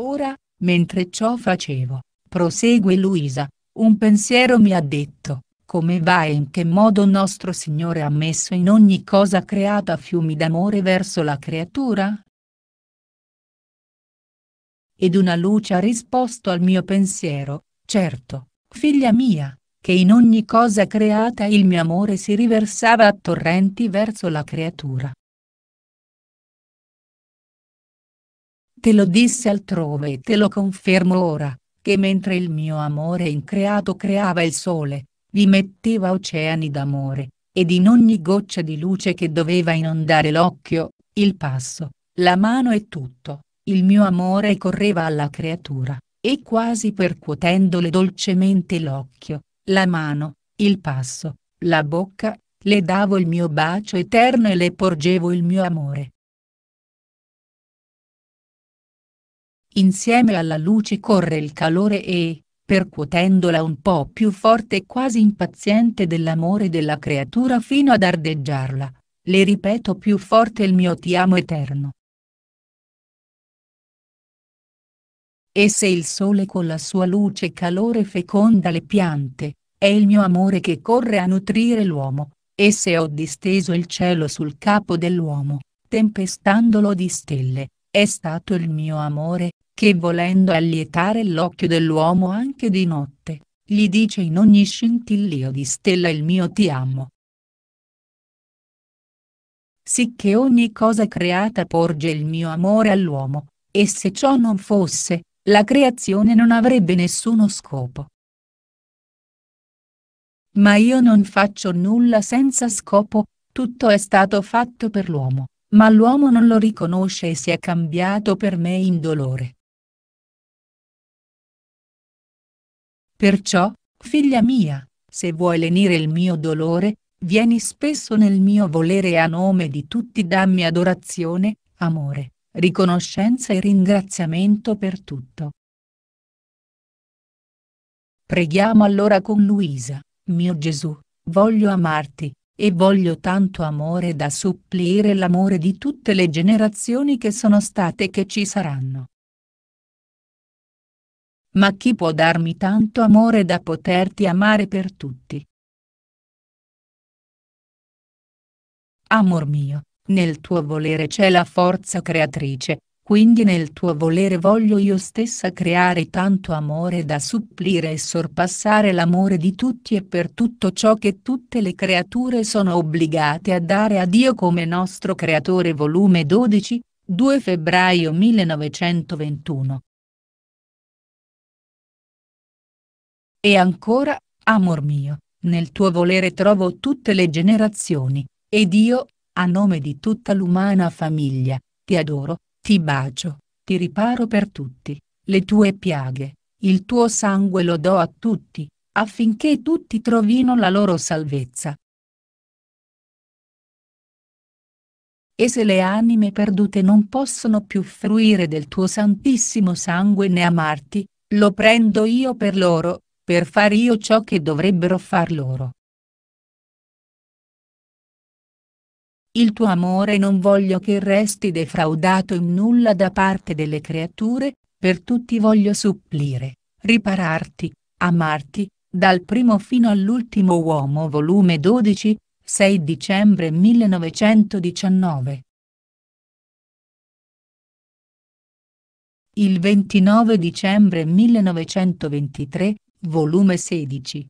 Ora, mentre ciò facevo, prosegue Luisa, un pensiero mi ha detto, come va e in che modo nostro Signore ha messo in ogni cosa creata fiumi d'amore verso la creatura? Ed una luce ha risposto al mio pensiero, certo, figlia mia, che in ogni cosa creata il mio amore si riversava a torrenti verso la creatura. Te lo disse altrove e te lo confermo ora, che mentre il mio amore increato creava il sole, vi metteva oceani d'amore, ed in ogni goccia di luce che doveva inondare l'occhio, il passo, la mano e tutto, il mio amore correva alla creatura, e quasi percuotendole dolcemente l'occhio, la mano, il passo, la bocca, le davo il mio bacio eterno e le porgevo il mio amore. insieme alla luce corre il calore e, percuotendola un po' più forte e quasi impaziente dell'amore della creatura fino ad ardeggiarla, le ripeto più forte il mio ti amo eterno. E se il sole con la sua luce e calore feconda le piante, è il mio amore che corre a nutrire l'uomo, e se ho disteso il cielo sul capo dell'uomo, tempestandolo di stelle, è stato il mio amore, che volendo allietare l'occhio dell'uomo anche di notte, gli dice in ogni scintillio di stella il mio ti amo. Sicché ogni cosa creata porge il mio amore all'uomo, e se ciò non fosse, la creazione non avrebbe nessuno scopo. Ma io non faccio nulla senza scopo, tutto è stato fatto per l'uomo, ma l'uomo non lo riconosce e si è cambiato per me in dolore. Perciò, figlia mia, se vuoi lenire il mio dolore, vieni spesso nel mio volere a nome di tutti dammi adorazione, amore, riconoscenza e ringraziamento per tutto. Preghiamo allora con Luisa, mio Gesù, voglio amarti, e voglio tanto amore da supplire l'amore di tutte le generazioni che sono state e che ci saranno ma chi può darmi tanto amore da poterti amare per tutti? Amor mio, nel tuo volere c'è la forza creatrice, quindi nel tuo volere voglio io stessa creare tanto amore da supplire e sorpassare l'amore di tutti e per tutto ciò che tutte le creature sono obbligate a dare a Dio come nostro creatore volume 12, 2 febbraio 1921. E ancora, amor mio, nel tuo volere trovo tutte le generazioni, ed io, a nome di tutta l'umana famiglia, ti adoro, ti bacio, ti riparo per tutti, le tue piaghe, il tuo sangue lo do a tutti, affinché tutti trovino la loro salvezza. E se le anime perdute non possono più fruire del tuo santissimo sangue né amarti, lo prendo io per loro, per far io ciò che dovrebbero far loro. Il tuo amore non voglio che resti defraudato in nulla da parte delle creature, per tutti voglio supplire, ripararti, amarti, dal primo fino all'ultimo uomo volume 12, 6 dicembre 1919. Il 29 dicembre 1923, Volume 16.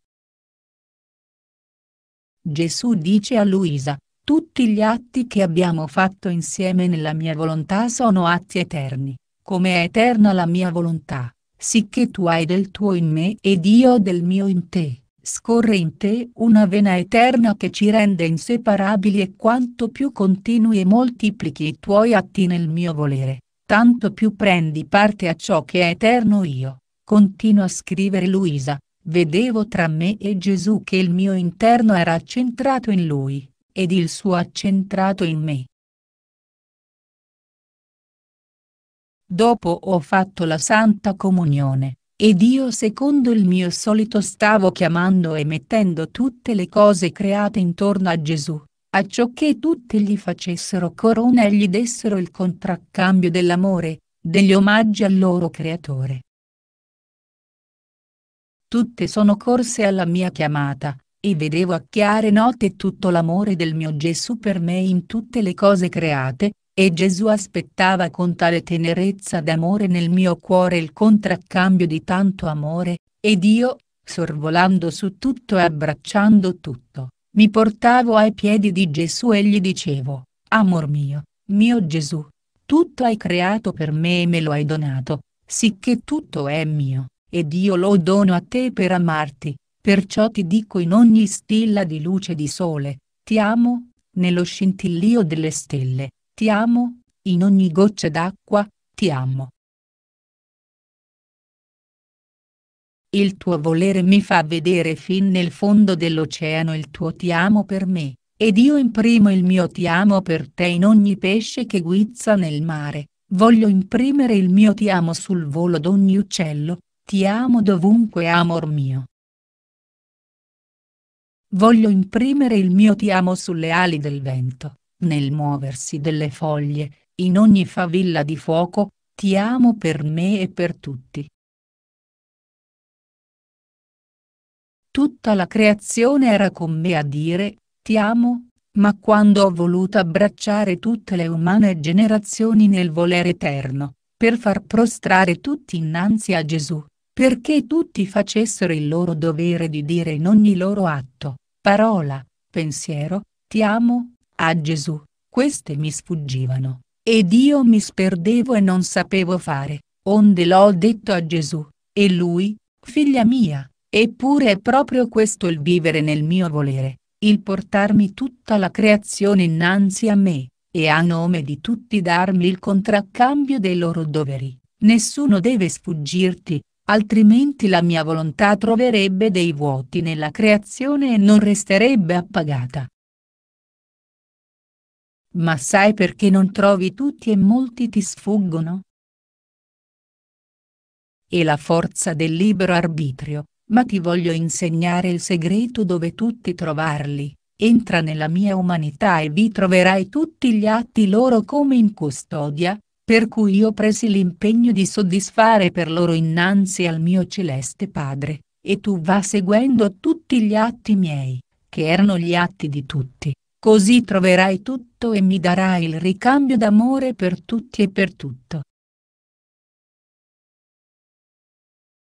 Gesù dice a Luisa, tutti gli atti che abbiamo fatto insieme nella mia volontà sono atti eterni, come è eterna la mia volontà, sicché tu hai del tuo in me ed io del mio in te, scorre in te una vena eterna che ci rende inseparabili e quanto più continui e moltiplichi i tuoi atti nel mio volere, tanto più prendi parte a ciò che è eterno io Continua a scrivere Luisa, vedevo tra me e Gesù che il mio interno era accentrato in lui, ed il suo accentrato in me. Dopo ho fatto la Santa Comunione, ed io secondo il mio solito stavo chiamando e mettendo tutte le cose create intorno a Gesù, a ciò che tutte gli facessero corona e gli dessero il contraccambio dell'amore, degli omaggi al loro creatore. Tutte sono corse alla mia chiamata, e vedevo a chiare note tutto l'amore del mio Gesù per me in tutte le cose create, e Gesù aspettava con tale tenerezza d'amore nel mio cuore il contraccambio di tanto amore, ed io, sorvolando su tutto e abbracciando tutto, mi portavo ai piedi di Gesù e gli dicevo, Amor mio, mio Gesù, tutto hai creato per me e me lo hai donato, sicché tutto è mio ed io lo dono a te per amarti, perciò ti dico in ogni stilla di luce di sole, ti amo, nello scintillio delle stelle, ti amo, in ogni goccia d'acqua, ti amo. Il tuo volere mi fa vedere fin nel fondo dell'oceano il tuo ti amo per me, ed io imprimo il mio ti amo per te in ogni pesce che guizza nel mare, voglio imprimere il mio ti amo sul volo d'ogni uccello, ti amo dovunque amor mio. Voglio imprimere il mio ti amo sulle ali del vento, nel muoversi delle foglie, in ogni favilla di fuoco, ti amo per me e per tutti. Tutta la creazione era con me a dire, ti amo, ma quando ho voluto abbracciare tutte le umane generazioni nel volere eterno, per far prostrare tutti innanzi a Gesù, perché tutti facessero il loro dovere di dire in ogni loro atto, parola, pensiero, ti amo, a Gesù, queste mi sfuggivano, ed io mi sperdevo e non sapevo fare, onde l'ho detto a Gesù, e lui, figlia mia, eppure è proprio questo il vivere nel mio volere, il portarmi tutta la creazione innanzi a me, e a nome di tutti darmi il contraccambio dei loro doveri. Nessuno deve sfuggirti, altrimenti la mia volontà troverebbe dei vuoti nella creazione e non resterebbe appagata. Ma sai perché non trovi tutti e molti ti sfuggono? E la forza del libero arbitrio, ma ti voglio insegnare il segreto dove tutti trovarli, entra nella mia umanità e vi troverai tutti gli atti loro come in custodia, per cui io presi l'impegno di soddisfare per loro innanzi al mio celeste Padre, e tu va seguendo tutti gli atti miei, che erano gli atti di tutti, così troverai tutto e mi darai il ricambio d'amore per tutti e per tutto.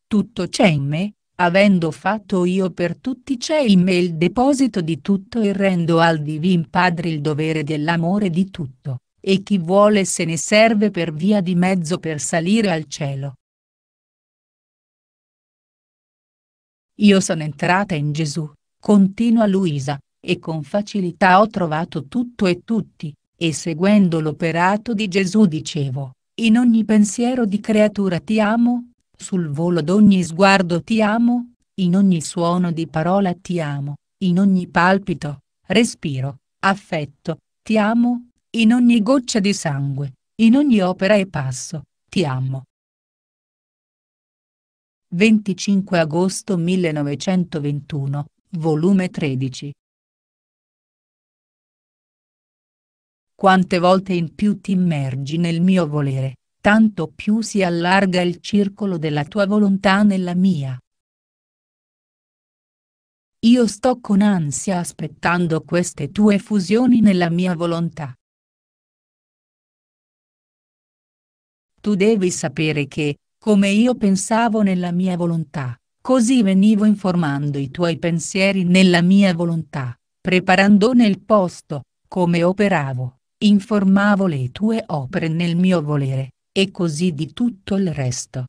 Tutto c'è in me, avendo fatto io per tutti c'è in me il deposito di tutto e rendo al Divin Padre il dovere dell'amore di tutto. E chi vuole se ne serve per via di mezzo per salire al cielo. Io sono entrata in Gesù, continua Luisa, e con facilità ho trovato tutto e tutti, e seguendo l'operato di Gesù dicevo, in ogni pensiero di creatura ti amo, sul volo d'ogni sguardo ti amo, in ogni suono di parola ti amo, in ogni palpito, respiro, affetto, ti amo, in ogni goccia di sangue, in ogni opera e passo, ti amo. 25 agosto 1921, volume 13. Quante volte in più ti immergi nel mio volere, tanto più si allarga il circolo della tua volontà nella mia. Io sto con ansia aspettando queste tue fusioni nella mia volontà. Tu devi sapere che, come io pensavo nella mia volontà, così venivo informando i tuoi pensieri nella mia volontà, preparandone il posto, come operavo, informavo le tue opere nel mio volere, e così di tutto il resto.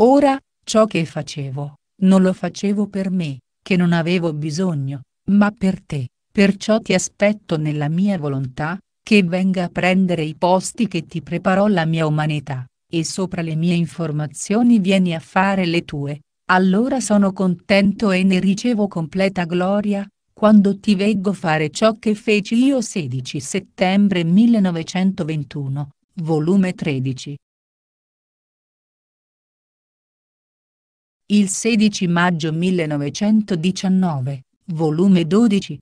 Ora, ciò che facevo, non lo facevo per me, che non avevo bisogno, ma per te, perciò ti aspetto nella mia volontà, che venga a prendere i posti che ti preparò la mia umanità, e sopra le mie informazioni vieni a fare le tue, allora sono contento e ne ricevo completa gloria, quando ti veggo fare ciò che feci io 16 settembre 1921, volume 13. Il 16 maggio 1919, volume 12,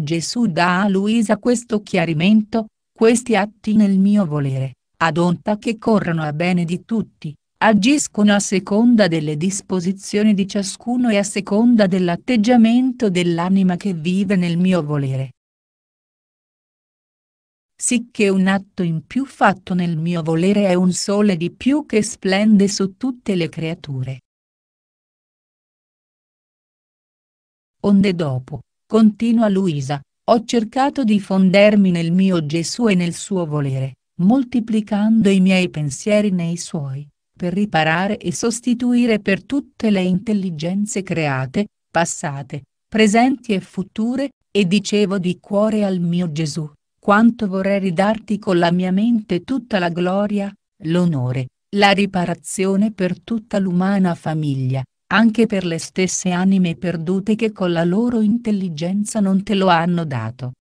Gesù dà a Luisa questo chiarimento, questi atti nel mio volere, ad onta che corrono a bene di tutti, agiscono a seconda delle disposizioni di ciascuno e a seconda dell'atteggiamento dell'anima che vive nel mio volere. Sicché un atto in più fatto nel mio volere è un sole di più che splende su tutte le creature. Onde dopo, Continua Luisa, ho cercato di fondermi nel mio Gesù e nel suo volere, moltiplicando i miei pensieri nei suoi, per riparare e sostituire per tutte le intelligenze create, passate, presenti e future, e dicevo di cuore al mio Gesù, quanto vorrei ridarti con la mia mente tutta la gloria, l'onore, la riparazione per tutta l'umana famiglia, anche per le stesse anime perdute che con la loro intelligenza non te lo hanno dato.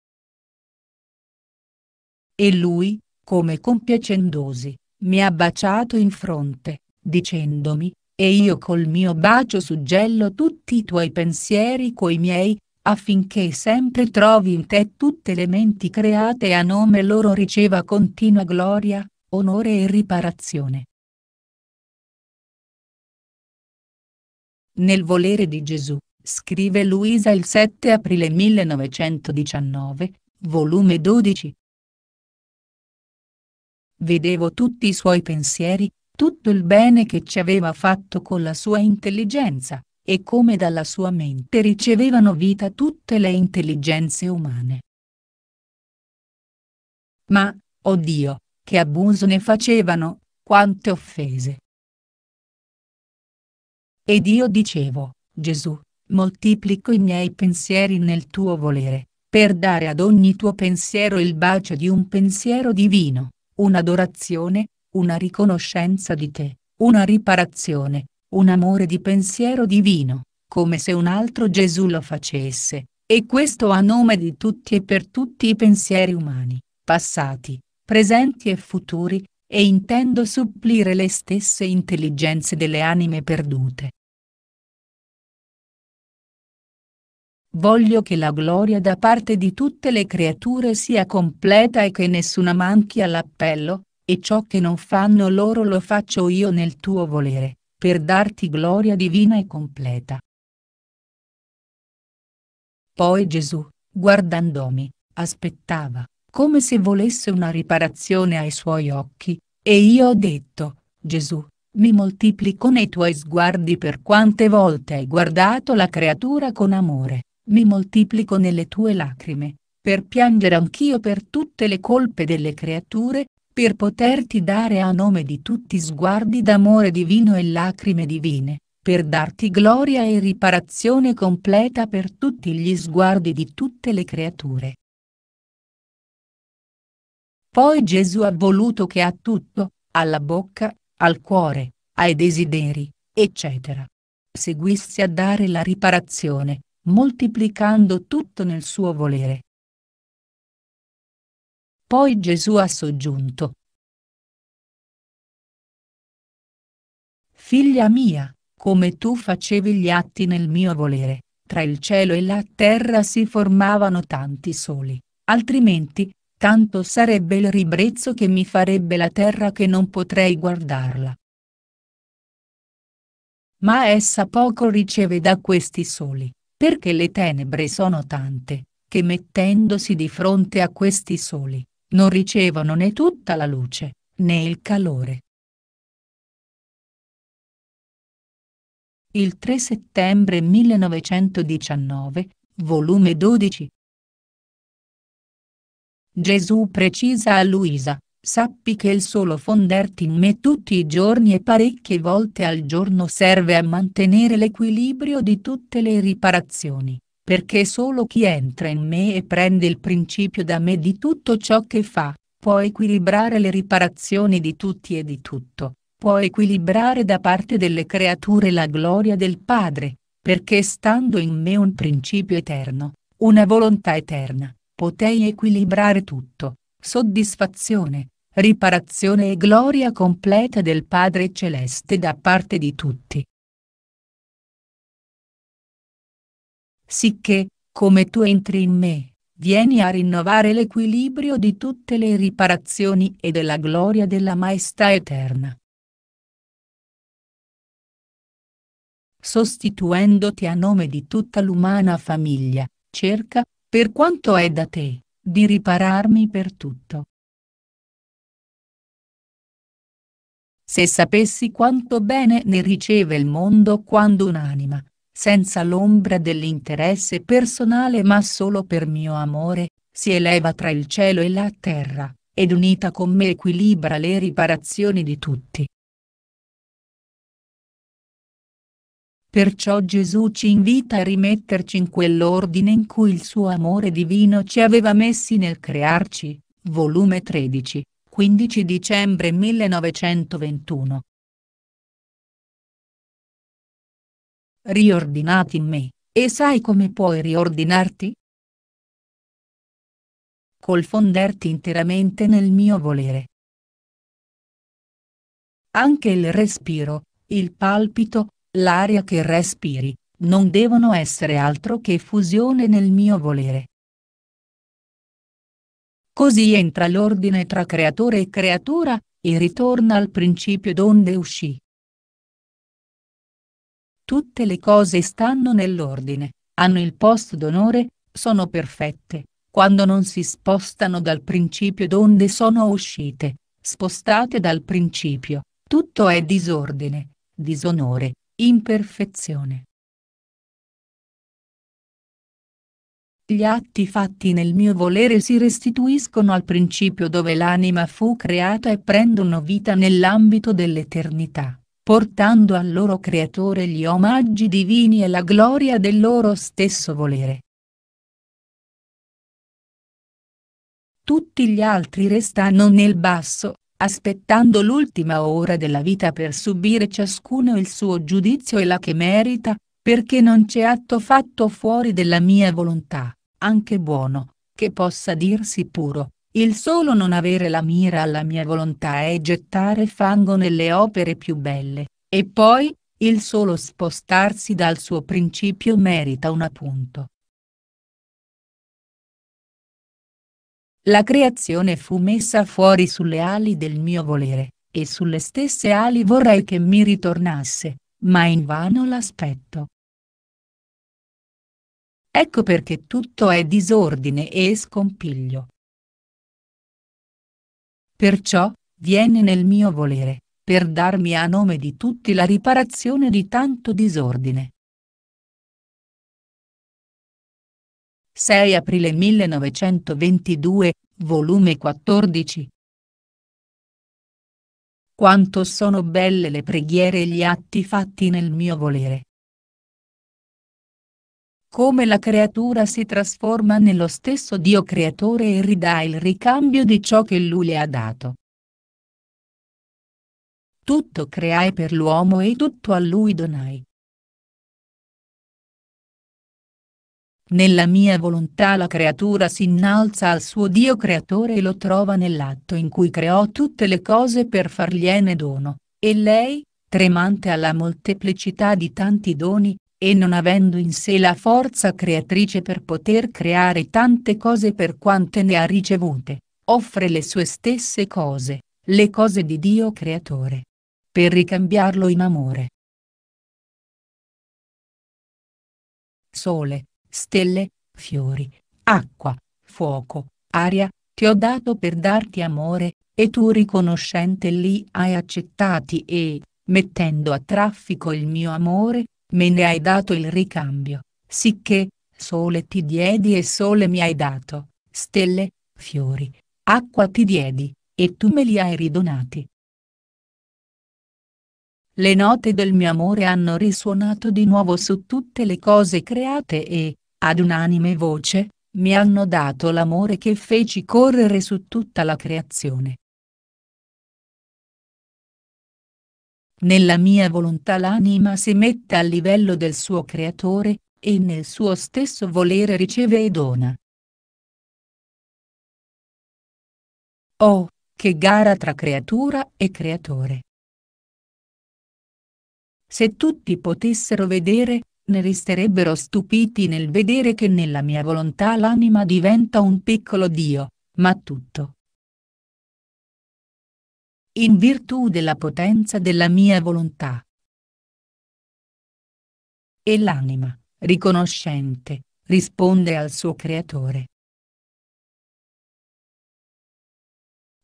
E lui, come compiacendosi, mi ha baciato in fronte, dicendomi, e io col mio bacio suggello tutti i tuoi pensieri coi miei, affinché sempre trovi in te tutte le menti create e a nome loro riceva continua gloria, onore e riparazione. Nel volere di Gesù, scrive Luisa il 7 aprile 1919, volume 12. Vedevo tutti i suoi pensieri, tutto il bene che ci aveva fatto con la sua intelligenza, e come dalla sua mente ricevevano vita tutte le intelligenze umane. Ma, oh Dio, che abuso ne facevano, quante offese! Ed io dicevo, Gesù, moltiplico i miei pensieri nel tuo volere, per dare ad ogni tuo pensiero il bacio di un pensiero divino, un'adorazione, una riconoscenza di te, una riparazione, un amore di pensiero divino, come se un altro Gesù lo facesse, e questo a nome di tutti e per tutti i pensieri umani, passati, presenti e futuri, e intendo supplire le stesse intelligenze delle anime perdute, Voglio che la gloria da parte di tutte le creature sia completa e che nessuna manchi all'appello, e ciò che non fanno loro lo faccio io nel tuo volere, per darti gloria divina e completa. Poi Gesù, guardandomi, aspettava, come se volesse una riparazione ai suoi occhi, e io ho detto, Gesù, mi moltiplico nei tuoi sguardi per quante volte hai guardato la creatura con amore mi moltiplico nelle tue lacrime, per piangere anch'io per tutte le colpe delle creature, per poterti dare a nome di tutti sguardi d'amore divino e lacrime divine, per darti gloria e riparazione completa per tutti gli sguardi di tutte le creature. Poi Gesù ha voluto che a tutto, alla bocca, al cuore, ai desideri, eccetera. Seguisse a dare la riparazione, moltiplicando tutto nel suo volere. Poi Gesù ha soggiunto. Figlia mia, come tu facevi gli atti nel mio volere, tra il cielo e la terra si formavano tanti soli, altrimenti, tanto sarebbe il ribrezzo che mi farebbe la terra che non potrei guardarla. Ma essa poco riceve da questi soli perché le tenebre sono tante, che mettendosi di fronte a questi soli, non ricevono né tutta la luce, né il calore. Il 3 settembre 1919, volume 12. Gesù precisa a Luisa, sappi che il solo fonderti in me tutti i giorni e parecchie volte al giorno serve a mantenere l'equilibrio di tutte le riparazioni, perché solo chi entra in me e prende il principio da me di tutto ciò che fa, può equilibrare le riparazioni di tutti e di tutto, può equilibrare da parte delle creature la gloria del Padre, perché stando in me un principio eterno, una volontà eterna, potei equilibrare tutto, soddisfazione, riparazione e gloria completa del Padre Celeste da parte di tutti. Sicché, come tu entri in me, vieni a rinnovare l'equilibrio di tutte le riparazioni e della gloria della Maestà Eterna. Sostituendoti a nome di tutta l'umana famiglia, cerca, per quanto è da te, di ripararmi per tutto. Se sapessi quanto bene ne riceve il mondo quando un'anima, senza l'ombra dell'interesse personale ma solo per mio amore, si eleva tra il cielo e la terra, ed unita con me equilibra le riparazioni di tutti. Perciò Gesù ci invita a rimetterci in quell'ordine in cui il suo amore divino ci aveva messi nel crearci, volume 13, 15 dicembre 1921. Riordinati in me, e sai come puoi riordinarti? Col fonderti interamente nel mio volere. Anche il respiro, il palpito, l'aria che respiri, non devono essere altro che fusione nel mio volere. Così entra l'ordine tra creatore e creatura, e ritorna al principio donde uscì. Tutte le cose stanno nell'ordine, hanno il posto d'onore, sono perfette, quando non si spostano dal principio donde sono uscite, spostate dal principio, tutto è disordine, disonore, imperfezione. Gli atti fatti nel mio volere si restituiscono al principio dove l'anima fu creata e prendono vita nell'ambito dell'eternità, portando al loro creatore gli omaggi divini e la gloria del loro stesso volere. Tutti gli altri restano nel basso, aspettando l'ultima ora della vita per subire ciascuno il suo giudizio e la che merita, perché non c'è atto fatto fuori della mia volontà anche buono, che possa dirsi puro, il solo non avere la mira alla mia volontà è gettare fango nelle opere più belle, e poi, il solo spostarsi dal suo principio merita un appunto. La creazione fu messa fuori sulle ali del mio volere, e sulle stesse ali vorrei che mi ritornasse, ma in vano l'aspetto. Ecco perché tutto è disordine e scompiglio. Perciò, vieni nel mio volere, per darmi a nome di tutti la riparazione di tanto disordine. 6 aprile 1922, volume 14. Quanto sono belle le preghiere e gli atti fatti nel mio volere come la creatura si trasforma nello stesso Dio creatore e ridà il ricambio di ciò che lui le ha dato. Tutto creai per l'uomo e tutto a lui donai. Nella mia volontà la creatura si innalza al suo Dio creatore e lo trova nell'atto in cui creò tutte le cose per fargliene dono, e lei, tremante alla molteplicità di tanti doni, e non avendo in sé la forza creatrice per poter creare tante cose per quante ne ha ricevute, offre le sue stesse cose, le cose di Dio creatore. Per ricambiarlo in amore. Sole, stelle, fiori, acqua, fuoco, aria, ti ho dato per darti amore, e tu riconoscente li hai accettati e, mettendo a traffico il mio amore, me ne hai dato il ricambio, sicché, sole ti diedi e sole mi hai dato, stelle, fiori, acqua ti diedi, e tu me li hai ridonati. Le note del mio amore hanno risuonato di nuovo su tutte le cose create e, ad unanime voce, mi hanno dato l'amore che feci correre su tutta la creazione. Nella mia volontà l'anima si mette a livello del suo creatore, e nel suo stesso volere riceve e dona. Oh, che gara tra creatura e creatore! Se tutti potessero vedere, ne resterebbero stupiti nel vedere che nella mia volontà l'anima diventa un piccolo Dio, ma tutto, in virtù della potenza della mia volontà. E l'anima, riconoscente, risponde al suo Creatore.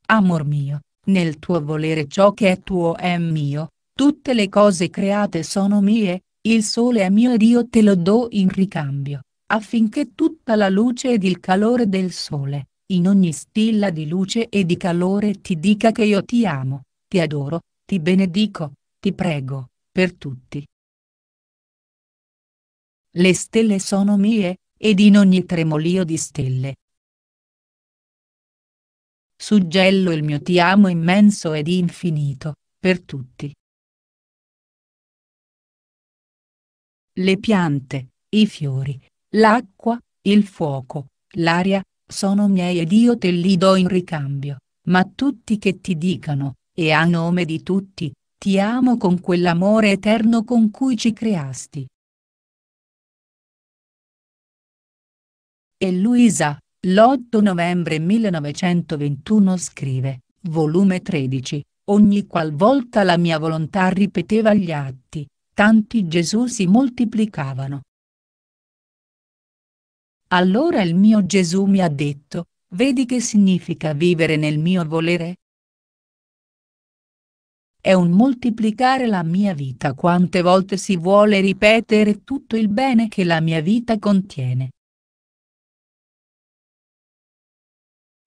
Amor mio, nel tuo volere ciò che è tuo è mio, tutte le cose create sono mie, il sole è mio ed io te lo do in ricambio, affinché tutta la luce ed il calore del sole, in ogni stilla di luce e di calore ti dica che io ti amo, ti adoro, ti benedico, ti prego, per tutti. Le stelle sono mie, ed in ogni tremolio di stelle. Suggello il mio ti amo immenso ed infinito, per tutti. Le piante, i fiori, l'acqua, il fuoco, l'aria, sono miei ed io te li do in ricambio, ma tutti che ti dicano, e a nome di tutti, ti amo con quell'amore eterno con cui ci creasti. E Luisa, l'8 novembre 1921 scrive, volume 13, ogni qualvolta la mia volontà ripeteva gli atti, tanti Gesù si moltiplicavano, allora il mio Gesù mi ha detto, vedi che significa vivere nel mio volere? È un moltiplicare la mia vita quante volte si vuole ripetere tutto il bene che la mia vita contiene.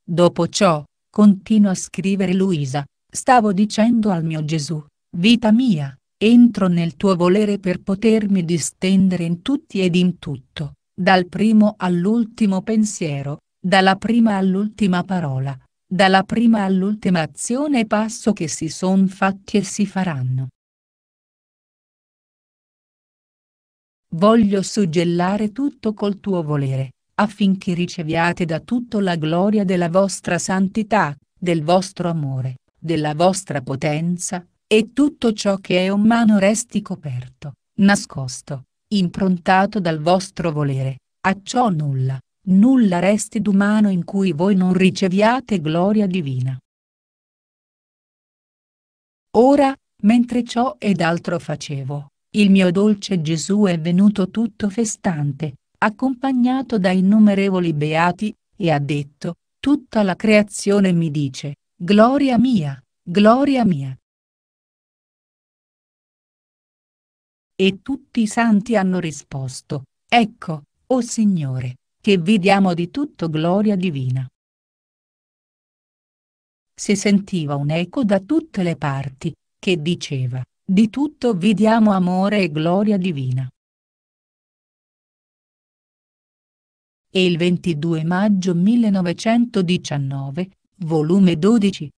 Dopo ciò, continua a scrivere Luisa, stavo dicendo al mio Gesù, vita mia, entro nel tuo volere per potermi distendere in tutti ed in tutto, dal primo all'ultimo pensiero, dalla prima all'ultima parola, dalla prima all'ultima azione e passo che si son fatti e si faranno. Voglio suggellare tutto col tuo volere, affinché riceviate da tutto la gloria della vostra santità, del vostro amore, della vostra potenza, e tutto ciò che è umano resti coperto, nascosto, improntato dal vostro volere, a ciò nulla, nulla resti d'umano in cui voi non riceviate gloria divina. Ora, mentre ciò ed altro facevo, il mio dolce Gesù è venuto tutto festante, accompagnato da innumerevoli beati, e ha detto, tutta la creazione mi dice, gloria mia, gloria mia. E tutti i santi hanno risposto, Ecco, o oh Signore, che vi diamo di tutto gloria divina. Si sentiva un eco da tutte le parti, che diceva, Di tutto vi diamo amore e gloria divina. E il 22 maggio 1919, volume 12,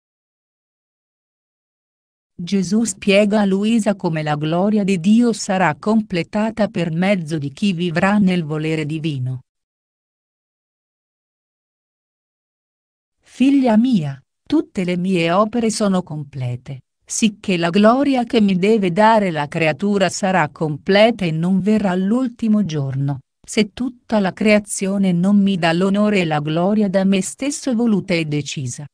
Gesù spiega a Luisa come la gloria di Dio sarà completata per mezzo di chi vivrà nel volere divino. Figlia mia, tutte le mie opere sono complete, sicché la gloria che mi deve dare la creatura sarà completa e non verrà all'ultimo giorno, se tutta la creazione non mi dà l'onore e la gloria da me stesso voluta e decisa.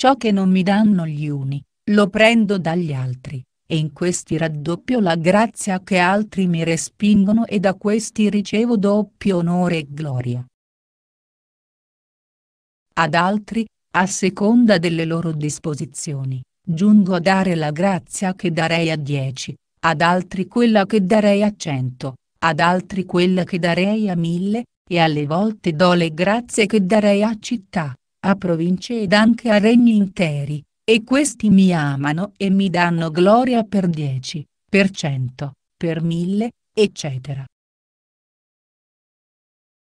Ciò che non mi danno gli uni, lo prendo dagli altri, e in questi raddoppio la grazia che altri mi respingono e da questi ricevo doppio onore e gloria. Ad altri, a seconda delle loro disposizioni, giungo a dare la grazia che darei a dieci, ad altri quella che darei a cento, ad altri quella che darei a mille, e alle volte do le grazie che darei a città, a province ed anche a regni interi, e questi mi amano e mi danno gloria per dieci, per cento, per mille, eccetera.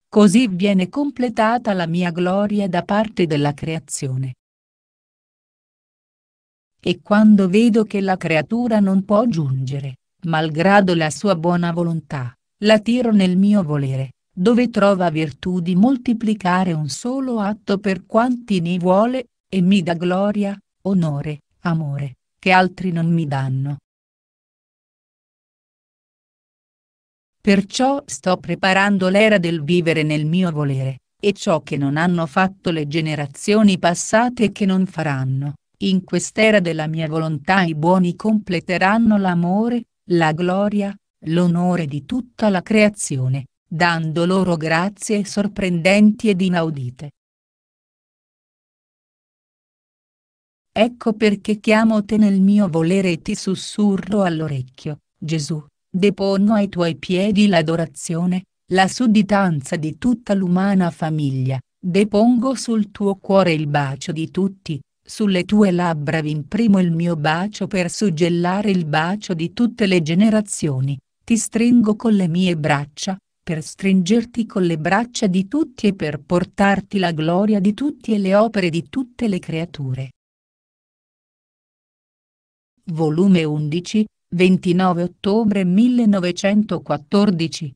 Così viene completata la mia gloria da parte della creazione. E quando vedo che la creatura non può giungere, malgrado la sua buona volontà, la tiro nel mio volere, dove trova virtù di moltiplicare un solo atto per quanti ne vuole, e mi dà gloria, onore, amore, che altri non mi danno. Perciò sto preparando l'era del vivere nel mio volere, e ciò che non hanno fatto le generazioni passate e che non faranno, in quest'era della mia volontà i buoni completeranno l'amore, la gloria, l'onore di tutta la creazione dando loro grazie sorprendenti ed inaudite. Ecco perché chiamo te nel mio volere e ti sussurro all'orecchio, Gesù, depongo ai tuoi piedi l'adorazione, la sudditanza di tutta l'umana famiglia, depongo sul tuo cuore il bacio di tutti, sulle tue labbra vi imprimo il mio bacio per suggellare il bacio di tutte le generazioni, ti stringo con le mie braccia, per stringerti con le braccia di tutti e per portarti la gloria di tutti e le opere di tutte le creature. Volume 11, 29 ottobre 1914.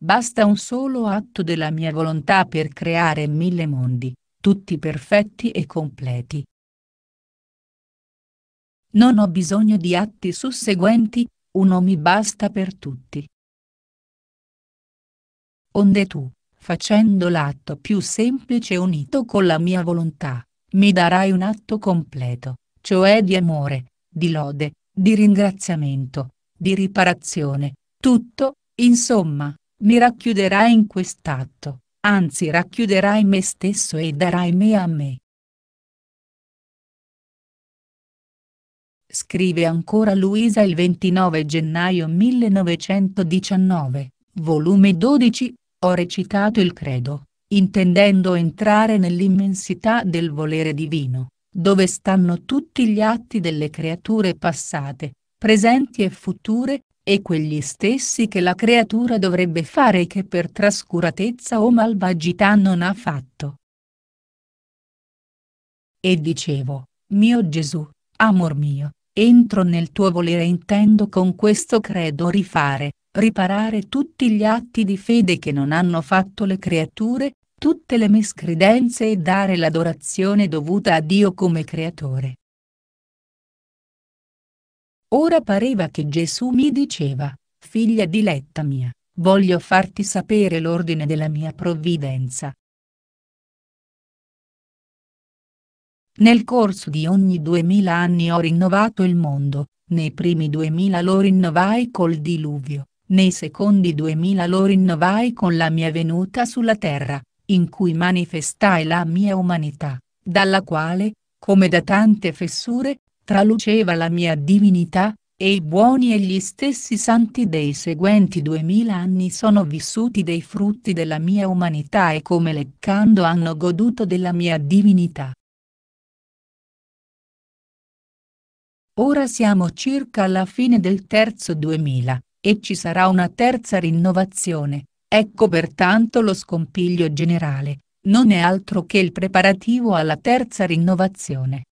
Basta un solo atto della mia volontà per creare mille mondi, tutti perfetti e completi. Non ho bisogno di atti susseguenti, uno mi basta per tutti onde tu, facendo l'atto più semplice unito con la mia volontà, mi darai un atto completo, cioè di amore, di lode, di ringraziamento, di riparazione, tutto, insomma, mi racchiuderai in quest'atto, anzi racchiuderai me stesso e darai me a me. Scrive ancora Luisa il 29 gennaio 1919, volume 12, ho recitato il credo, intendendo entrare nell'immensità del volere divino, dove stanno tutti gli atti delle creature passate, presenti e future, e quegli stessi che la creatura dovrebbe fare e che per trascuratezza o malvagità non ha fatto. E dicevo, mio Gesù, amor mio, entro nel tuo volere e intendo con questo credo rifare, riparare tutti gli atti di fede che non hanno fatto le creature, tutte le miscredenze e dare l'adorazione dovuta a Dio come creatore. Ora pareva che Gesù mi diceva, figlia diletta mia, voglio farti sapere l'ordine della mia provvidenza, Nel corso di ogni 2000 anni ho rinnovato il mondo, nei primi 2000 lo rinnovai col diluvio, nei secondi 2000 lo rinnovai con la mia venuta sulla terra, in cui manifestai la mia umanità, dalla quale, come da tante fessure, traluceva la mia divinità, e i buoni e gli stessi santi dei seguenti duemila anni sono vissuti dei frutti della mia umanità e come leccando hanno goduto della mia divinità. Ora siamo circa alla fine del terzo 2000, e ci sarà una terza rinnovazione, ecco pertanto lo scompiglio generale, non è altro che il preparativo alla terza rinnovazione.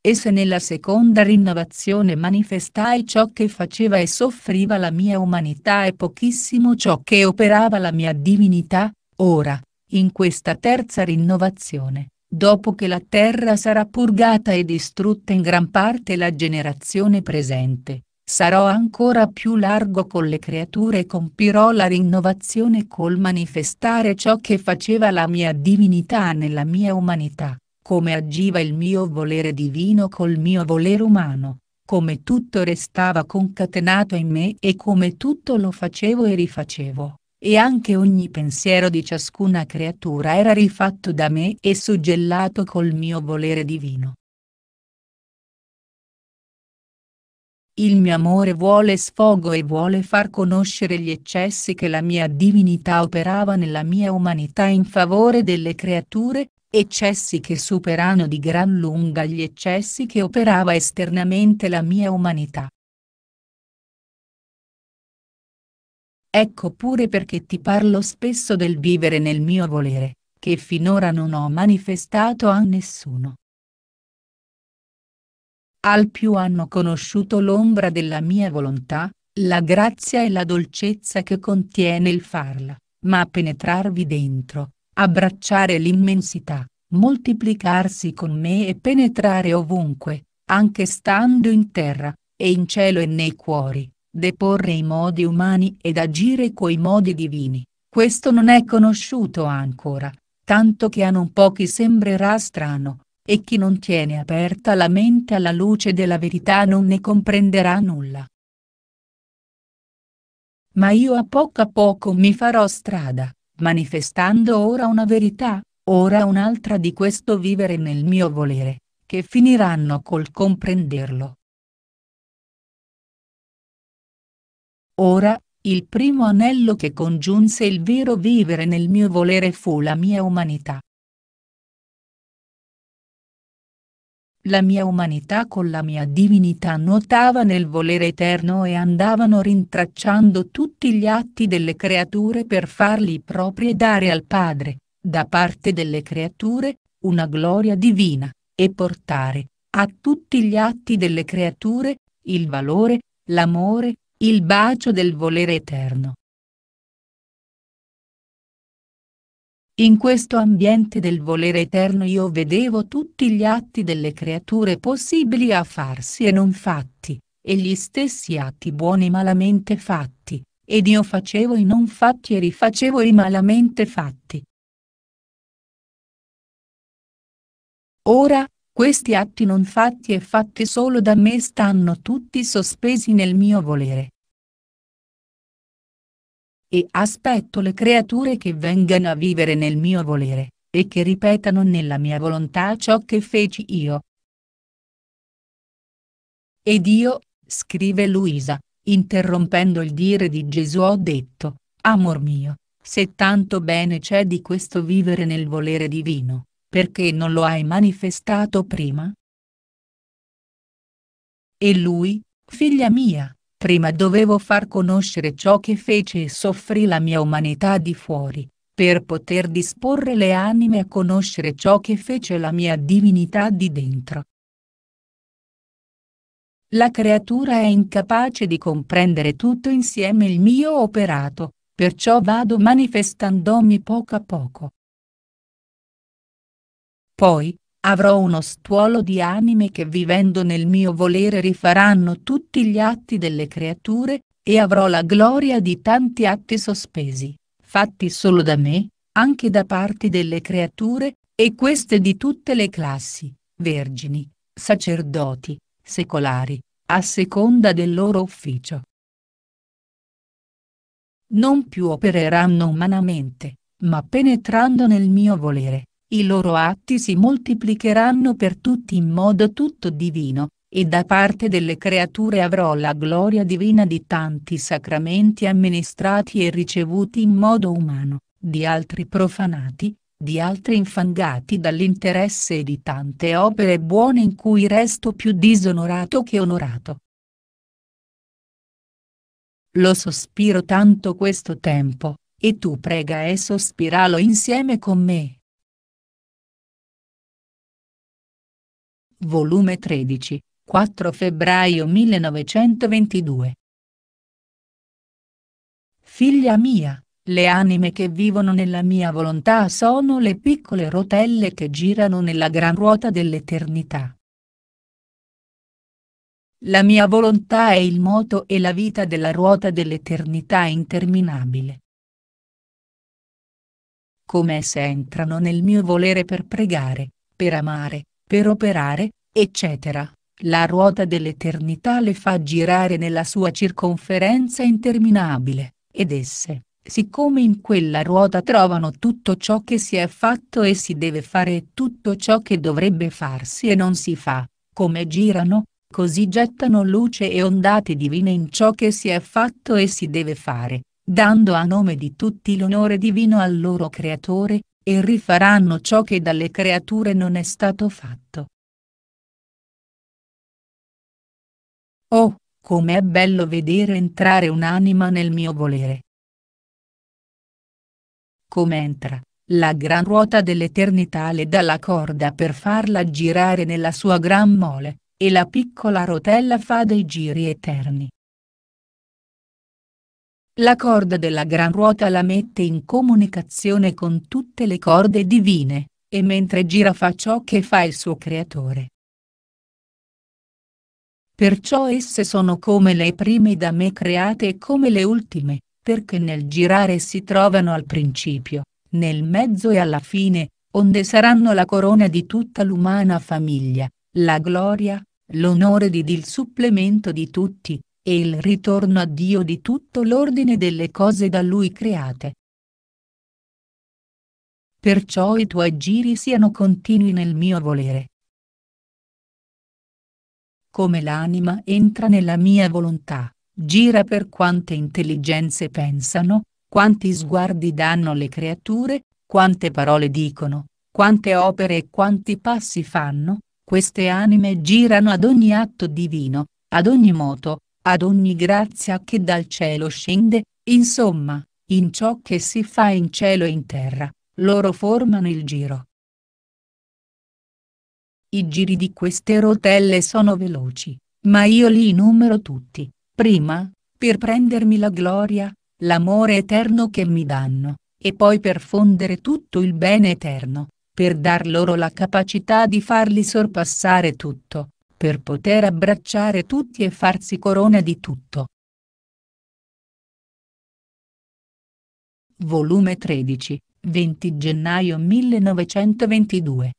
E se nella seconda rinnovazione manifestai ciò che faceva e soffriva la mia umanità e pochissimo ciò che operava la mia divinità, ora, in questa terza rinnovazione, dopo che la terra sarà purgata e distrutta in gran parte la generazione presente, sarò ancora più largo con le creature e compirò la rinnovazione col manifestare ciò che faceva la mia divinità nella mia umanità, come agiva il mio volere divino col mio volere umano, come tutto restava concatenato in me e come tutto lo facevo e rifacevo e anche ogni pensiero di ciascuna creatura era rifatto da me e suggellato col mio volere divino. Il mio amore vuole sfogo e vuole far conoscere gli eccessi che la mia divinità operava nella mia umanità in favore delle creature, eccessi che superano di gran lunga gli eccessi che operava esternamente la mia umanità. Ecco pure perché ti parlo spesso del vivere nel mio volere, che finora non ho manifestato a nessuno. Al più hanno conosciuto l'ombra della mia volontà, la grazia e la dolcezza che contiene il farla, ma penetrarvi dentro, abbracciare l'immensità, moltiplicarsi con me e penetrare ovunque, anche stando in terra, e in cielo e nei cuori, deporre i modi umani ed agire coi modi divini, questo non è conosciuto ancora, tanto che a non pochi sembrerà strano, e chi non tiene aperta la mente alla luce della verità non ne comprenderà nulla. Ma io a poco a poco mi farò strada, manifestando ora una verità, ora un'altra di questo vivere nel mio volere, che finiranno col comprenderlo. Ora, il primo anello che congiunse il vero vivere nel mio volere fu la mia umanità. La mia umanità con la mia divinità nuotava nel volere eterno e andavano rintracciando tutti gli atti delle creature per farli propri e dare al Padre, da parte delle creature, una gloria divina, e portare, a tutti gli atti delle creature, il valore, l'amore, il bacio del volere eterno. In questo ambiente del volere eterno io vedevo tutti gli atti delle creature possibili a farsi e non fatti, e gli stessi atti buoni malamente fatti, ed io facevo i non fatti e rifacevo i malamente fatti. Ora, questi atti non fatti e fatti solo da me stanno tutti sospesi nel mio volere. E aspetto le creature che vengano a vivere nel mio volere, e che ripetano nella mia volontà ciò che feci io. Ed io, scrive Luisa, interrompendo il dire di Gesù ho detto, Amor mio, se tanto bene c'è di questo vivere nel volere divino, perché non lo hai manifestato prima? E lui, figlia mia, prima dovevo far conoscere ciò che fece e soffrì la mia umanità di fuori, per poter disporre le anime a conoscere ciò che fece la mia divinità di dentro. La creatura è incapace di comprendere tutto insieme il mio operato, perciò vado manifestandomi poco a poco. Poi, avrò uno stuolo di anime che vivendo nel mio volere rifaranno tutti gli atti delle creature, e avrò la gloria di tanti atti sospesi, fatti solo da me, anche da parte delle creature, e queste di tutte le classi, vergini, sacerdoti, secolari, a seconda del loro ufficio. Non più opereranno umanamente, ma penetrando nel mio volere, i loro atti si moltiplicheranno per tutti in modo tutto divino, e da parte delle creature avrò la gloria divina di tanti sacramenti amministrati e ricevuti in modo umano, di altri profanati, di altri infangati dall'interesse e di tante opere buone in cui resto più disonorato che onorato. Lo sospiro tanto questo tempo, e tu prega e sospiralo insieme con me. volume 13, 4 febbraio 1922. Figlia mia, le anime che vivono nella mia volontà sono le piccole rotelle che girano nella gran ruota dell'eternità. La mia volontà è il moto e la vita della ruota dell'eternità interminabile. Come esse entrano nel mio volere per pregare, per amare, per operare, eccetera. La ruota dell'eternità le fa girare nella sua circonferenza interminabile, ed esse, siccome in quella ruota trovano tutto ciò che si è fatto e si deve fare e tutto ciò che dovrebbe farsi e non si fa, come girano, così gettano luce e ondate divine in ciò che si è fatto e si deve fare, dando a nome di tutti l'onore divino al loro creatore, e rifaranno ciò che dalle creature non è stato fatto. Oh, come è bello vedere entrare un'anima nel mio volere. Come entra, la gran ruota dell'eternità le dà la corda per farla girare nella sua gran mole, e la piccola rotella fa dei giri eterni. La corda della gran ruota la mette in comunicazione con tutte le corde divine, e mentre gira fa ciò che fa il suo creatore. Perciò esse sono come le prime da me create e come le ultime, perché nel girare si trovano al principio, nel mezzo e alla fine, onde saranno la corona di tutta l'umana famiglia, la gloria, l'onore ed il supplemento di tutti, e il ritorno a Dio di tutto l'ordine delle cose da Lui create. Perciò i tuoi giri siano continui nel mio volere. Come l'anima entra nella mia volontà, gira per quante intelligenze pensano, quanti sguardi danno le creature, quante parole dicono, quante opere e quanti passi fanno, queste anime girano ad ogni atto divino, ad ogni moto, ad ogni grazia che dal cielo scende, insomma, in ciò che si fa in cielo e in terra, loro formano il giro. I giri di queste rotelle sono veloci, ma io li numero tutti, prima, per prendermi la gloria, l'amore eterno che mi danno, e poi per fondere tutto il bene eterno, per dar loro la capacità di farli sorpassare tutto, per poter abbracciare tutti e farsi corona di tutto. Volume 13, 20 gennaio 1922.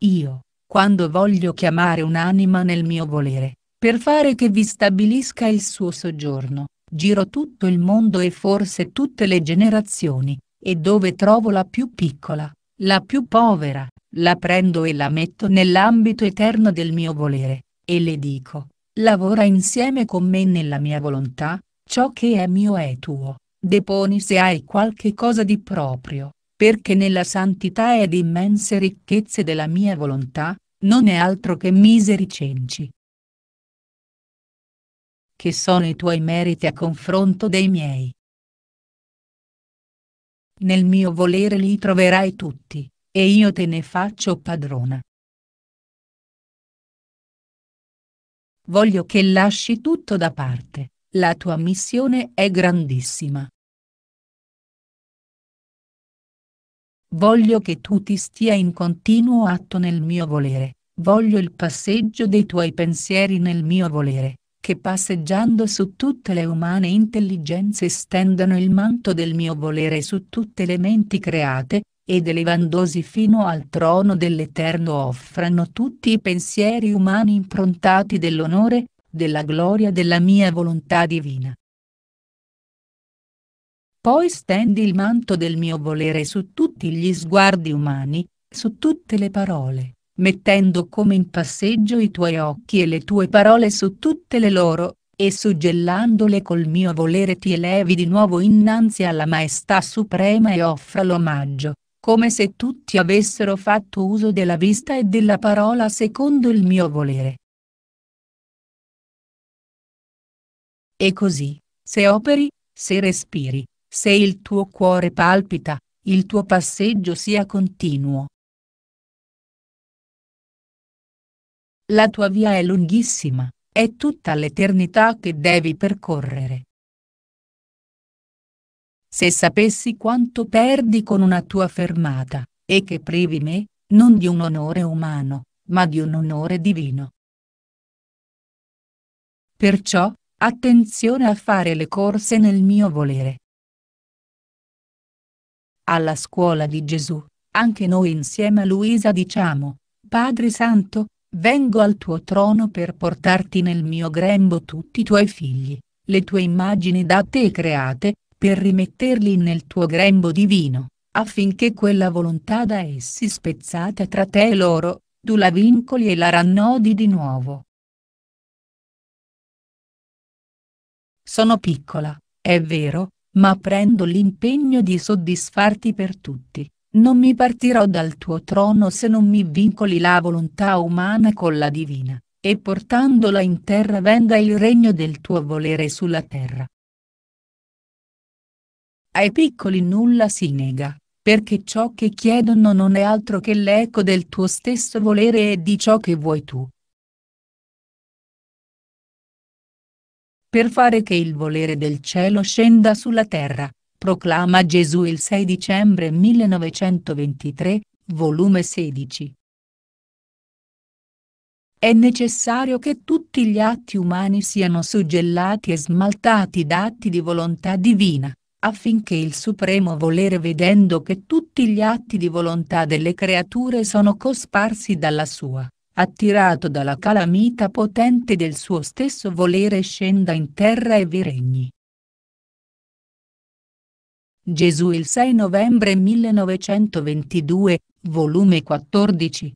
Io, quando voglio chiamare un'anima nel mio volere, per fare che vi stabilisca il suo soggiorno, giro tutto il mondo e forse tutte le generazioni, e dove trovo la più piccola, la più povera, la prendo e la metto nell'ambito eterno del mio volere, e le dico, lavora insieme con me nella mia volontà, ciò che è mio è tuo, deponi se hai qualche cosa di proprio, perché nella santità ed immense ricchezze della mia volontà, non è altro che miseri cenci. Che sono i tuoi meriti a confronto dei miei. Nel mio volere li troverai tutti, e io te ne faccio padrona. Voglio che lasci tutto da parte, la tua missione è grandissima. Voglio che tu ti stia in continuo atto nel mio volere, voglio il passeggio dei tuoi pensieri nel mio volere, che passeggiando su tutte le umane intelligenze stendano il manto del mio volere su tutte le menti create, ed elevandosi fino al trono dell'Eterno offrano tutti i pensieri umani improntati dell'onore, della gloria della mia volontà divina. Poi stendi il manto del mio volere su tutti gli sguardi umani, su tutte le parole, mettendo come in passeggio i tuoi occhi e le tue parole su tutte le loro, e suggellandole col mio volere ti elevi di nuovo innanzi alla Maestà Suprema e offra l'omaggio, come se tutti avessero fatto uso della vista e della parola secondo il mio volere. E così, se operi, se respiri, se il tuo cuore palpita, il tuo passeggio sia continuo. La tua via è lunghissima, è tutta l'eternità che devi percorrere. Se sapessi quanto perdi con una tua fermata, e che privi me, non di un onore umano, ma di un onore divino. Perciò, attenzione a fare le corse nel mio volere. Alla scuola di Gesù, anche noi insieme a Luisa diciamo, Padre Santo, vengo al tuo trono per portarti nel mio grembo tutti i tuoi figli, le tue immagini da te create, per rimetterli nel tuo grembo divino, affinché quella volontà da essi spezzata tra te e loro, tu la vincoli e la rannodi di nuovo. Sono piccola, è vero, ma prendo l'impegno di soddisfarti per tutti. Non mi partirò dal tuo trono se non mi vincoli la volontà umana con la divina, e portandola in terra venga il regno del tuo volere sulla terra. Ai piccoli nulla si nega, perché ciò che chiedono non è altro che l'eco del tuo stesso volere e di ciò che vuoi tu. Per fare che il volere del cielo scenda sulla terra, proclama Gesù il 6 dicembre 1923, volume 16. È necessario che tutti gli atti umani siano suggellati e smaltati da atti di volontà divina, affinché il supremo volere vedendo che tutti gli atti di volontà delle creature sono cosparsi dalla sua, attirato dalla calamita potente del suo stesso volere scenda in terra e vi regni. Gesù il 6 novembre 1922, volume 14.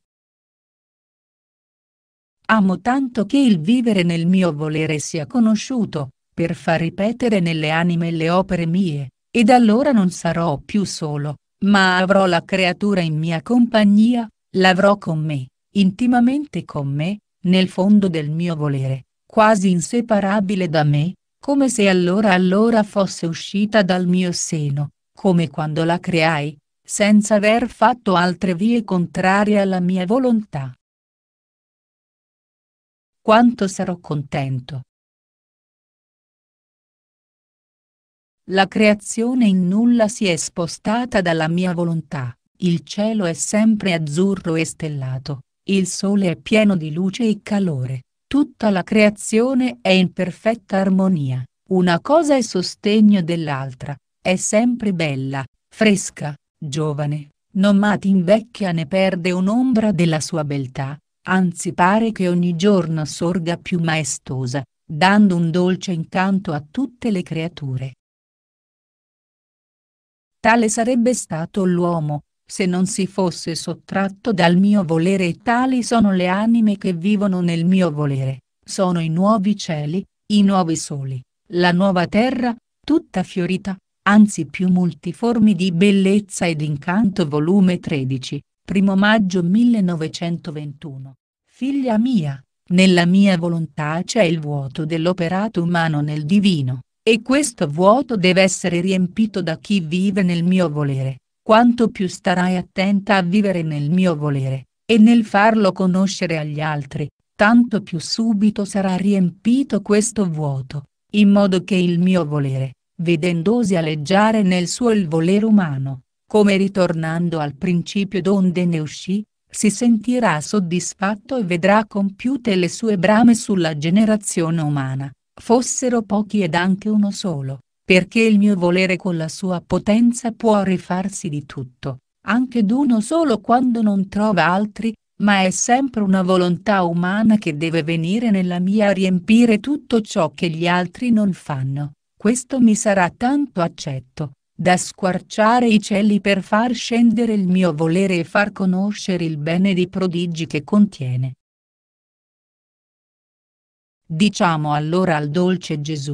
Amo tanto che il vivere nel mio volere sia conosciuto, per far ripetere nelle anime le opere mie, ed allora non sarò più solo, ma avrò la creatura in mia compagnia, l'avrò con me, intimamente con me, nel fondo del mio volere, quasi inseparabile da me, come se allora allora fosse uscita dal mio seno, come quando la creai, senza aver fatto altre vie contrarie alla mia volontà. Quanto sarò contento, La creazione in nulla si è spostata dalla mia volontà, il cielo è sempre azzurro e stellato, il sole è pieno di luce e calore, tutta la creazione è in perfetta armonia, una cosa è sostegno dell'altra, è sempre bella, fresca, giovane, non mati invecchia né perde un'ombra della sua beltà, anzi pare che ogni giorno sorga più maestosa, dando un dolce incanto a tutte le creature. Tale sarebbe stato l'uomo, se non si fosse sottratto dal mio volere e tali sono le anime che vivono nel mio volere, sono i nuovi cieli, i nuovi soli, la nuova terra, tutta fiorita, anzi più multiformi di bellezza ed incanto volume 13, primo maggio 1921. Figlia mia, nella mia volontà c'è il vuoto dell'operato umano nel divino. E questo vuoto deve essere riempito da chi vive nel mio volere, quanto più starai attenta a vivere nel mio volere, e nel farlo conoscere agli altri, tanto più subito sarà riempito questo vuoto, in modo che il mio volere, vedendosi aleggiare nel suo il volere umano, come ritornando al principio donde ne uscì, si sentirà soddisfatto e vedrà compiute le sue brame sulla generazione umana. Fossero pochi ed anche uno solo, perché il mio volere con la sua potenza può rifarsi di tutto, anche d'uno solo quando non trova altri, ma è sempre una volontà umana che deve venire nella mia a riempire tutto ciò che gli altri non fanno. Questo mi sarà tanto accetto, da squarciare i cieli per far scendere il mio volere e far conoscere il bene di prodigi che contiene. Diciamo allora al dolce Gesù.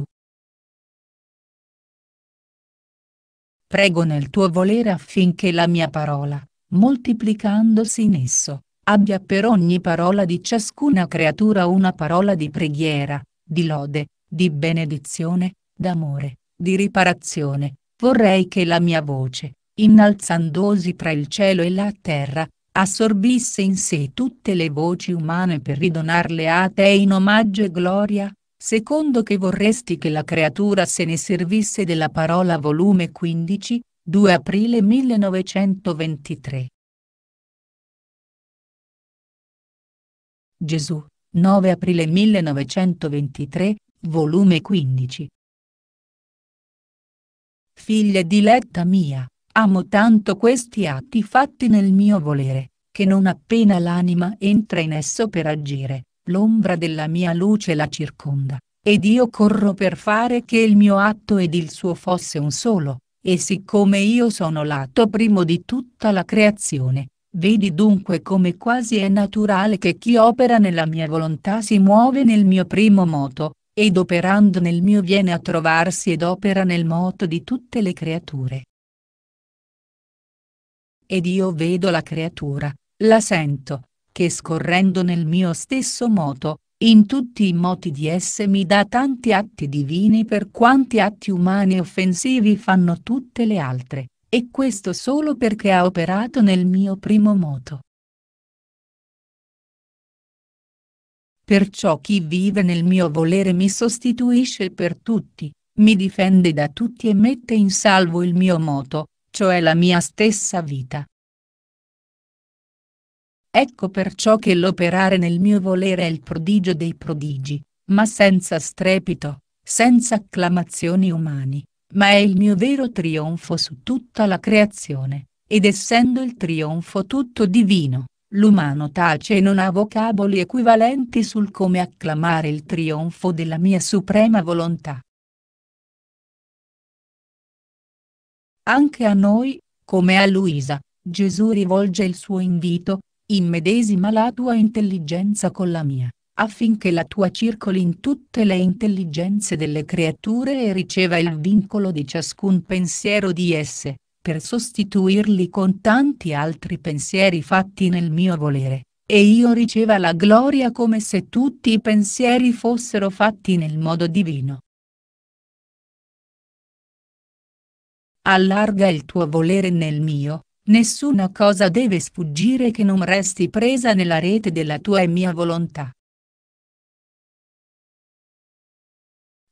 Prego nel tuo volere affinché la mia parola, moltiplicandosi in esso, abbia per ogni parola di ciascuna creatura una parola di preghiera, di lode, di benedizione, d'amore, di riparazione, vorrei che la mia voce, innalzandosi tra il cielo e la terra, assorbisse in sé tutte le voci umane per ridonarle a te in omaggio e gloria, secondo che vorresti che la creatura se ne servisse della parola volume 15, 2 aprile 1923. Gesù, 9 aprile 1923, volume 15. Figlia diletta mia, Amo tanto questi atti fatti nel mio volere, che non appena l'anima entra in esso per agire, l'ombra della mia luce la circonda, ed io corro per fare che il mio atto ed il suo fosse un solo, e siccome io sono l'atto primo di tutta la creazione, vedi dunque come quasi è naturale che chi opera nella mia volontà si muove nel mio primo moto, ed operando nel mio viene a trovarsi ed opera nel moto di tutte le creature. Ed io vedo la creatura, la sento, che scorrendo nel mio stesso moto, in tutti i moti di esse mi dà tanti atti divini per quanti atti umani offensivi fanno tutte le altre, e questo solo perché ha operato nel mio primo moto. Perciò chi vive nel mio volere mi sostituisce per tutti, mi difende da tutti e mette in salvo il mio moto, cioè la mia stessa vita. Ecco perciò che l'operare nel mio volere è il prodigio dei prodigi, ma senza strepito, senza acclamazioni umani, ma è il mio vero trionfo su tutta la creazione, ed essendo il trionfo tutto divino, l'umano tace e non ha vocaboli equivalenti sul come acclamare il trionfo della mia suprema volontà. Anche a noi, come a Luisa, Gesù rivolge il suo invito, immedesima la tua intelligenza con la mia, affinché la tua circoli in tutte le intelligenze delle creature e riceva il vincolo di ciascun pensiero di esse, per sostituirli con tanti altri pensieri fatti nel mio volere, e io riceva la gloria come se tutti i pensieri fossero fatti nel modo divino. allarga il tuo volere nel mio, nessuna cosa deve sfuggire che non resti presa nella rete della tua e mia volontà.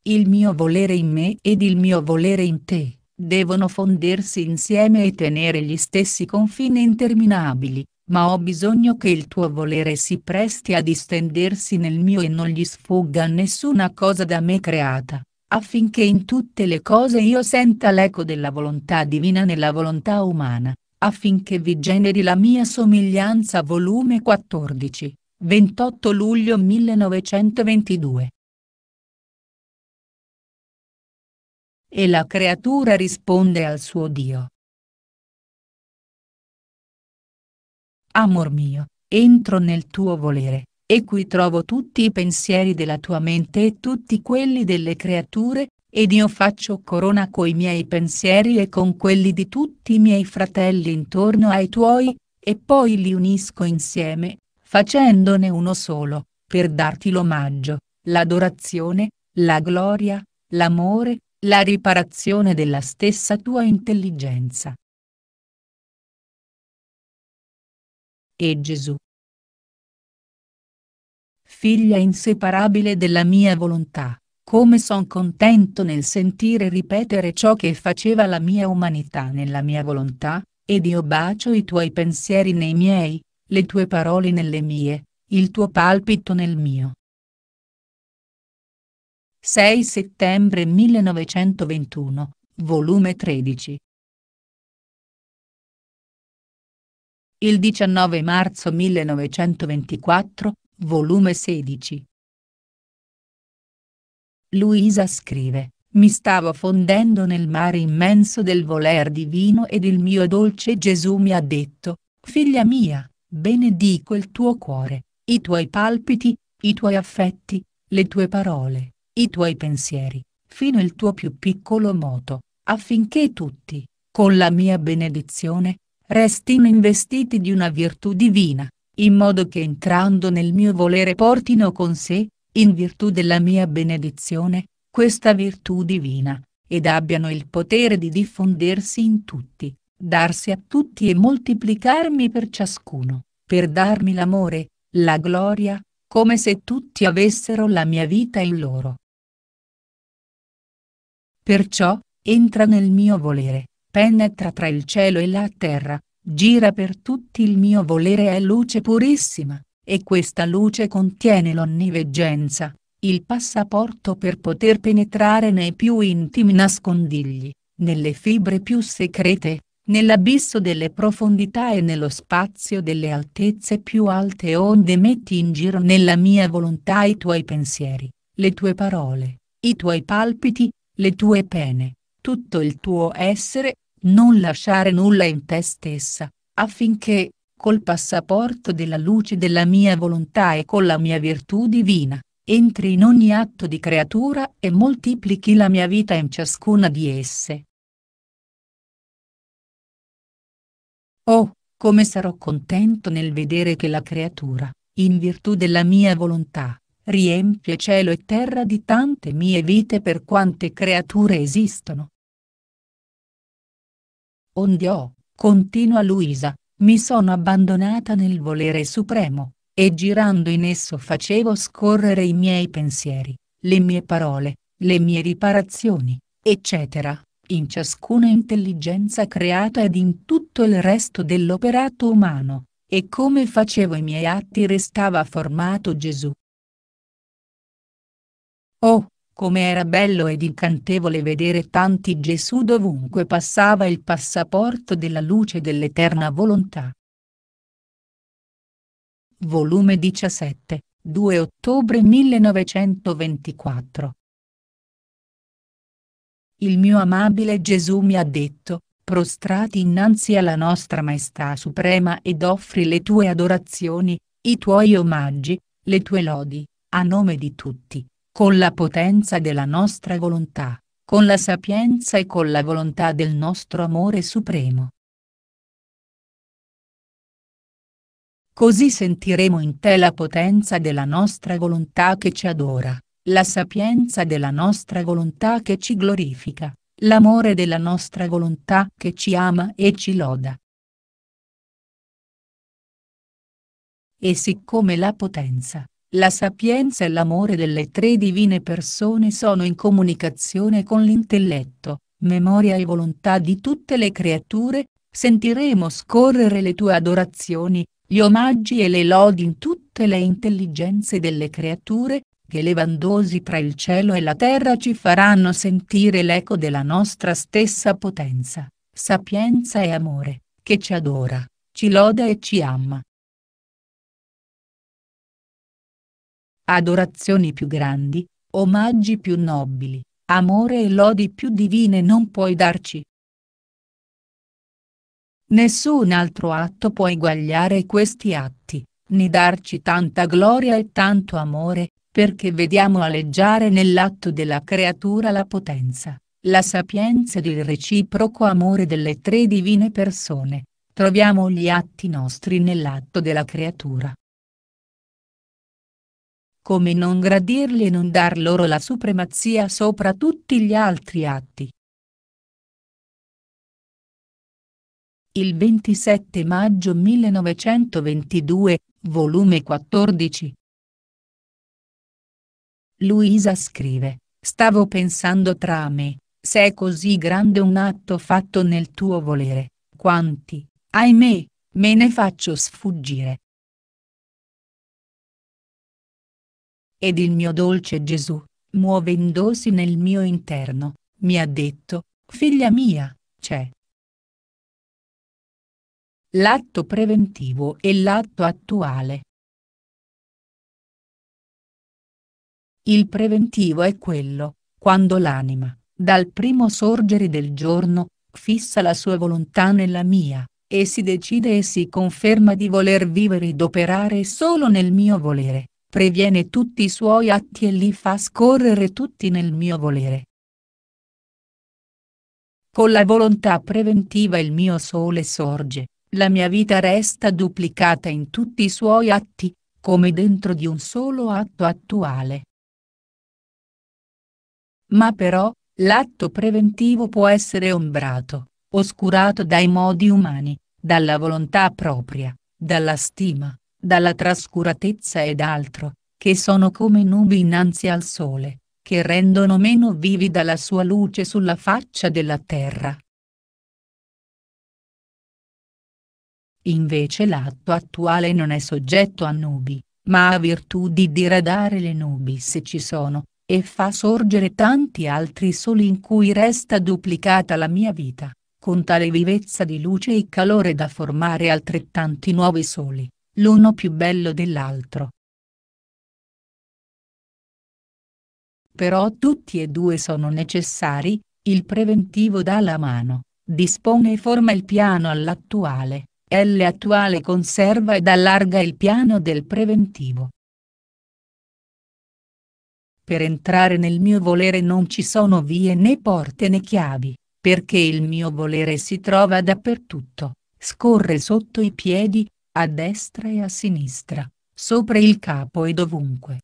Il mio volere in me ed il mio volere in te, devono fondersi insieme e tenere gli stessi confini interminabili, ma ho bisogno che il tuo volere si presti a distendersi nel mio e non gli sfugga nessuna cosa da me creata affinché in tutte le cose io senta l'eco della volontà divina nella volontà umana, affinché vi generi la mia somiglianza volume 14, 28 luglio 1922. E la creatura risponde al suo Dio. Amor mio, entro nel tuo volere, e qui trovo tutti i pensieri della tua mente e tutti quelli delle creature, ed io faccio corona coi miei pensieri e con quelli di tutti i miei fratelli intorno ai tuoi, e poi li unisco insieme, facendone uno solo, per darti l'omaggio, l'adorazione, la gloria, l'amore, la riparazione della stessa tua intelligenza. E Gesù, figlia inseparabile della mia volontà, come son contento nel sentire ripetere ciò che faceva la mia umanità nella mia volontà, ed io bacio i tuoi pensieri nei miei, le tue parole nelle mie, il tuo palpito nel mio. 6 settembre 1921, volume 13. Il 19 marzo 1924, Volume 16. Luisa scrive, mi stavo fondendo nel mare immenso del voler divino ed il mio dolce Gesù mi ha detto, figlia mia, benedico il tuo cuore, i tuoi palpiti, i tuoi affetti, le tue parole, i tuoi pensieri, fino il tuo più piccolo moto, affinché tutti, con la mia benedizione, restino investiti di una virtù divina in modo che entrando nel mio volere portino con sé, in virtù della mia benedizione, questa virtù divina, ed abbiano il potere di diffondersi in tutti, darsi a tutti e moltiplicarmi per ciascuno, per darmi l'amore, la gloria, come se tutti avessero la mia vita in loro. Perciò, entra nel mio volere, penetra tra il cielo e la terra, Gira per tutti il mio volere è luce purissima, e questa luce contiene l'onniveggenza, il passaporto per poter penetrare nei più intimi nascondigli, nelle fibre più secrete, nell'abisso delle profondità e nello spazio delle altezze più alte onde metti in giro nella mia volontà i tuoi pensieri, le tue parole, i tuoi palpiti, le tue pene, tutto il tuo essere, non lasciare nulla in te stessa, affinché, col passaporto della luce della mia volontà e con la mia virtù divina, entri in ogni atto di creatura e moltiplichi la mia vita in ciascuna di esse. Oh, come sarò contento nel vedere che la creatura, in virtù della mia volontà, riempie cielo e terra di tante mie vite per quante creature esistono, Ondio, continua Luisa, mi sono abbandonata nel volere supremo, e girando in esso facevo scorrere i miei pensieri, le mie parole, le mie riparazioni, eccetera, in ciascuna intelligenza creata ed in tutto il resto dell'operato umano, e come facevo i miei atti restava formato Gesù. Oh, come era bello ed incantevole vedere tanti Gesù dovunque passava il passaporto della luce dell'eterna volontà. Volume 17, 2 ottobre 1924. Il mio amabile Gesù mi ha detto, prostrati innanzi alla nostra Maestà Suprema ed offri le tue adorazioni, i tuoi omaggi, le tue lodi, a nome di tutti, con la potenza della nostra volontà, con la sapienza e con la volontà del nostro amore supremo. Così sentiremo in te la potenza della nostra volontà che ci adora, la sapienza della nostra volontà che ci glorifica, l'amore della nostra volontà che ci ama e ci loda. E siccome la potenza, la sapienza e l'amore delle tre divine persone sono in comunicazione con l'intelletto, memoria e volontà di tutte le creature, sentiremo scorrere le tue adorazioni, gli omaggi e le lodi in tutte le intelligenze delle creature, che levandosi tra il cielo e la terra ci faranno sentire l'eco della nostra stessa potenza, sapienza e amore, che ci adora, ci loda e ci ama. adorazioni più grandi, omaggi più nobili, amore e lodi più divine non puoi darci. Nessun altro atto può eguagliare questi atti, né darci tanta gloria e tanto amore, perché vediamo aleggiare nell'atto della creatura la potenza, la sapienza ed il reciproco amore delle tre divine persone, troviamo gli atti nostri nell'atto della creatura, come non gradirli e non dar loro la supremazia sopra tutti gli altri atti. Il 27 maggio 1922, volume 14. Luisa scrive, stavo pensando tra me, se è così grande un atto fatto nel tuo volere, quanti, ahimè, me ne faccio sfuggire. ed il mio dolce Gesù, muovendosi nel mio interno, mi ha detto, figlia mia, c'è. L'atto preventivo e l'atto attuale. Il preventivo è quello, quando l'anima, dal primo sorgere del giorno, fissa la sua volontà nella mia, e si decide e si conferma di voler vivere ed operare solo nel mio volere, previene tutti i suoi atti e li fa scorrere tutti nel mio volere. Con la volontà preventiva il mio sole sorge, la mia vita resta duplicata in tutti i suoi atti, come dentro di un solo atto attuale. Ma però, l'atto preventivo può essere ombrato, oscurato dai modi umani, dalla volontà propria, dalla stima, dalla trascuratezza ed altro, che sono come nubi innanzi al sole, che rendono meno vivida la sua luce sulla faccia della terra. Invece l'atto attuale non è soggetto a nubi, ma ha virtù di diradare le nubi se ci sono, e fa sorgere tanti altri soli in cui resta duplicata la mia vita, con tale vivezza di luce e calore da formare altrettanti nuovi soli l'uno più bello dell'altro. Però tutti e due sono necessari, il preventivo dà la mano, dispone e forma il piano all'attuale, L attuale conserva ed allarga il piano del preventivo. Per entrare nel mio volere non ci sono vie né porte né chiavi, perché il mio volere si trova dappertutto, scorre sotto i piedi, a destra e a sinistra, sopra il capo e dovunque.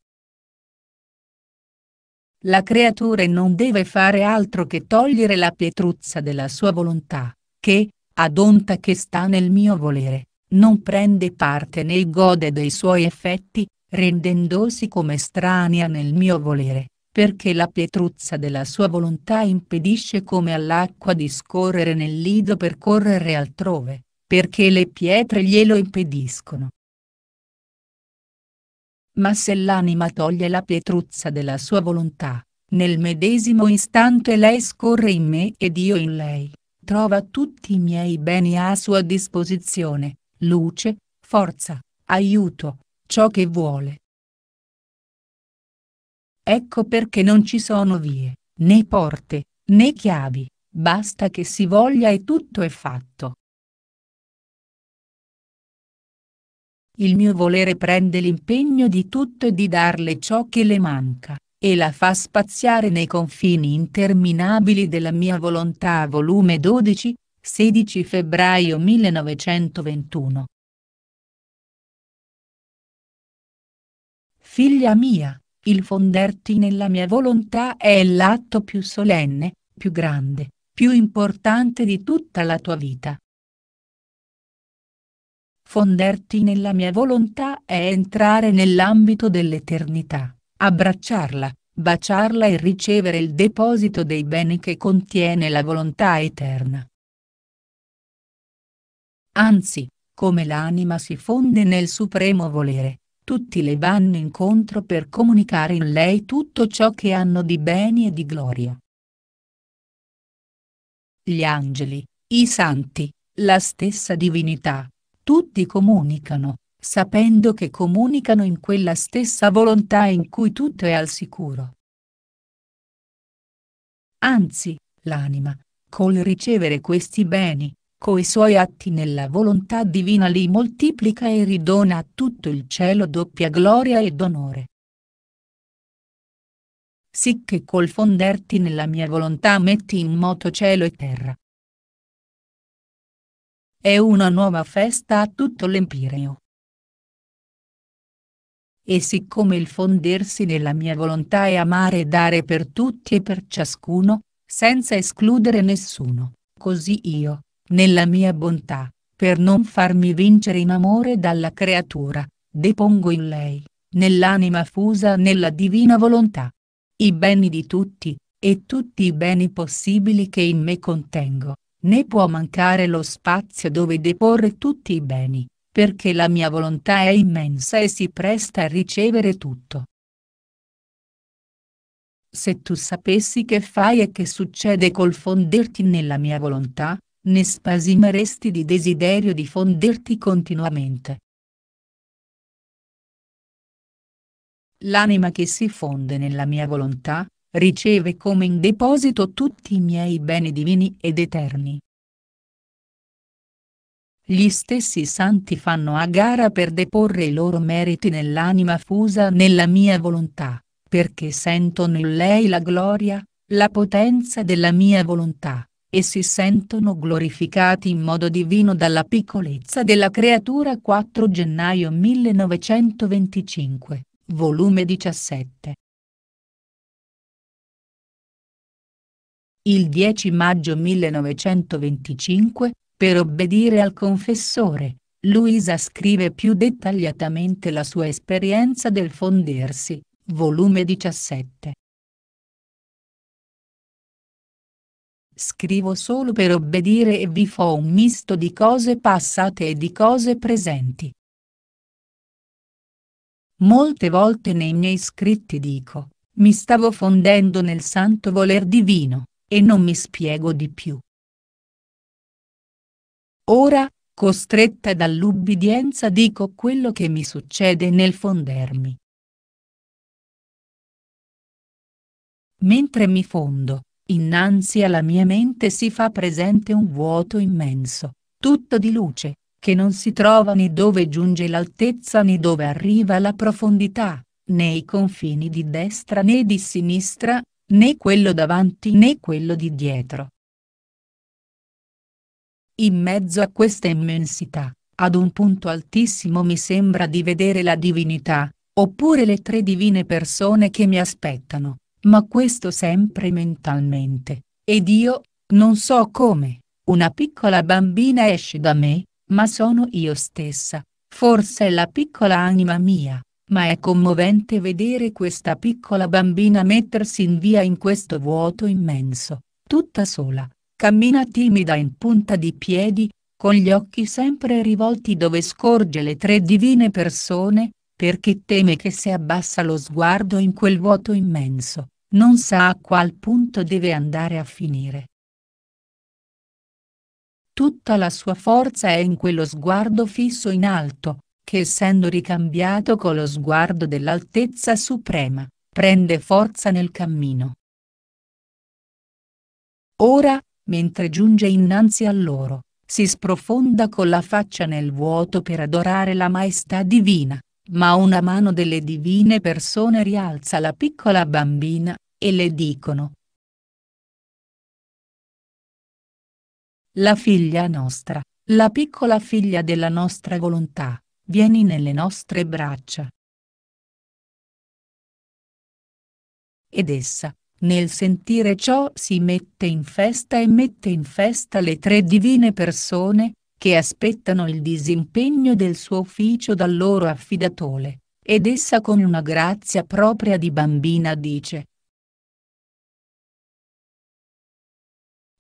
La creatura non deve fare altro che togliere la pietruzza della sua volontà, che, ad onta che sta nel mio volere, non prende parte né gode dei suoi effetti, rendendosi come estranea nel mio volere, perché la pietruzza della sua volontà impedisce come all'acqua di scorrere nel lido per correre altrove, perché le pietre glielo impediscono. Ma se l'anima toglie la pietruzza della sua volontà, nel medesimo istante lei scorre in me ed io in lei, trova tutti i miei beni a sua disposizione, luce, forza, aiuto, ciò che vuole. Ecco perché non ci sono vie, né porte, né chiavi, basta che si voglia e tutto è fatto. Il mio volere prende l'impegno di tutto e di darle ciò che le manca, e la fa spaziare nei confini interminabili della mia volontà volume 12, 16 febbraio 1921. Figlia mia, il fonderti nella mia volontà è l'atto più solenne, più grande, più importante di tutta la tua vita. Fonderti nella mia volontà è entrare nell'ambito dell'eternità, abbracciarla, baciarla e ricevere il deposito dei beni che contiene la volontà eterna. Anzi, come l'anima si fonde nel supremo volere, tutti le vanno incontro per comunicare in lei tutto ciò che hanno di beni e di gloria. Gli angeli, i santi, la stessa divinità, tutti comunicano, sapendo che comunicano in quella stessa volontà in cui tutto è al sicuro. Anzi, l'anima, col ricevere questi beni, coi suoi atti nella volontà divina li moltiplica e ridona a tutto il cielo doppia gloria ed onore. Sicché col fonderti nella mia volontà metti in moto cielo e terra, è una nuova festa a tutto l'empireo. E siccome il fondersi della mia volontà è amare e dare per tutti e per ciascuno, senza escludere nessuno, così io, nella mia bontà, per non farmi vincere in amore dalla creatura, depongo in lei, nell'anima fusa nella divina volontà, i beni di tutti, e tutti i beni possibili che in me contengo, né può mancare lo spazio dove deporre tutti i beni, perché la mia volontà è immensa e si presta a ricevere tutto. Se tu sapessi che fai e che succede col fonderti nella mia volontà, ne spasimeresti di desiderio di fonderti continuamente. L'anima che si fonde nella mia volontà, riceve come in deposito tutti i miei beni divini ed eterni. Gli stessi santi fanno a gara per deporre i loro meriti nell'anima fusa nella mia volontà, perché sentono in lei la gloria, la potenza della mia volontà, e si sentono glorificati in modo divino dalla piccolezza della creatura 4 gennaio 1925, volume 17. Il 10 maggio 1925, per obbedire al confessore, Luisa scrive più dettagliatamente la sua esperienza del fondersi, volume 17. Scrivo solo per obbedire e vi fo un misto di cose passate e di cose presenti. Molte volte nei miei scritti dico, mi stavo fondendo nel santo voler divino e non mi spiego di più. Ora, costretta dall'ubbidienza dico quello che mi succede nel fondermi. Mentre mi fondo, innanzi alla mia mente si fa presente un vuoto immenso, tutto di luce, che non si trova né dove giunge l'altezza né dove arriva la profondità, né i confini di destra né di sinistra, né quello davanti né quello di dietro. In mezzo a questa immensità, ad un punto altissimo mi sembra di vedere la divinità, oppure le tre divine persone che mi aspettano, ma questo sempre mentalmente, ed io, non so come, una piccola bambina esce da me, ma sono io stessa, forse è la piccola anima mia, ma è commovente vedere questa piccola bambina mettersi in via in questo vuoto immenso, tutta sola, cammina timida in punta di piedi, con gli occhi sempre rivolti dove scorge le tre divine persone, perché teme che se abbassa lo sguardo in quel vuoto immenso, non sa a qual punto deve andare a finire. Tutta la sua forza è in quello sguardo fisso in alto, che essendo ricambiato con lo sguardo dell'altezza suprema, prende forza nel cammino. Ora, mentre giunge innanzi a loro, si sprofonda con la faccia nel vuoto per adorare la maestà divina, ma una mano delle divine persone rialza la piccola bambina, e le dicono. La figlia nostra, la piccola figlia della nostra volontà, Vieni nelle nostre braccia. Ed essa, nel sentire ciò si mette in festa e mette in festa le tre divine persone, che aspettano il disimpegno del suo ufficio dal loro affidatole, ed essa con una grazia propria di bambina dice.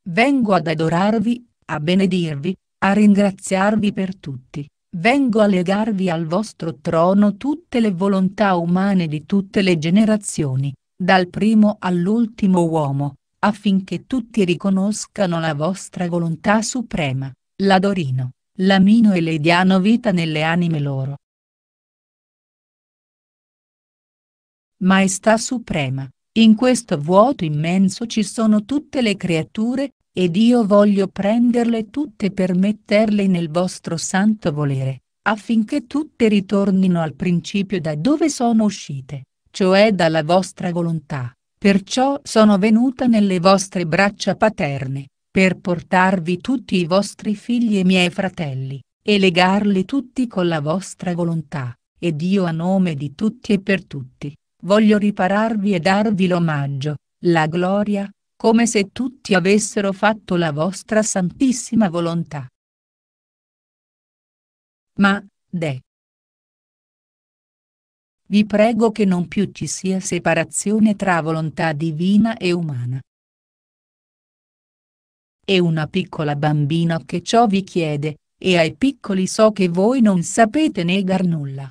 Vengo ad adorarvi, a benedirvi, a ringraziarvi per tutti, Vengo a legarvi al vostro trono tutte le volontà umane di tutte le generazioni, dal primo all'ultimo uomo, affinché tutti riconoscano la vostra volontà suprema, l'adorino, l'amino e le diano vita nelle anime loro. Maestà Suprema, in questo vuoto immenso ci sono tutte le creature, ed io voglio prenderle tutte per metterle nel vostro santo volere, affinché tutte ritornino al principio da dove sono uscite, cioè dalla vostra volontà. Perciò sono venuta nelle vostre braccia paterne, per portarvi tutti i vostri figli e miei fratelli, e legarli tutti con la vostra volontà, ed io a nome di tutti e per tutti, voglio ripararvi e darvi l'omaggio, la gloria, come se tutti avessero fatto la vostra santissima volontà. Ma, De. Vi prego che non più ci sia separazione tra volontà divina e umana. È una piccola bambina che ciò vi chiede, e ai piccoli so che voi non sapete negar nulla.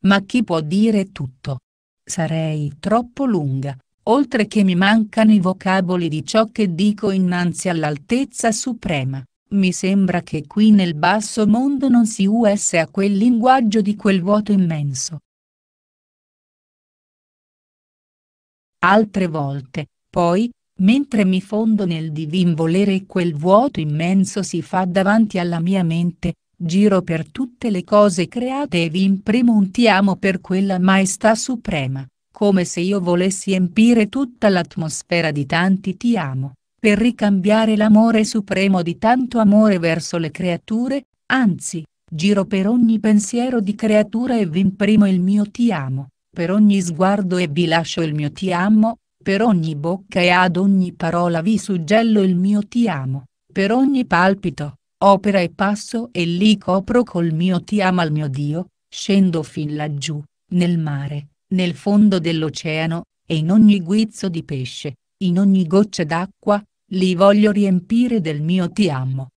Ma chi può dire tutto? Sarei troppo lunga, oltre che mi mancano i vocaboli di ciò che dico innanzi all'altezza suprema. Mi sembra che qui nel basso mondo non si us a quel linguaggio di quel vuoto immenso. Altre volte, poi, mentre mi fondo nel divin volere e quel vuoto immenso si fa davanti alla mia mente, giro per tutte le cose create e vi imprimo un ti amo per quella maestà suprema come se io volessi empire tutta l'atmosfera di tanti ti amo, per ricambiare l'amore supremo di tanto amore verso le creature, anzi, giro per ogni pensiero di creatura e vi imprimo il mio ti amo, per ogni sguardo e vi lascio il mio ti amo, per ogni bocca e ad ogni parola vi suggello il mio ti amo, per ogni palpito, opera e passo e li copro col mio ti amo al mio Dio, scendo fin laggiù, nel mare, nel fondo dell'oceano, e in ogni guizzo di pesce, in ogni goccia d'acqua, li voglio riempire del mio ti amo.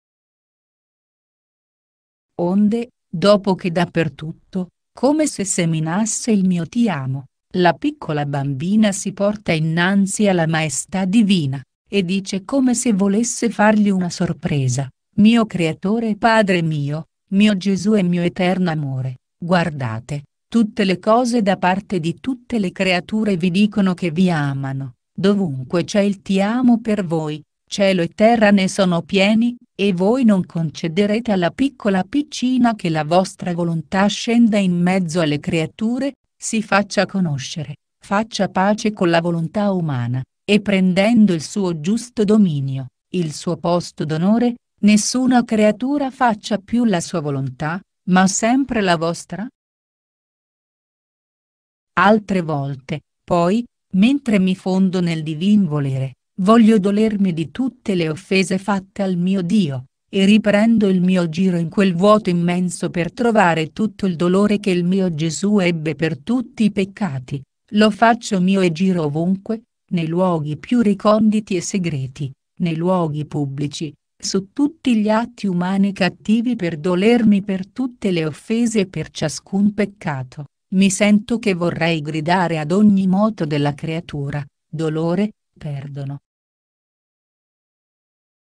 Onde, dopo che dappertutto, come se seminasse il mio ti amo, la piccola bambina si porta innanzi alla maestà divina, e dice come se volesse fargli una sorpresa, mio creatore e padre mio, mio Gesù e mio eterno amore, guardate, Tutte le cose da parte di tutte le creature vi dicono che vi amano, dovunque c'è il ti amo per voi, cielo e terra ne sono pieni, e voi non concederete alla piccola piccina che la vostra volontà scenda in mezzo alle creature, si faccia conoscere, faccia pace con la volontà umana, e prendendo il suo giusto dominio, il suo posto d'onore, nessuna creatura faccia più la sua volontà, ma sempre la vostra, Altre volte, poi, mentre mi fondo nel divin volere, voglio dolermi di tutte le offese fatte al mio Dio, e riprendo il mio giro in quel vuoto immenso per trovare tutto il dolore che il mio Gesù ebbe per tutti i peccati, lo faccio mio e giro ovunque, nei luoghi più riconditi e segreti, nei luoghi pubblici, su tutti gli atti umani cattivi per dolermi per tutte le offese e per ciascun peccato. Mi sento che vorrei gridare ad ogni moto della creatura, dolore, perdono.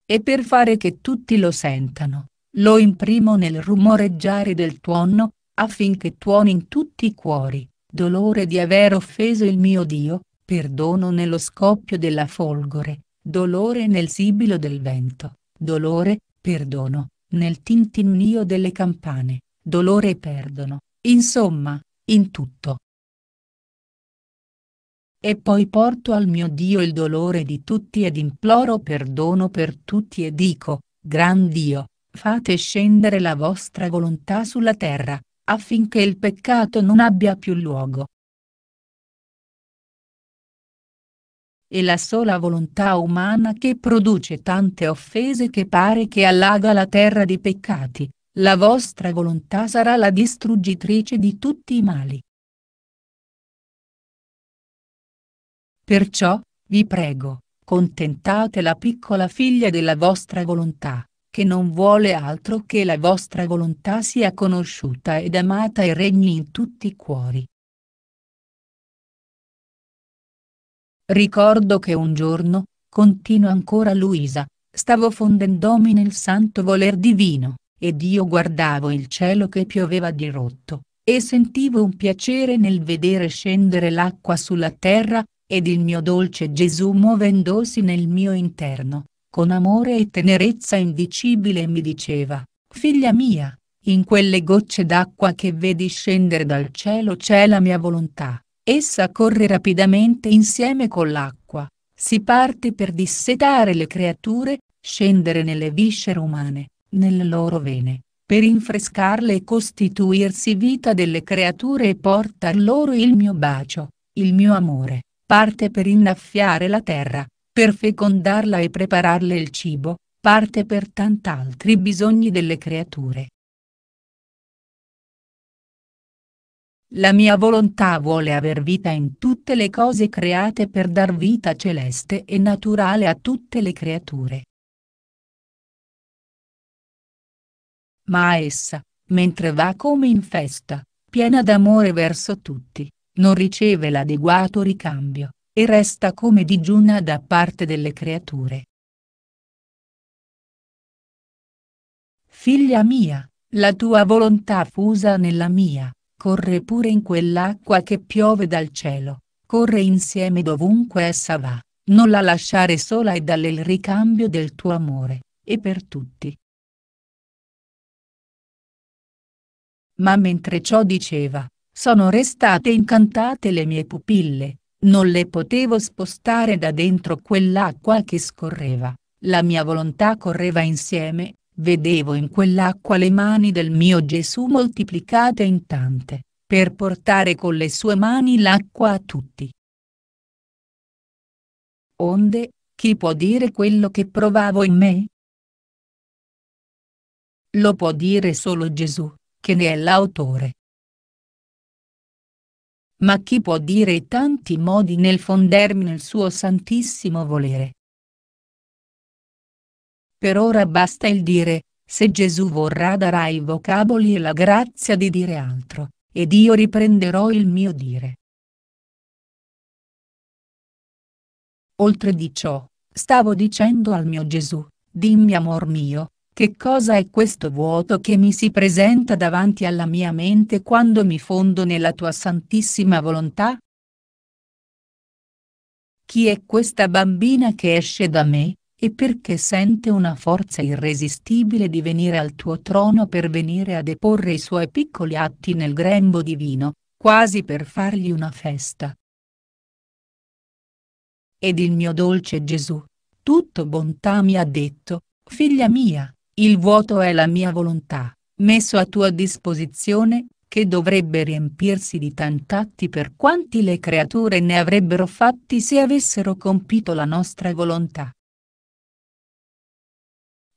E per fare che tutti lo sentano, lo imprimo nel rumoreggiare del tuono, affinché tuoni in tutti i cuori, dolore di aver offeso il mio Dio, perdono nello scoppio della folgore, dolore nel sibilo del vento, dolore, perdono, nel tintinnio delle campane, dolore e perdono, insomma, in tutto. E poi porto al mio Dio il dolore di tutti ed imploro perdono per tutti e dico, Gran Dio, fate scendere la vostra volontà sulla terra, affinché il peccato non abbia più luogo. È la sola volontà umana che produce tante offese che pare che allaga la terra di peccati, la vostra volontà sarà la distruggitrice di tutti i mali. Perciò, vi prego, contentate la piccola figlia della vostra volontà, che non vuole altro che la vostra volontà sia conosciuta ed amata e regni in tutti i cuori. Ricordo che un giorno, continua ancora Luisa, stavo fondendomi nel santo voler divino. Ed io guardavo il cielo che pioveva dirotto, e sentivo un piacere nel vedere scendere l'acqua sulla terra, ed il mio dolce Gesù muovendosi nel mio interno, con amore e tenerezza indicibile mi diceva, figlia mia, in quelle gocce d'acqua che vedi scendere dal cielo c'è la mia volontà, essa corre rapidamente insieme con l'acqua, si parte per dissetare le creature, scendere nelle viscere umane, nelle loro vene, per infrescarle e costituirsi vita delle creature e portar loro il mio bacio, il mio amore, parte per innaffiare la terra, per fecondarla e prepararle il cibo, parte per tant'altri bisogni delle creature. La mia volontà vuole aver vita in tutte le cose create per dar vita celeste e naturale a tutte le creature. ma essa, mentre va come in festa, piena d'amore verso tutti, non riceve l'adeguato ricambio, e resta come digiuna da parte delle creature. Figlia mia, la tua volontà fusa nella mia, corre pure in quell'acqua che piove dal cielo, corre insieme dovunque essa va, non la lasciare sola e dalle il ricambio del tuo amore, e per tutti, ma mentre ciò diceva, sono restate incantate le mie pupille, non le potevo spostare da dentro quell'acqua che scorreva, la mia volontà correva insieme, vedevo in quell'acqua le mani del mio Gesù moltiplicate in tante, per portare con le sue mani l'acqua a tutti. Onde, chi può dire quello che provavo in me? Lo può dire solo Gesù che ne è l'autore. Ma chi può dire tanti modi nel fondermi nel suo santissimo volere? Per ora basta il dire, se Gesù vorrà darà i vocaboli e la grazia di dire altro, ed io riprenderò il mio dire. Oltre di ciò, stavo dicendo al mio Gesù, dimmi amor mio, che cosa è questo vuoto che mi si presenta davanti alla mia mente quando mi fondo nella tua santissima volontà? Chi è questa bambina che esce da me, e perché sente una forza irresistibile di venire al tuo trono per venire a deporre i suoi piccoli atti nel grembo divino, quasi per fargli una festa? Ed il mio dolce Gesù, tutto bontà mi ha detto, figlia mia, il vuoto è la mia volontà, messo a tua disposizione, che dovrebbe riempirsi di tant'atti per quanti le creature ne avrebbero fatti se avessero compito la nostra volontà.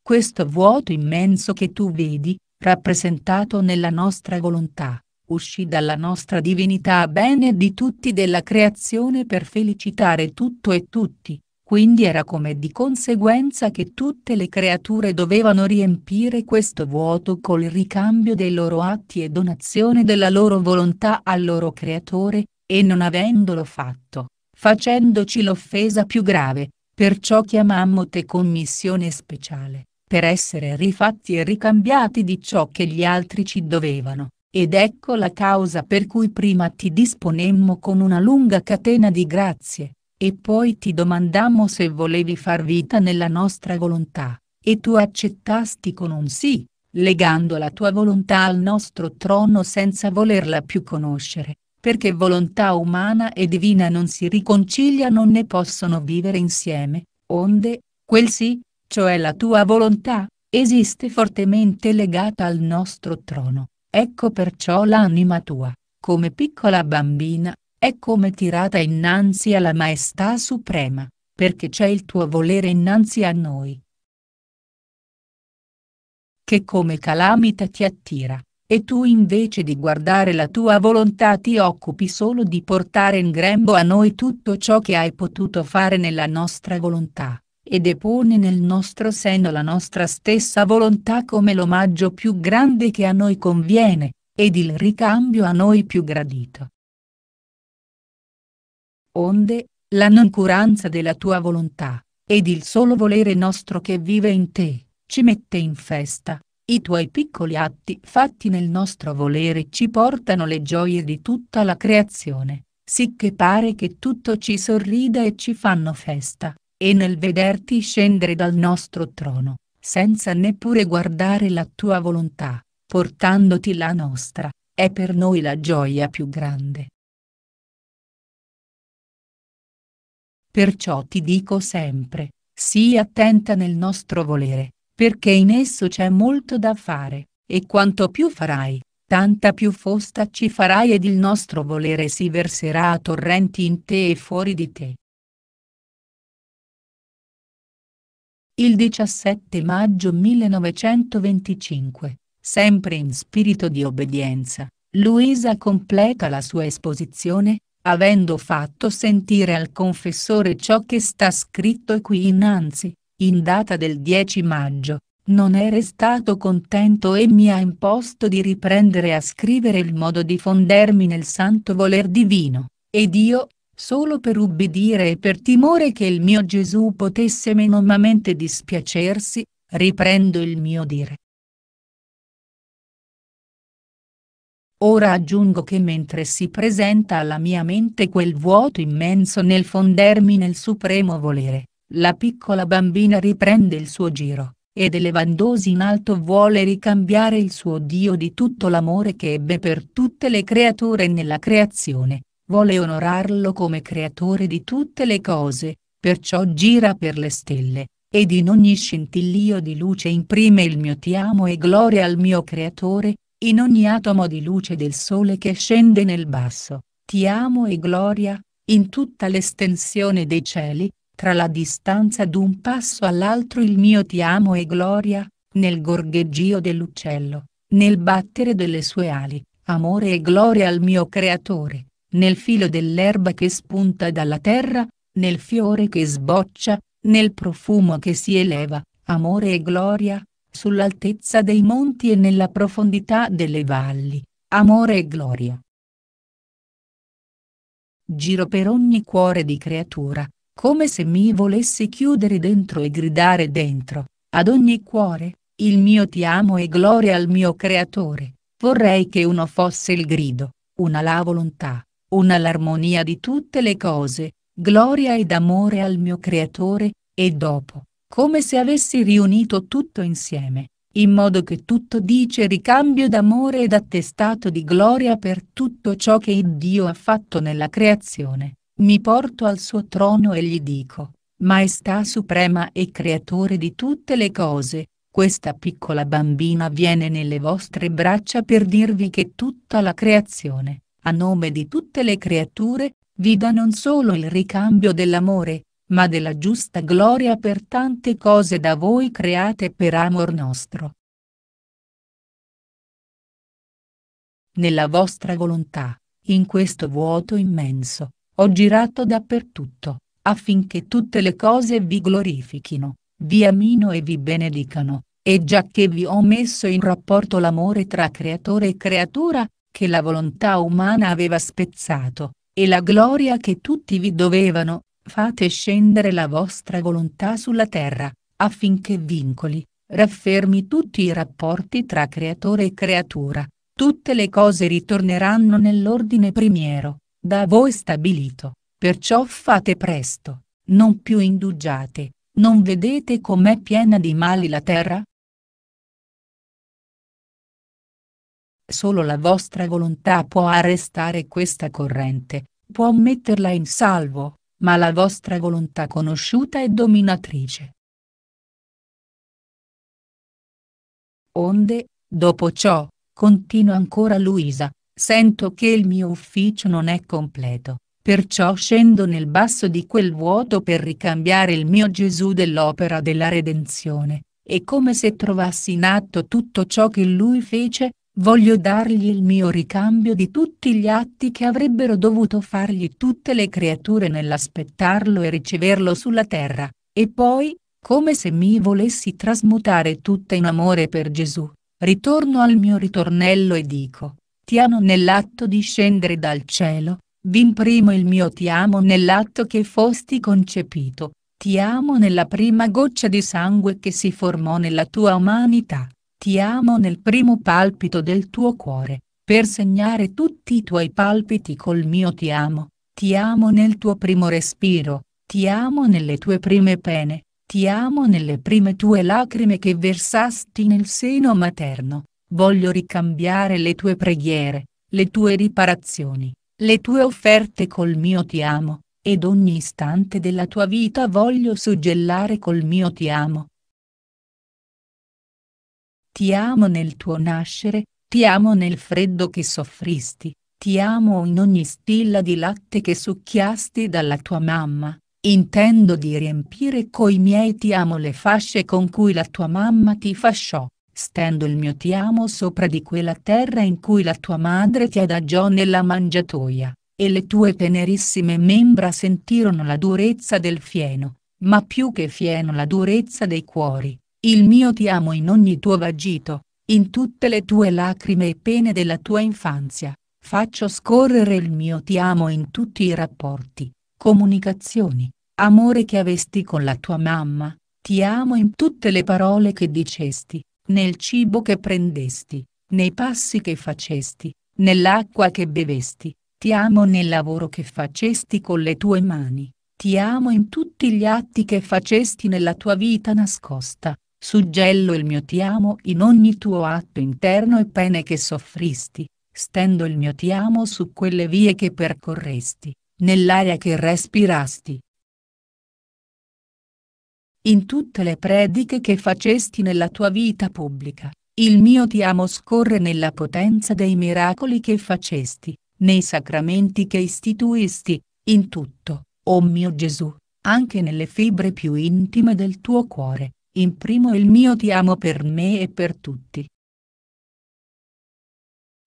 Questo vuoto immenso che tu vedi, rappresentato nella nostra volontà, uscì dalla nostra divinità a bene di tutti della creazione per felicitare tutto e tutti, quindi era come di conseguenza che tutte le creature dovevano riempire questo vuoto col ricambio dei loro atti e donazione della loro volontà al loro creatore, e non avendolo fatto, facendoci l'offesa più grave, perciò chiamammo te commissione speciale, per essere rifatti e ricambiati di ciò che gli altri ci dovevano. Ed ecco la causa per cui prima ti disponemmo con una lunga catena di grazie, e poi ti domandammo se volevi far vita nella nostra volontà, e tu accettasti con un sì, legando la tua volontà al nostro trono senza volerla più conoscere, perché volontà umana e divina non si riconciliano né possono vivere insieme, onde, quel sì, cioè la tua volontà, esiste fortemente legata al nostro trono, ecco perciò l'anima tua, come piccola bambina, è come tirata innanzi alla Maestà Suprema, perché c'è il tuo volere innanzi a noi. Che come calamita ti attira, e tu invece di guardare la tua volontà ti occupi solo di portare in grembo a noi tutto ciò che hai potuto fare nella nostra volontà e deponi nel nostro seno la nostra stessa volontà come l'omaggio più grande che a noi conviene, ed il ricambio a noi più gradito onde, la noncuranza della tua volontà, ed il solo volere nostro che vive in te, ci mette in festa. I tuoi piccoli atti fatti nel nostro volere ci portano le gioie di tutta la creazione, sicché pare che tutto ci sorrida e ci fanno festa, e nel vederti scendere dal nostro trono, senza neppure guardare la tua volontà, portandoti la nostra, è per noi la gioia più grande. Perciò ti dico sempre, sii attenta nel nostro volere, perché in esso c'è molto da fare, e quanto più farai, tanta più fosta ci farai ed il nostro volere si verserà a torrenti in te e fuori di te. Il 17 maggio 1925, sempre in spirito di obbedienza, Luisa completa la sua esposizione, avendo fatto sentire al confessore ciò che sta scritto qui innanzi, in data del 10 maggio, non ero stato contento e mi ha imposto di riprendere a scrivere il modo di fondermi nel santo voler divino, ed io, solo per ubbidire e per timore che il mio Gesù potesse menomamente dispiacersi, riprendo il mio dire, Ora aggiungo che mentre si presenta alla mia mente quel vuoto immenso nel fondermi nel supremo volere, la piccola bambina riprende il suo giro, ed elevandosi in alto vuole ricambiare il suo Dio di tutto l'amore che ebbe per tutte le creature nella creazione, vuole onorarlo come creatore di tutte le cose, perciò gira per le stelle, ed in ogni scintillio di luce imprime il mio ti amo e gloria al mio creatore, in ogni atomo di luce del sole che scende nel basso, ti amo e gloria, in tutta l'estensione dei cieli, tra la distanza d'un passo all'altro il mio ti amo e gloria, nel gorgheggio dell'uccello, nel battere delle sue ali, amore e gloria al mio creatore, nel filo dell'erba che spunta dalla terra, nel fiore che sboccia, nel profumo che si eleva, amore e gloria, sull'altezza dei monti e nella profondità delle valli, amore e gloria. Giro per ogni cuore di creatura, come se mi volessi chiudere dentro e gridare dentro, ad ogni cuore, il mio ti amo e gloria al mio creatore, vorrei che uno fosse il grido, una la volontà, una l'armonia di tutte le cose, gloria ed amore al mio creatore, e dopo, come se avessi riunito tutto insieme, in modo che tutto dice ricambio d'amore ed attestato di gloria per tutto ciò che Dio ha fatto nella creazione, mi porto al suo trono e gli dico, Maestà Suprema e Creatore di tutte le cose, questa piccola bambina viene nelle vostre braccia per dirvi che tutta la creazione, a nome di tutte le creature, vi dà non solo il ricambio dell'amore, ma della giusta gloria per tante cose da voi create per amor nostro. Nella vostra volontà, in questo vuoto immenso, ho girato dappertutto, affinché tutte le cose vi glorifichino, vi amino e vi benedicano, e già che vi ho messo in rapporto l'amore tra creatore e creatura, che la volontà umana aveva spezzato, e la gloria che tutti vi dovevano, fate scendere la vostra volontà sulla terra, affinché vincoli, raffermi tutti i rapporti tra creatore e creatura, tutte le cose ritorneranno nell'ordine primiero, da voi stabilito, perciò fate presto, non più indugiate, non vedete com'è piena di mali la terra? Solo la vostra volontà può arrestare questa corrente, può metterla in salvo ma la vostra volontà conosciuta e dominatrice. Onde, dopo ciò, continua ancora Luisa, sento che il mio ufficio non è completo, perciò scendo nel basso di quel vuoto per ricambiare il mio Gesù dell'opera della redenzione, e come se trovassi in atto tutto ciò che lui fece, Voglio dargli il mio ricambio di tutti gli atti che avrebbero dovuto fargli tutte le creature nell'aspettarlo e riceverlo sulla terra, e poi, come se mi volessi trasmutare tutta in amore per Gesù, ritorno al mio ritornello e dico, ti amo nell'atto di scendere dal cielo, v'imprimo il mio ti amo nell'atto che fosti concepito, ti amo nella prima goccia di sangue che si formò nella tua umanità. Ti amo nel primo palpito del tuo cuore, per segnare tutti i tuoi palpiti col mio ti amo, ti amo nel tuo primo respiro, ti amo nelle tue prime pene, ti amo nelle prime tue lacrime che versasti nel seno materno, voglio ricambiare le tue preghiere, le tue riparazioni, le tue offerte col mio ti amo, ed ogni istante della tua vita voglio suggellare col mio ti amo, ti amo nel tuo nascere, ti amo nel freddo che soffristi, ti amo in ogni stilla di latte che succhiasti dalla tua mamma. Intendo di riempire coi miei ti amo le fasce con cui la tua mamma ti fasciò, stendo il mio ti amo sopra di quella terra in cui la tua madre ti adagiò nella mangiatoia, e le tue tenerissime membra sentirono la durezza del fieno, ma più che fieno la durezza dei cuori, il mio ti amo in ogni tuo vagito, in tutte le tue lacrime e pene della tua infanzia, faccio scorrere il mio ti amo in tutti i rapporti, comunicazioni, amore che avesti con la tua mamma, ti amo in tutte le parole che dicesti, nel cibo che prendesti, nei passi che facesti, nell'acqua che bevesti, ti amo nel lavoro che facesti con le tue mani, ti amo in tutti gli atti che facesti nella tua vita nascosta, Suggello il mio ti amo in ogni tuo atto interno e pene che soffristi, stendo il mio ti amo su quelle vie che percorresti, nell'aria che respirasti. In tutte le prediche che facesti nella tua vita pubblica, il mio ti amo scorre nella potenza dei miracoli che facesti, nei sacramenti che istituisti, in tutto, o oh mio Gesù, anche nelle fibre più intime del tuo cuore, Imprimo il mio ti amo per me e per tutti.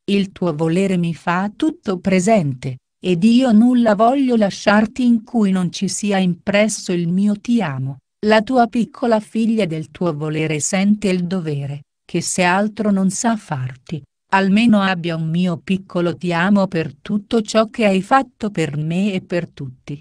Il tuo volere mi fa tutto presente, ed io nulla voglio lasciarti in cui non ci sia impresso il mio ti amo, la tua piccola figlia del tuo volere sente il dovere, che se altro non sa farti, almeno abbia un mio piccolo ti amo per tutto ciò che hai fatto per me e per tutti.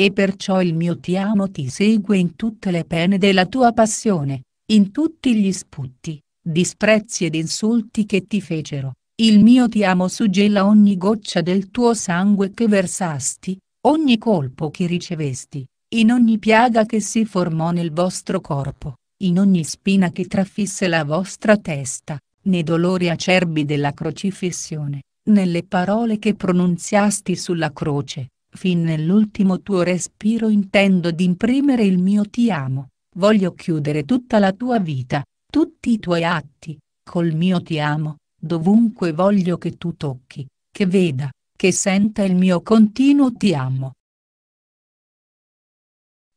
E perciò il mio ti amo ti segue in tutte le pene della tua passione, in tutti gli sputti, disprezzi ed insulti che ti fecero, il mio ti amo suggella ogni goccia del tuo sangue che versasti, ogni colpo che ricevesti, in ogni piaga che si formò nel vostro corpo, in ogni spina che trafisse la vostra testa, nei dolori acerbi della crocifissione, nelle parole che pronunziasti sulla croce, Fin nell'ultimo tuo respiro intendo d'imprimere il mio ti amo, voglio chiudere tutta la tua vita, tutti i tuoi atti, col mio ti amo, dovunque voglio che tu tocchi, che veda, che senta il mio continuo ti amo.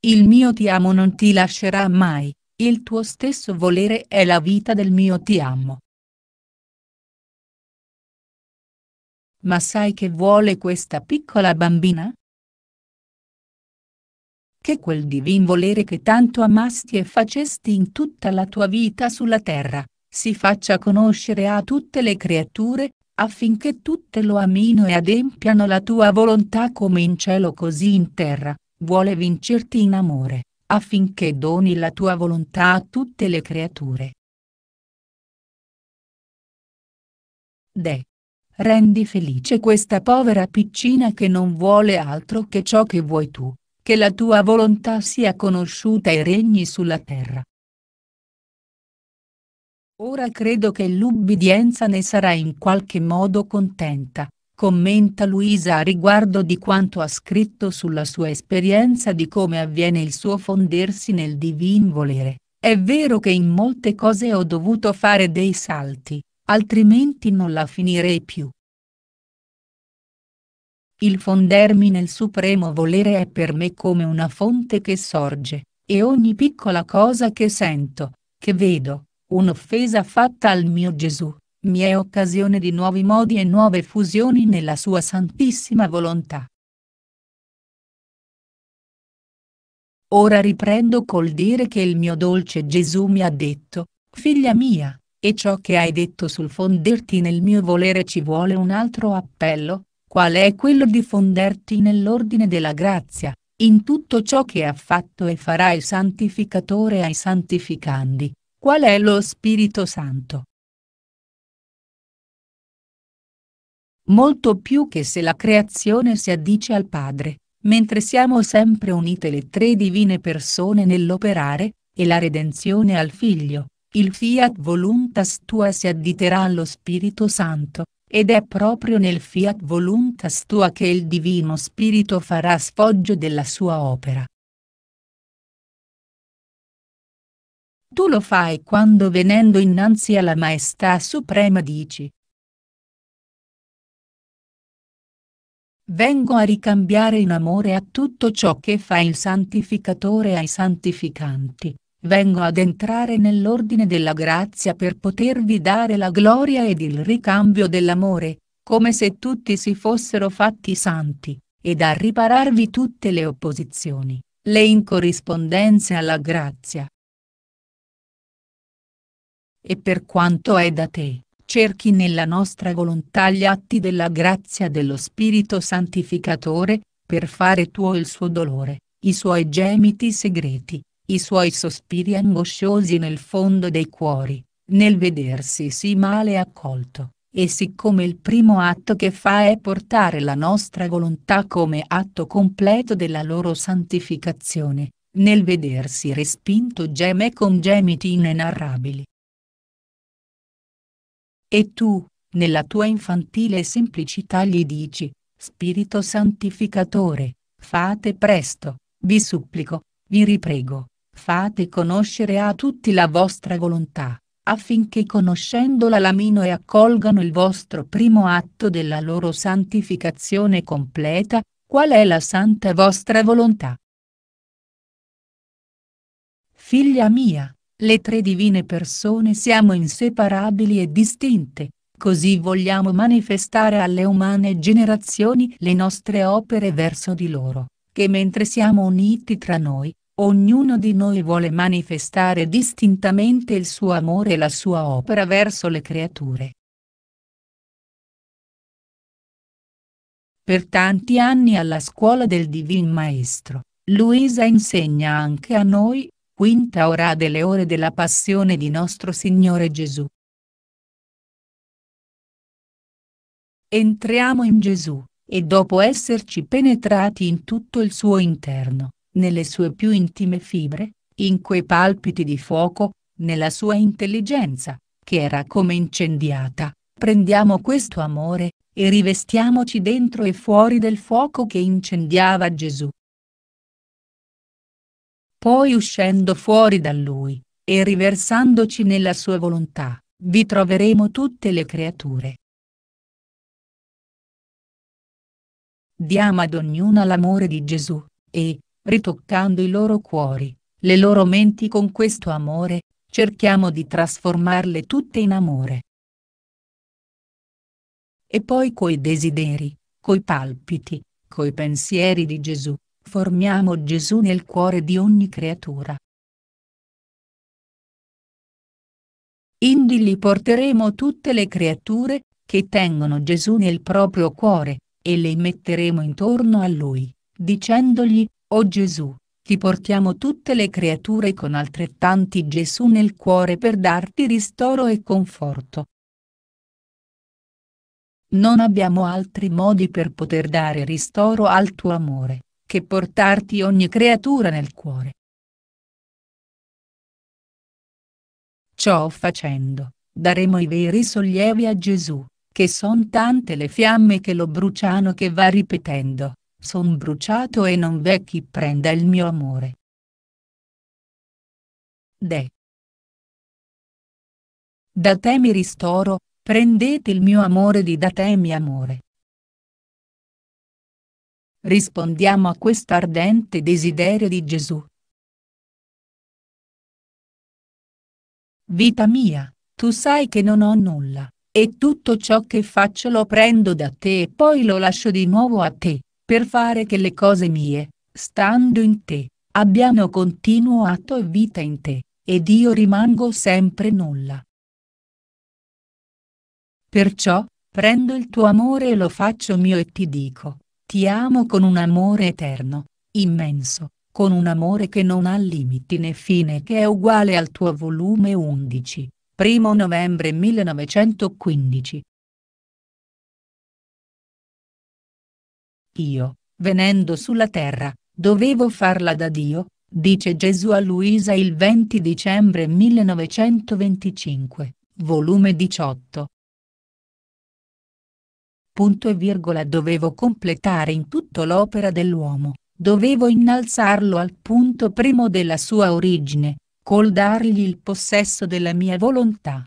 Il mio ti amo non ti lascerà mai, il tuo stesso volere è la vita del mio ti amo. Ma sai che vuole questa piccola bambina? Che quel divin volere che tanto amasti e facesti in tutta la tua vita sulla terra, si faccia conoscere a tutte le creature, affinché tutte lo amino e adempiano la tua volontà come in cielo così in terra, vuole vincerti in amore, affinché doni la tua volontà a tutte le creature. Deh rendi felice questa povera piccina che non vuole altro che ciò che vuoi tu, che la tua volontà sia conosciuta e regni sulla terra. Ora credo che l'ubbidienza ne sarà in qualche modo contenta, commenta Luisa a riguardo di quanto ha scritto sulla sua esperienza di come avviene il suo fondersi nel divin volere. È vero che in molte cose ho dovuto fare dei salti, altrimenti non la finirei più. Il fondermi nel supremo volere è per me come una fonte che sorge, e ogni piccola cosa che sento, che vedo, un'offesa fatta al mio Gesù, mi è occasione di nuovi modi e nuove fusioni nella sua santissima volontà. Ora riprendo col dire che il mio dolce Gesù mi ha detto, figlia mia, e ciò che hai detto sul fonderti nel mio volere ci vuole un altro appello, qual è quello di fonderti nell'ordine della grazia, in tutto ciò che ha fatto e farà il santificatore ai santificandi, qual è lo Spirito Santo. Molto più che se la creazione si addice al Padre, mentre siamo sempre unite le tre divine persone nell'operare, e la redenzione al Figlio, il fiat voluntas tua si additerà allo Spirito Santo, ed è proprio nel fiat voluntas tua che il Divino Spirito farà sfoggio della sua opera. Tu lo fai quando venendo innanzi alla Maestà Suprema dici. Vengo a ricambiare in amore a tutto ciò che fa il santificatore ai santificanti, vengo ad entrare nell'ordine della grazia per potervi dare la gloria ed il ricambio dell'amore, come se tutti si fossero fatti santi, ed a ripararvi tutte le opposizioni, le incorrispondenze alla grazia. E per quanto è da te, cerchi nella nostra volontà gli atti della grazia dello Spirito Santificatore, per fare tuo il suo dolore, i suoi gemiti segreti, i suoi sospiri angosciosi nel fondo dei cuori, nel vedersi sì male accolto, e siccome il primo atto che fa è portare la nostra volontà come atto completo della loro santificazione, nel vedersi respinto geme con gemiti inenarrabili. E tu, nella tua infantile semplicità gli dici, Spirito Santificatore, fate presto, vi supplico, vi riprego, Fate conoscere a tutti la vostra volontà, affinché conoscendola l'amino e accolgano il vostro primo atto della loro santificazione completa, qual è la santa vostra volontà. Figlia mia, le tre divine persone siamo inseparabili e distinte, così vogliamo manifestare alle umane generazioni le nostre opere verso di loro, che mentre siamo uniti tra noi, Ognuno di noi vuole manifestare distintamente il suo amore e la sua opera verso le creature. Per tanti anni alla scuola del Divin Maestro, Luisa insegna anche a noi, quinta ora delle ore della passione di nostro Signore Gesù. Entriamo in Gesù, e dopo esserci penetrati in tutto il suo interno, nelle sue più intime fibre, in quei palpiti di fuoco, nella sua intelligenza, che era come incendiata, prendiamo questo amore, e rivestiamoci dentro e fuori del fuoco che incendiava Gesù. Poi uscendo fuori da lui, e riversandoci nella sua volontà, vi troveremo tutte le creature. Diamo ad ognuna l'amore di Gesù, e, ritoccando i loro cuori, le loro menti con questo amore, cerchiamo di trasformarle tutte in amore. E poi coi desideri, coi palpiti, coi pensieri di Gesù, formiamo Gesù nel cuore di ogni creatura. Indi li porteremo tutte le creature, che tengono Gesù nel proprio cuore, e le metteremo intorno a lui, dicendogli, o Gesù, ti portiamo tutte le creature con altrettanti Gesù nel cuore per darti ristoro e conforto. Non abbiamo altri modi per poter dare ristoro al tuo amore, che portarti ogni creatura nel cuore. Ciò facendo, daremo i veri sollievi a Gesù, che son tante le fiamme che lo bruciano che va ripetendo, Son bruciato e non v'è chi prenda il mio amore. De. Da te mi ristoro, prendete il mio amore di da te mi amore. Rispondiamo a quest'ardente desiderio di Gesù. Vita mia, tu sai che non ho nulla, e tutto ciò che faccio lo prendo da te e poi lo lascio di nuovo a te per fare che le cose mie, stando in te, abbiano continuo atto e vita in te, ed io rimango sempre nulla. Perciò, prendo il tuo amore e lo faccio mio e ti dico, ti amo con un amore eterno, immenso, con un amore che non ha limiti né fine che è uguale al tuo volume 11, 1 novembre 1915. Io, venendo sulla terra, dovevo farla da Dio, dice Gesù a Luisa il 20 dicembre 1925, volume 18. Punto e virgola dovevo completare in tutto l'opera dell'uomo, dovevo innalzarlo al punto primo della sua origine, col dargli il possesso della mia volontà.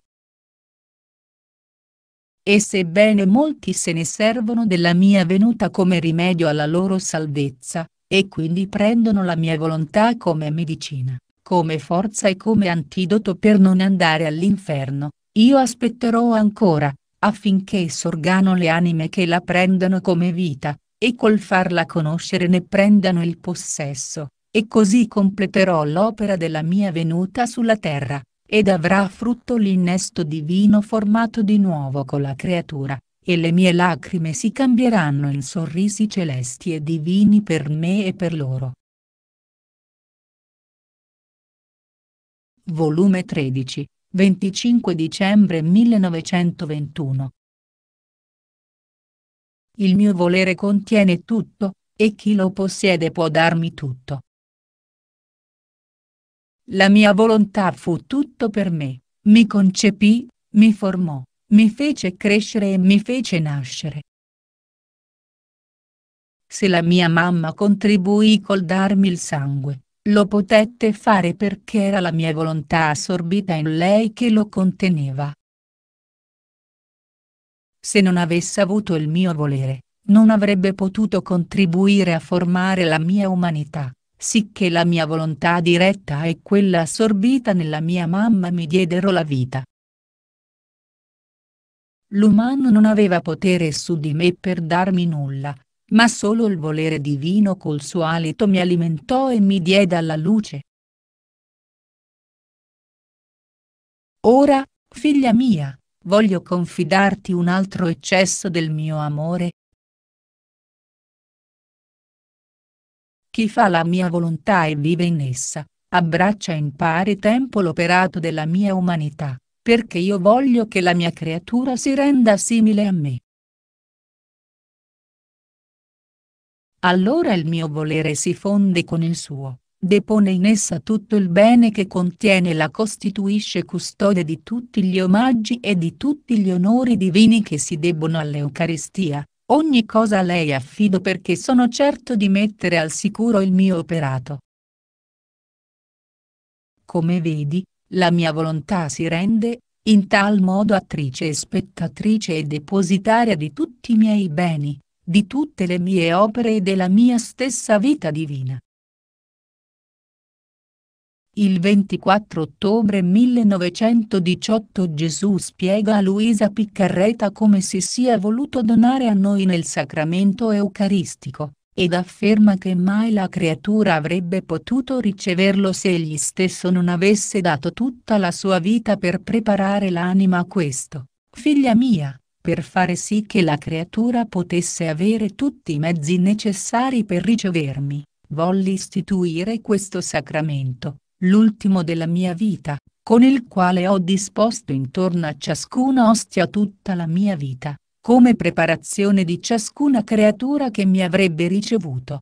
E sebbene molti se ne servono della mia venuta come rimedio alla loro salvezza, e quindi prendono la mia volontà come medicina, come forza e come antidoto per non andare all'inferno, io aspetterò ancora, affinché sorgano le anime che la prendano come vita, e col farla conoscere ne prendano il possesso, e così completerò l'opera della mia venuta sulla terra ed avrà frutto l'innesto divino formato di nuovo con la creatura, e le mie lacrime si cambieranno in sorrisi celesti e divini per me e per loro. Volume 13, 25 dicembre 1921 Il mio volere contiene tutto, e chi lo possiede può darmi tutto. La mia volontà fu tutto per me, mi concepì, mi formò, mi fece crescere e mi fece nascere. Se la mia mamma contribuì col darmi il sangue, lo potette fare perché era la mia volontà assorbita in lei che lo conteneva. Se non avesse avuto il mio volere, non avrebbe potuto contribuire a formare la mia umanità sicché la mia volontà diretta e quella assorbita nella mia mamma mi diedero la vita. L'umano non aveva potere su di me per darmi nulla, ma solo il volere divino col suo alito mi alimentò e mi diede alla luce. Ora, figlia mia, voglio confidarti un altro eccesso del mio amore, Chi fa la mia volontà e vive in essa, abbraccia in pari tempo l'operato della mia umanità, perché io voglio che la mia creatura si renda simile a me. Allora il mio volere si fonde con il suo, depone in essa tutto il bene che contiene e la costituisce custode di tutti gli omaggi e di tutti gli onori divini che si debbono all'Eucaristia, Ogni cosa a lei affido perché sono certo di mettere al sicuro il mio operato. Come vedi, la mia volontà si rende, in tal modo attrice e spettatrice e depositaria di tutti i miei beni, di tutte le mie opere e della mia stessa vita divina. Il 24 ottobre 1918 Gesù spiega a Luisa Piccarreta come si sia voluto donare a noi nel sacramento eucaristico, ed afferma che mai la creatura avrebbe potuto riceverlo se egli stesso non avesse dato tutta la sua vita per preparare l'anima a questo, figlia mia, per fare sì che la creatura potesse avere tutti i mezzi necessari per ricevermi, volli istituire questo sacramento, l'ultimo della mia vita, con il quale ho disposto intorno a ciascuna ostia tutta la mia vita, come preparazione di ciascuna creatura che mi avrebbe ricevuto.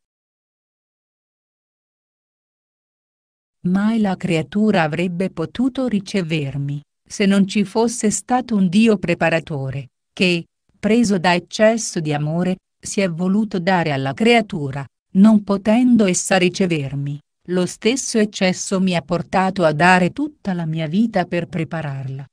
Mai la creatura avrebbe potuto ricevermi, se non ci fosse stato un Dio preparatore, che, preso da eccesso di amore, si è voluto dare alla creatura, non potendo essa ricevermi. Lo stesso eccesso mi ha portato a dare tutta la mia vita per prepararla.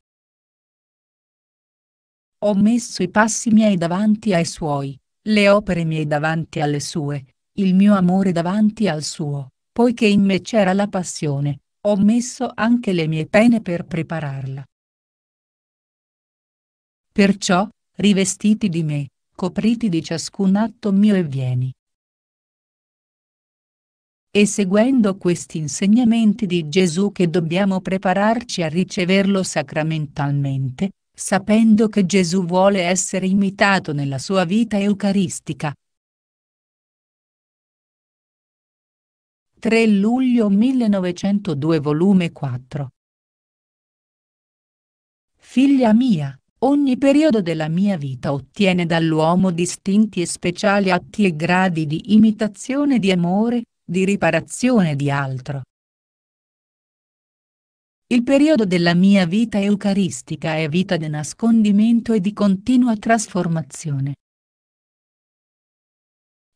Ho messo i passi miei davanti ai suoi, le opere mie davanti alle sue, il mio amore davanti al suo, poiché in me c'era la passione, ho messo anche le mie pene per prepararla. Perciò, rivestiti di me, copriti di ciascun atto mio e vieni. E seguendo questi insegnamenti di Gesù che dobbiamo prepararci a riceverlo sacramentalmente, sapendo che Gesù vuole essere imitato nella sua vita eucaristica. 3 luglio 1902 volume 4 Figlia mia, ogni periodo della mia vita ottiene dall'uomo distinti e speciali atti e gradi di imitazione di amore, di riparazione di altro. Il periodo della mia vita eucaristica è vita di nascondimento e di continua trasformazione.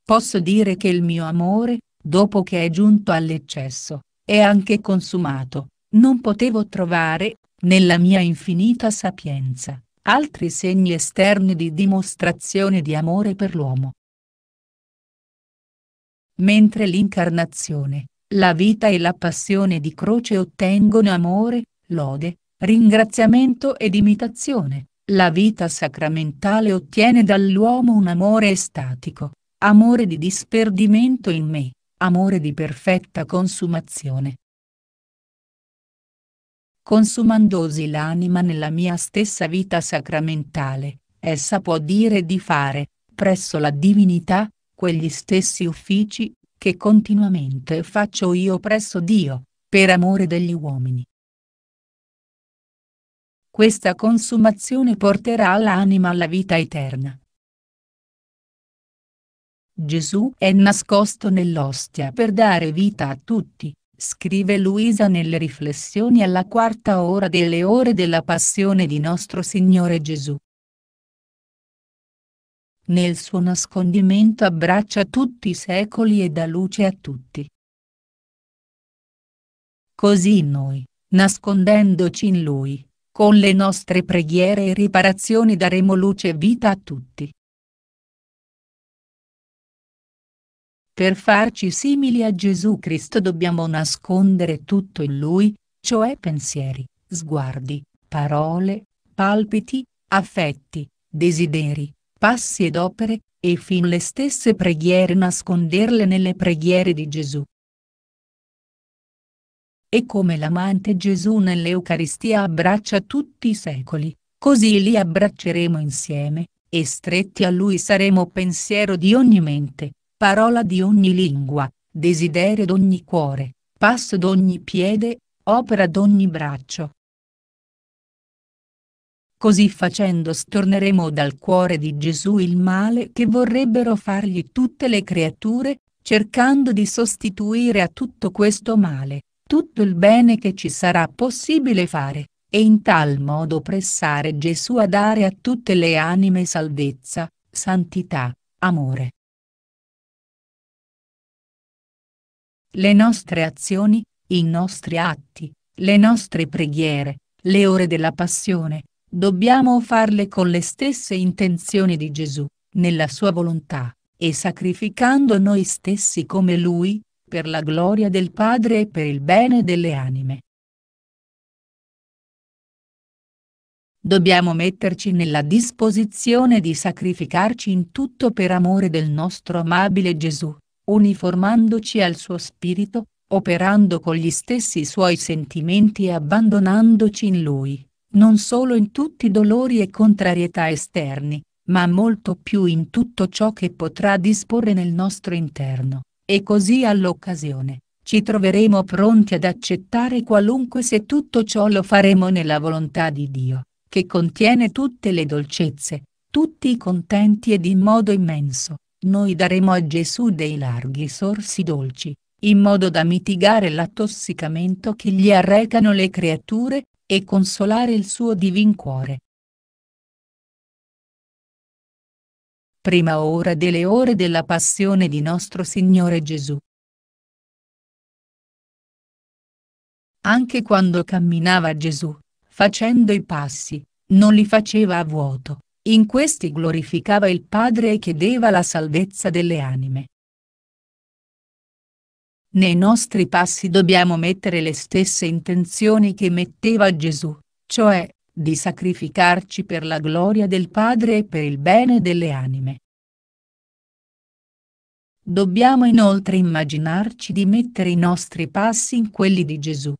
Posso dire che il mio amore, dopo che è giunto all'eccesso, è anche consumato, non potevo trovare, nella mia infinita sapienza, altri segni esterni di dimostrazione di amore per l'uomo mentre l'incarnazione, la vita e la passione di croce ottengono amore, lode, ringraziamento ed imitazione, la vita sacramentale ottiene dall'uomo un amore estatico, amore di disperdimento in me, amore di perfetta consumazione. Consumandosi l'anima nella mia stessa vita sacramentale, essa può dire di fare, presso la divinità, quegli stessi uffici, che continuamente faccio io presso Dio, per amore degli uomini. Questa consumazione porterà l'anima alla vita eterna. Gesù è nascosto nell'ostia per dare vita a tutti, scrive Luisa nelle riflessioni alla quarta ora delle ore della passione di nostro Signore Gesù. Nel suo nascondimento abbraccia tutti i secoli e dà luce a tutti. Così noi, nascondendoci in Lui, con le nostre preghiere e riparazioni daremo luce e vita a tutti. Per farci simili a Gesù Cristo dobbiamo nascondere tutto in Lui, cioè pensieri, sguardi, parole, palpiti, affetti, desideri, passi ed opere, e fin le stesse preghiere nasconderle nelle preghiere di Gesù. E come l'amante Gesù nell'Eucaristia abbraccia tutti i secoli, così li abbracceremo insieme, e stretti a lui saremo pensiero di ogni mente, parola di ogni lingua, desiderio d'ogni cuore, passo d'ogni piede, opera d'ogni braccio. Così facendo storneremo dal cuore di Gesù il male che vorrebbero fargli tutte le creature, cercando di sostituire a tutto questo male, tutto il bene che ci sarà possibile fare, e in tal modo pressare Gesù a dare a tutte le anime salvezza, santità, amore. Le nostre azioni, i nostri atti, le nostre preghiere, le ore della passione, dobbiamo farle con le stesse intenzioni di Gesù, nella sua volontà, e sacrificando noi stessi come Lui, per la gloria del Padre e per il bene delle anime. Dobbiamo metterci nella disposizione di sacrificarci in tutto per amore del nostro amabile Gesù, uniformandoci al suo spirito, operando con gli stessi suoi sentimenti e abbandonandoci in lui non solo in tutti i dolori e contrarietà esterni, ma molto più in tutto ciò che potrà disporre nel nostro interno, e così all'occasione, ci troveremo pronti ad accettare qualunque se tutto ciò lo faremo nella volontà di Dio, che contiene tutte le dolcezze, tutti i contenti ed in modo immenso, noi daremo a Gesù dei larghi sorsi dolci, in modo da mitigare l'attossicamento che gli arrecano le creature, e consolare il suo divin cuore. Prima ora delle ore della passione di nostro Signore Gesù. Anche quando camminava Gesù, facendo i passi, non li faceva a vuoto, in questi glorificava il Padre e chiedeva la salvezza delle anime. Nei nostri passi dobbiamo mettere le stesse intenzioni che metteva Gesù, cioè, di sacrificarci per la gloria del Padre e per il bene delle anime. Dobbiamo inoltre immaginarci di mettere i nostri passi in quelli di Gesù.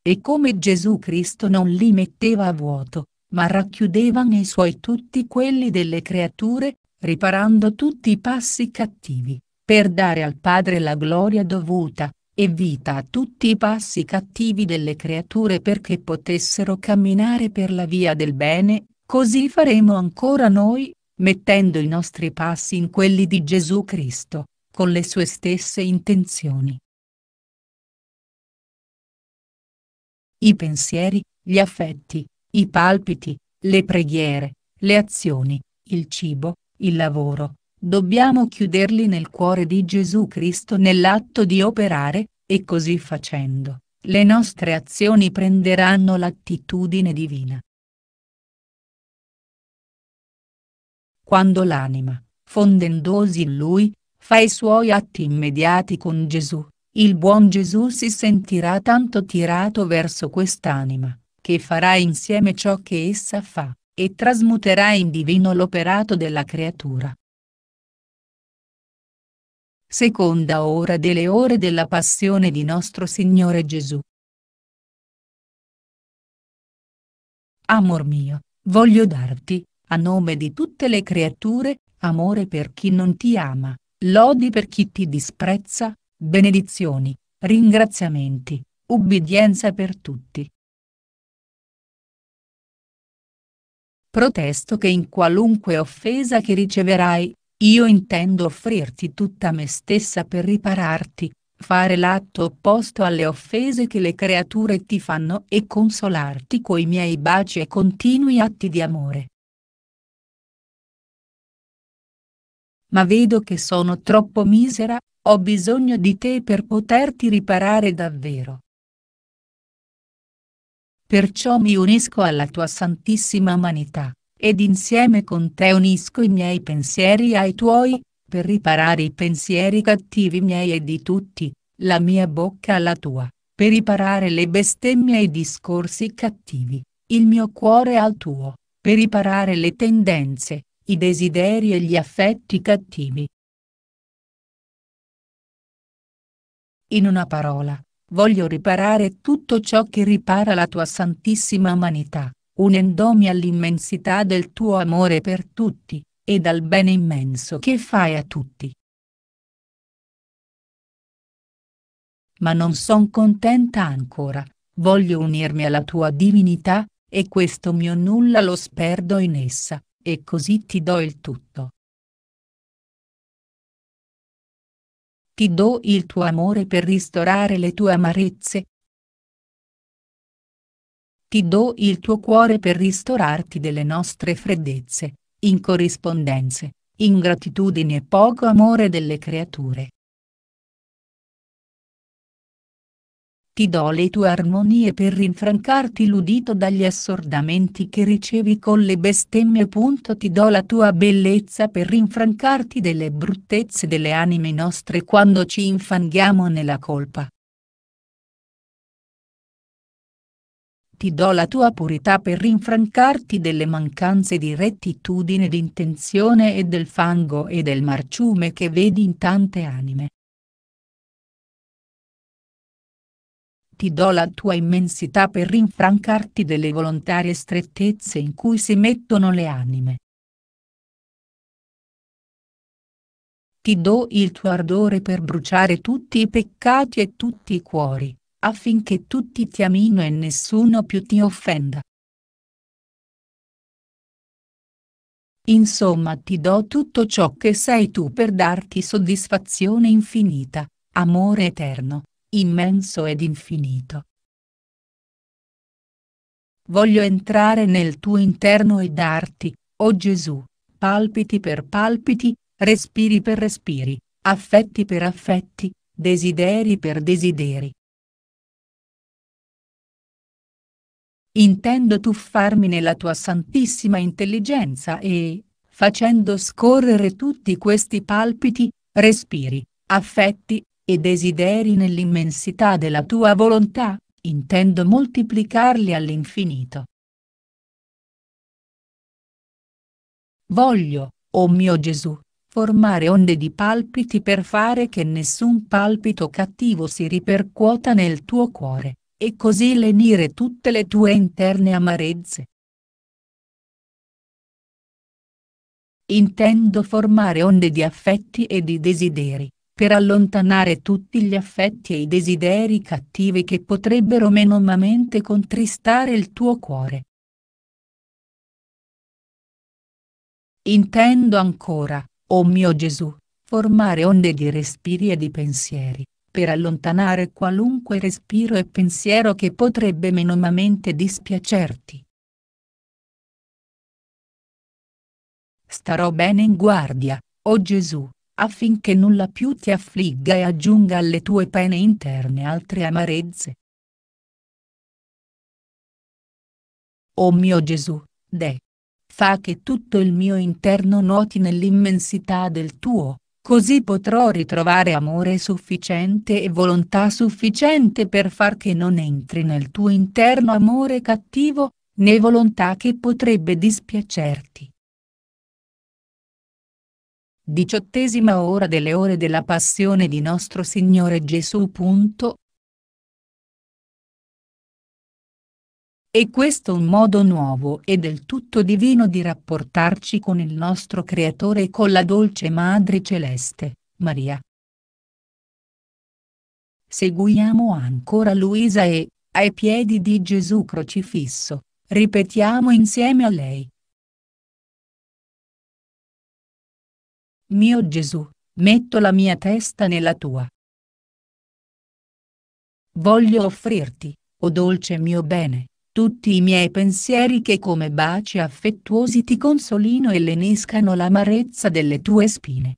E come Gesù Cristo non li metteva a vuoto, ma racchiudeva nei suoi tutti quelli delle creature, riparando tutti i passi cattivi per dare al Padre la gloria dovuta, e vita a tutti i passi cattivi delle creature perché potessero camminare per la via del bene, così faremo ancora noi, mettendo i nostri passi in quelli di Gesù Cristo, con le sue stesse intenzioni. I pensieri, gli affetti, i palpiti, le preghiere, le azioni, il cibo, il lavoro, Dobbiamo chiuderli nel cuore di Gesù Cristo nell'atto di operare, e così facendo, le nostre azioni prenderanno l'attitudine divina. Quando l'anima, fondendosi in lui, fa i suoi atti immediati con Gesù, il buon Gesù si sentirà tanto tirato verso quest'anima, che farà insieme ciò che essa fa, e trasmuterà in divino l'operato della creatura seconda ora delle ore della passione di nostro Signore Gesù. Amor mio, voglio darti, a nome di tutte le creature, amore per chi non ti ama, lodi per chi ti disprezza, benedizioni, ringraziamenti, ubbidienza per tutti. Protesto che in qualunque offesa che riceverai, io intendo offrirti tutta me stessa per ripararti, fare l'atto opposto alle offese che le creature ti fanno e consolarti coi miei baci e continui atti di amore. Ma vedo che sono troppo misera, ho bisogno di te per poterti riparare davvero. Perciò mi unisco alla tua santissima umanità ed insieme con te unisco i miei pensieri ai tuoi, per riparare i pensieri cattivi miei e di tutti, la mia bocca alla tua, per riparare le bestemmie e i discorsi cattivi, il mio cuore al tuo, per riparare le tendenze, i desideri e gli affetti cattivi. In una parola, voglio riparare tutto ciò che ripara la tua santissima umanità, unendomi all'immensità del tuo amore per tutti, e dal bene immenso che fai a tutti. Ma non son contenta ancora, voglio unirmi alla tua divinità, e questo mio nulla lo sperdo in essa, e così ti do il tutto. Ti do il tuo amore per ristorare le tue amarezze, ti do il tuo cuore per ristorarti delle nostre freddezze, incorrispondenze, ingratitudini e poco amore delle creature. Ti do le tue armonie per rinfrancarti l'udito dagli assordamenti che ricevi con le bestemmie. Ti do la tua bellezza per rinfrancarti delle bruttezze delle anime nostre quando ci infanghiamo nella colpa. ti do la tua purità per rinfrancarti delle mancanze di rettitudine d'intenzione e del fango e del marciume che vedi in tante anime. Ti do la tua immensità per rinfrancarti delle volontarie strettezze in cui si mettono le anime. Ti do il tuo ardore per bruciare tutti i peccati e tutti i cuori affinché tutti ti amino e nessuno più ti offenda. Insomma ti do tutto ciò che sei tu per darti soddisfazione infinita, amore eterno, immenso ed infinito. Voglio entrare nel tuo interno e darti, o oh Gesù, palpiti per palpiti, respiri per respiri, affetti per affetti, desideri per desideri, intendo tuffarmi nella tua santissima intelligenza e, facendo scorrere tutti questi palpiti, respiri, affetti, e desideri nell'immensità della tua volontà, intendo moltiplicarli all'infinito. Voglio, o oh mio Gesù, formare onde di palpiti per fare che nessun palpito cattivo si ripercuota nel tuo cuore e così lenire tutte le tue interne amarezze. Intendo formare onde di affetti e di desideri, per allontanare tutti gli affetti e i desideri cattivi che potrebbero menomamente contristare il tuo cuore. Intendo ancora, o oh mio Gesù, formare onde di respiri e di pensieri, per allontanare qualunque respiro e pensiero che potrebbe menomamente dispiacerti. Starò bene in guardia, o oh Gesù, affinché nulla più ti affligga e aggiunga alle tue pene interne altre amarezze. O oh mio Gesù, de. Fa che tutto il mio interno nuoti nell'immensità del tuo, Così potrò ritrovare amore sufficiente e volontà sufficiente per far che non entri nel tuo interno amore cattivo, né volontà che potrebbe dispiacerti. Diciottesima ora delle ore della passione di nostro Signore Gesù. E questo è un modo nuovo e del tutto divino di rapportarci con il nostro Creatore e con la dolce Madre Celeste, Maria. Seguiamo ancora Luisa e, ai piedi di Gesù crocifisso, ripetiamo insieme a lei. Mio Gesù, metto la mia testa nella tua. Voglio offrirti, o oh dolce mio bene, tutti i miei pensieri che come baci affettuosi ti consolino e leniscano l'amarezza delle tue spine.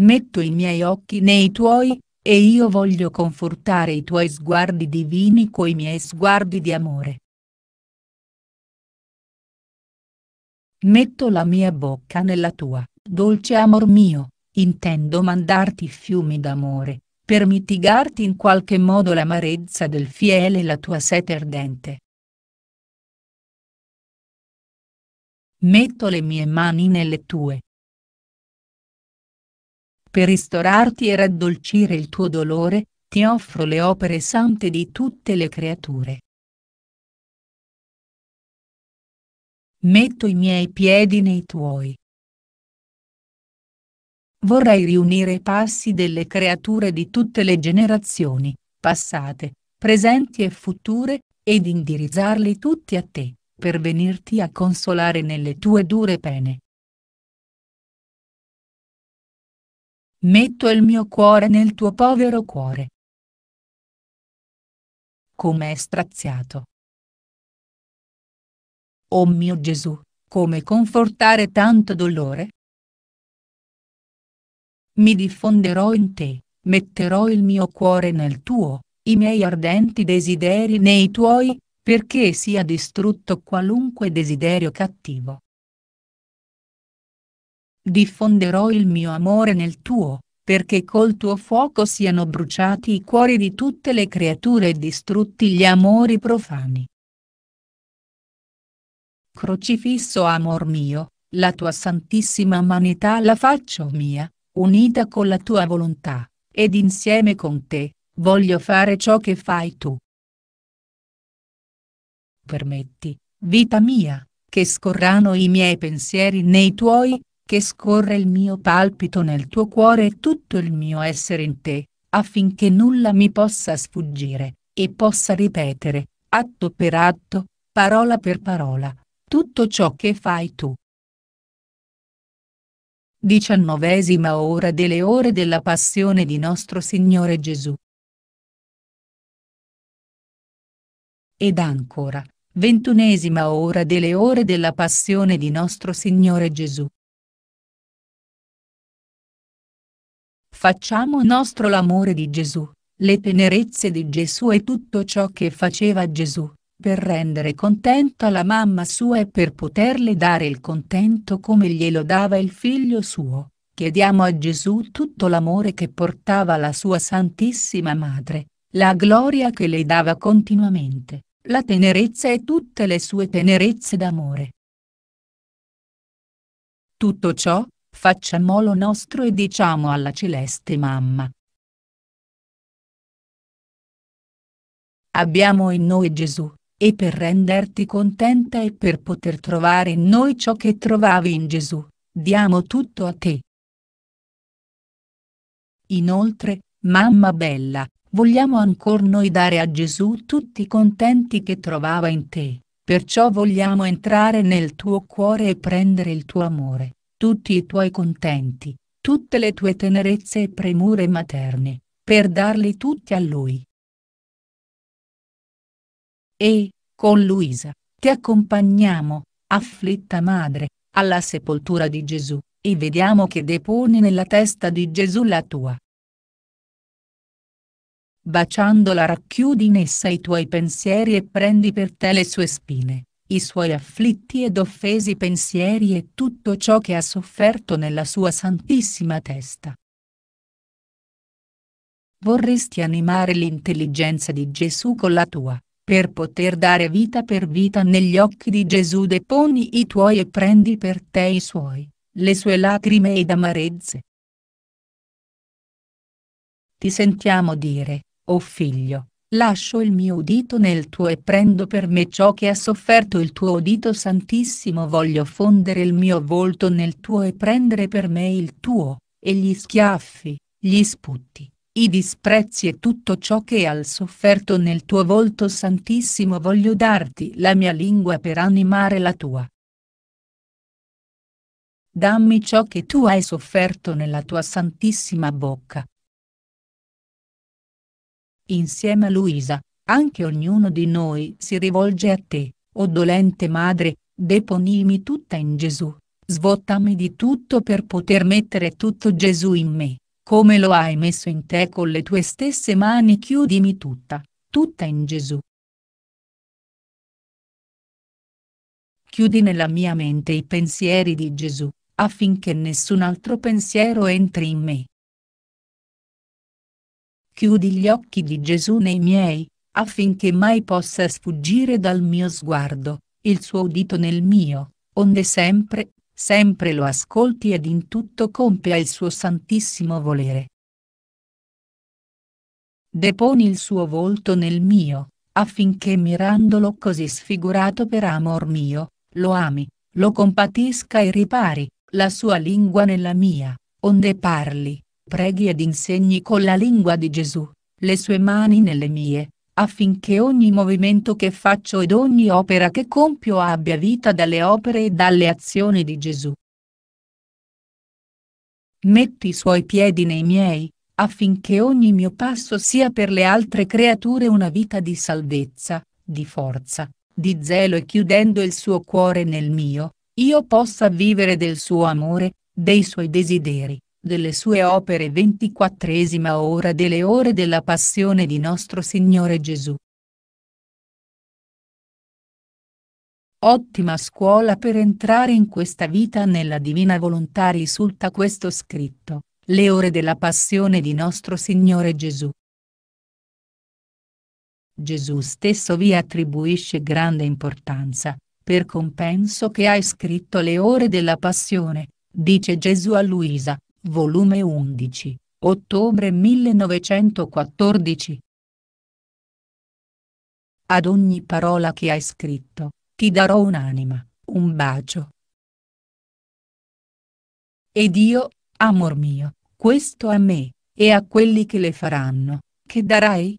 Metto i miei occhi nei tuoi, e io voglio confortare i tuoi sguardi divini coi miei sguardi di amore. Metto la mia bocca nella tua, dolce amor mio, intendo mandarti fiumi d'amore, per mitigarti in qualche modo l'amarezza del fiele e la tua sete ardente. Metto le mie mani nelle tue. Per ristorarti e raddolcire il tuo dolore, ti offro le opere sante di tutte le creature. Metto i miei piedi nei tuoi. Vorrei riunire i passi delle creature di tutte le generazioni, passate, presenti e future, ed indirizzarli tutti a te, per venirti a consolare nelle tue dure pene. Metto il mio cuore nel tuo povero cuore. Come è straziato. oh mio Gesù, come confortare tanto dolore? Mi diffonderò in te, metterò il mio cuore nel tuo, i miei ardenti desideri nei tuoi, perché sia distrutto qualunque desiderio cattivo. Diffonderò il mio amore nel tuo, perché col tuo fuoco siano bruciati i cuori di tutte le creature e distrutti gli amori profani. Crocifisso amor mio, la tua santissima umanità la faccio mia, unita con la tua volontà, ed insieme con te, voglio fare ciò che fai tu. Permetti, vita mia, che scorrano i miei pensieri nei tuoi, che scorra il mio palpito nel tuo cuore e tutto il mio essere in te, affinché nulla mi possa sfuggire, e possa ripetere, atto per atto, parola per parola, tutto ciò che fai tu diciannovesima ora delle ore della passione di nostro Signore Gesù. Ed ancora, ventunesima ora delle ore della passione di nostro Signore Gesù. Facciamo nostro l'amore di Gesù, le tenerezze di Gesù e tutto ciò che faceva Gesù, per rendere contenta la mamma sua e per poterle dare il contento come glielo dava il figlio suo, chiediamo a Gesù tutto l'amore che portava la sua Santissima Madre, la gloria che le dava continuamente, la tenerezza e tutte le sue tenerezze d'amore. Tutto ciò, facciamolo nostro e diciamo alla celeste mamma. Abbiamo in noi Gesù, e per renderti contenta e per poter trovare in noi ciò che trovavi in Gesù, diamo tutto a te. Inoltre, mamma bella, vogliamo ancor noi dare a Gesù tutti i contenti che trovava in te, perciò vogliamo entrare nel tuo cuore e prendere il tuo amore, tutti i tuoi contenti, tutte le tue tenerezze e premure materne, per darli tutti a Lui. E, con Luisa, ti accompagniamo, afflitta madre, alla sepoltura di Gesù, e vediamo che deponi nella testa di Gesù la tua. Baciandola racchiudi in essa i tuoi pensieri e prendi per te le sue spine, i suoi afflitti ed offesi pensieri e tutto ciò che ha sofferto nella sua santissima testa. Vorresti animare l'intelligenza di Gesù con la tua, per poter dare vita per vita negli occhi di Gesù deponi i tuoi e prendi per te i suoi, le sue lacrime ed amarezze. Ti sentiamo dire, o oh figlio, lascio il mio udito nel tuo e prendo per me ciò che ha sofferto il tuo udito santissimo voglio fondere il mio volto nel tuo e prendere per me il tuo, e gli schiaffi, gli sputti, i disprezzi e tutto ciò che al sofferto nel tuo volto santissimo voglio darti la mia lingua per animare la tua. Dammi ciò che tu hai sofferto nella tua santissima bocca. Insieme a Luisa, anche ognuno di noi si rivolge a te, o dolente madre, deponimi tutta in Gesù, svuotami di tutto per poter mettere tutto Gesù in me come lo hai messo in te con le tue stesse mani chiudimi tutta, tutta in Gesù. Chiudi nella mia mente i pensieri di Gesù, affinché nessun altro pensiero entri in me. Chiudi gli occhi di Gesù nei miei, affinché mai possa sfuggire dal mio sguardo, il suo udito nel mio, onde sempre, sempre lo ascolti ed in tutto compia il suo santissimo volere. Deponi il suo volto nel mio, affinché mirandolo così sfigurato per amor mio, lo ami, lo compatisca e ripari, la sua lingua nella mia, onde parli, preghi ed insegni con la lingua di Gesù, le sue mani nelle mie, affinché ogni movimento che faccio ed ogni opera che compio abbia vita dalle opere e dalle azioni di Gesù. Metti i suoi piedi nei miei, affinché ogni mio passo sia per le altre creature una vita di salvezza, di forza, di zelo e chiudendo il suo cuore nel mio, io possa vivere del suo amore, dei suoi desideri delle sue opere ventiquattresima ora delle ore della passione di nostro Signore Gesù. Ottima scuola per entrare in questa vita nella divina volontà risulta questo scritto, le ore della passione di nostro Signore Gesù. Gesù stesso vi attribuisce grande importanza, per compenso che hai scritto le ore della passione, dice Gesù a Luisa, volume 11, ottobre 1914. Ad ogni parola che hai scritto, ti darò un'anima, un bacio. Ed io, amor mio, questo a me, e a quelli che le faranno, che darai?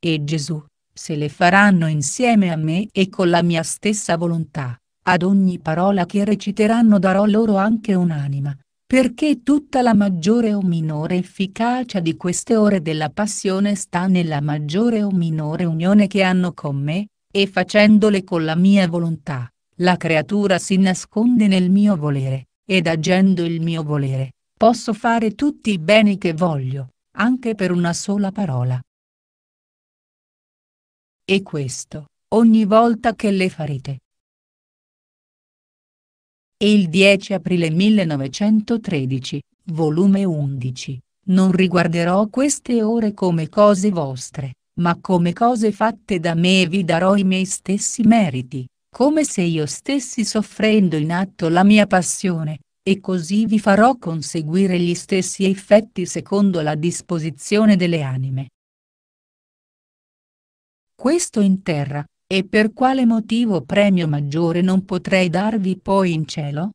E Gesù, se le faranno insieme a me e con la mia stessa volontà, ad ogni parola che reciteranno darò loro anche un'anima, perché tutta la maggiore o minore efficacia di queste ore della passione sta nella maggiore o minore unione che hanno con me, e facendole con la mia volontà, la creatura si nasconde nel mio volere, ed agendo il mio volere, posso fare tutti i beni che voglio, anche per una sola parola. E questo, ogni volta che le farete, e il 10 aprile 1913, volume 11, non riguarderò queste ore come cose vostre, ma come cose fatte da me e vi darò i miei stessi meriti, come se io stessi soffrendo in atto la mia passione, e così vi farò conseguire gli stessi effetti secondo la disposizione delle anime. Questo in terra, e per quale motivo premio maggiore non potrei darvi poi in cielo?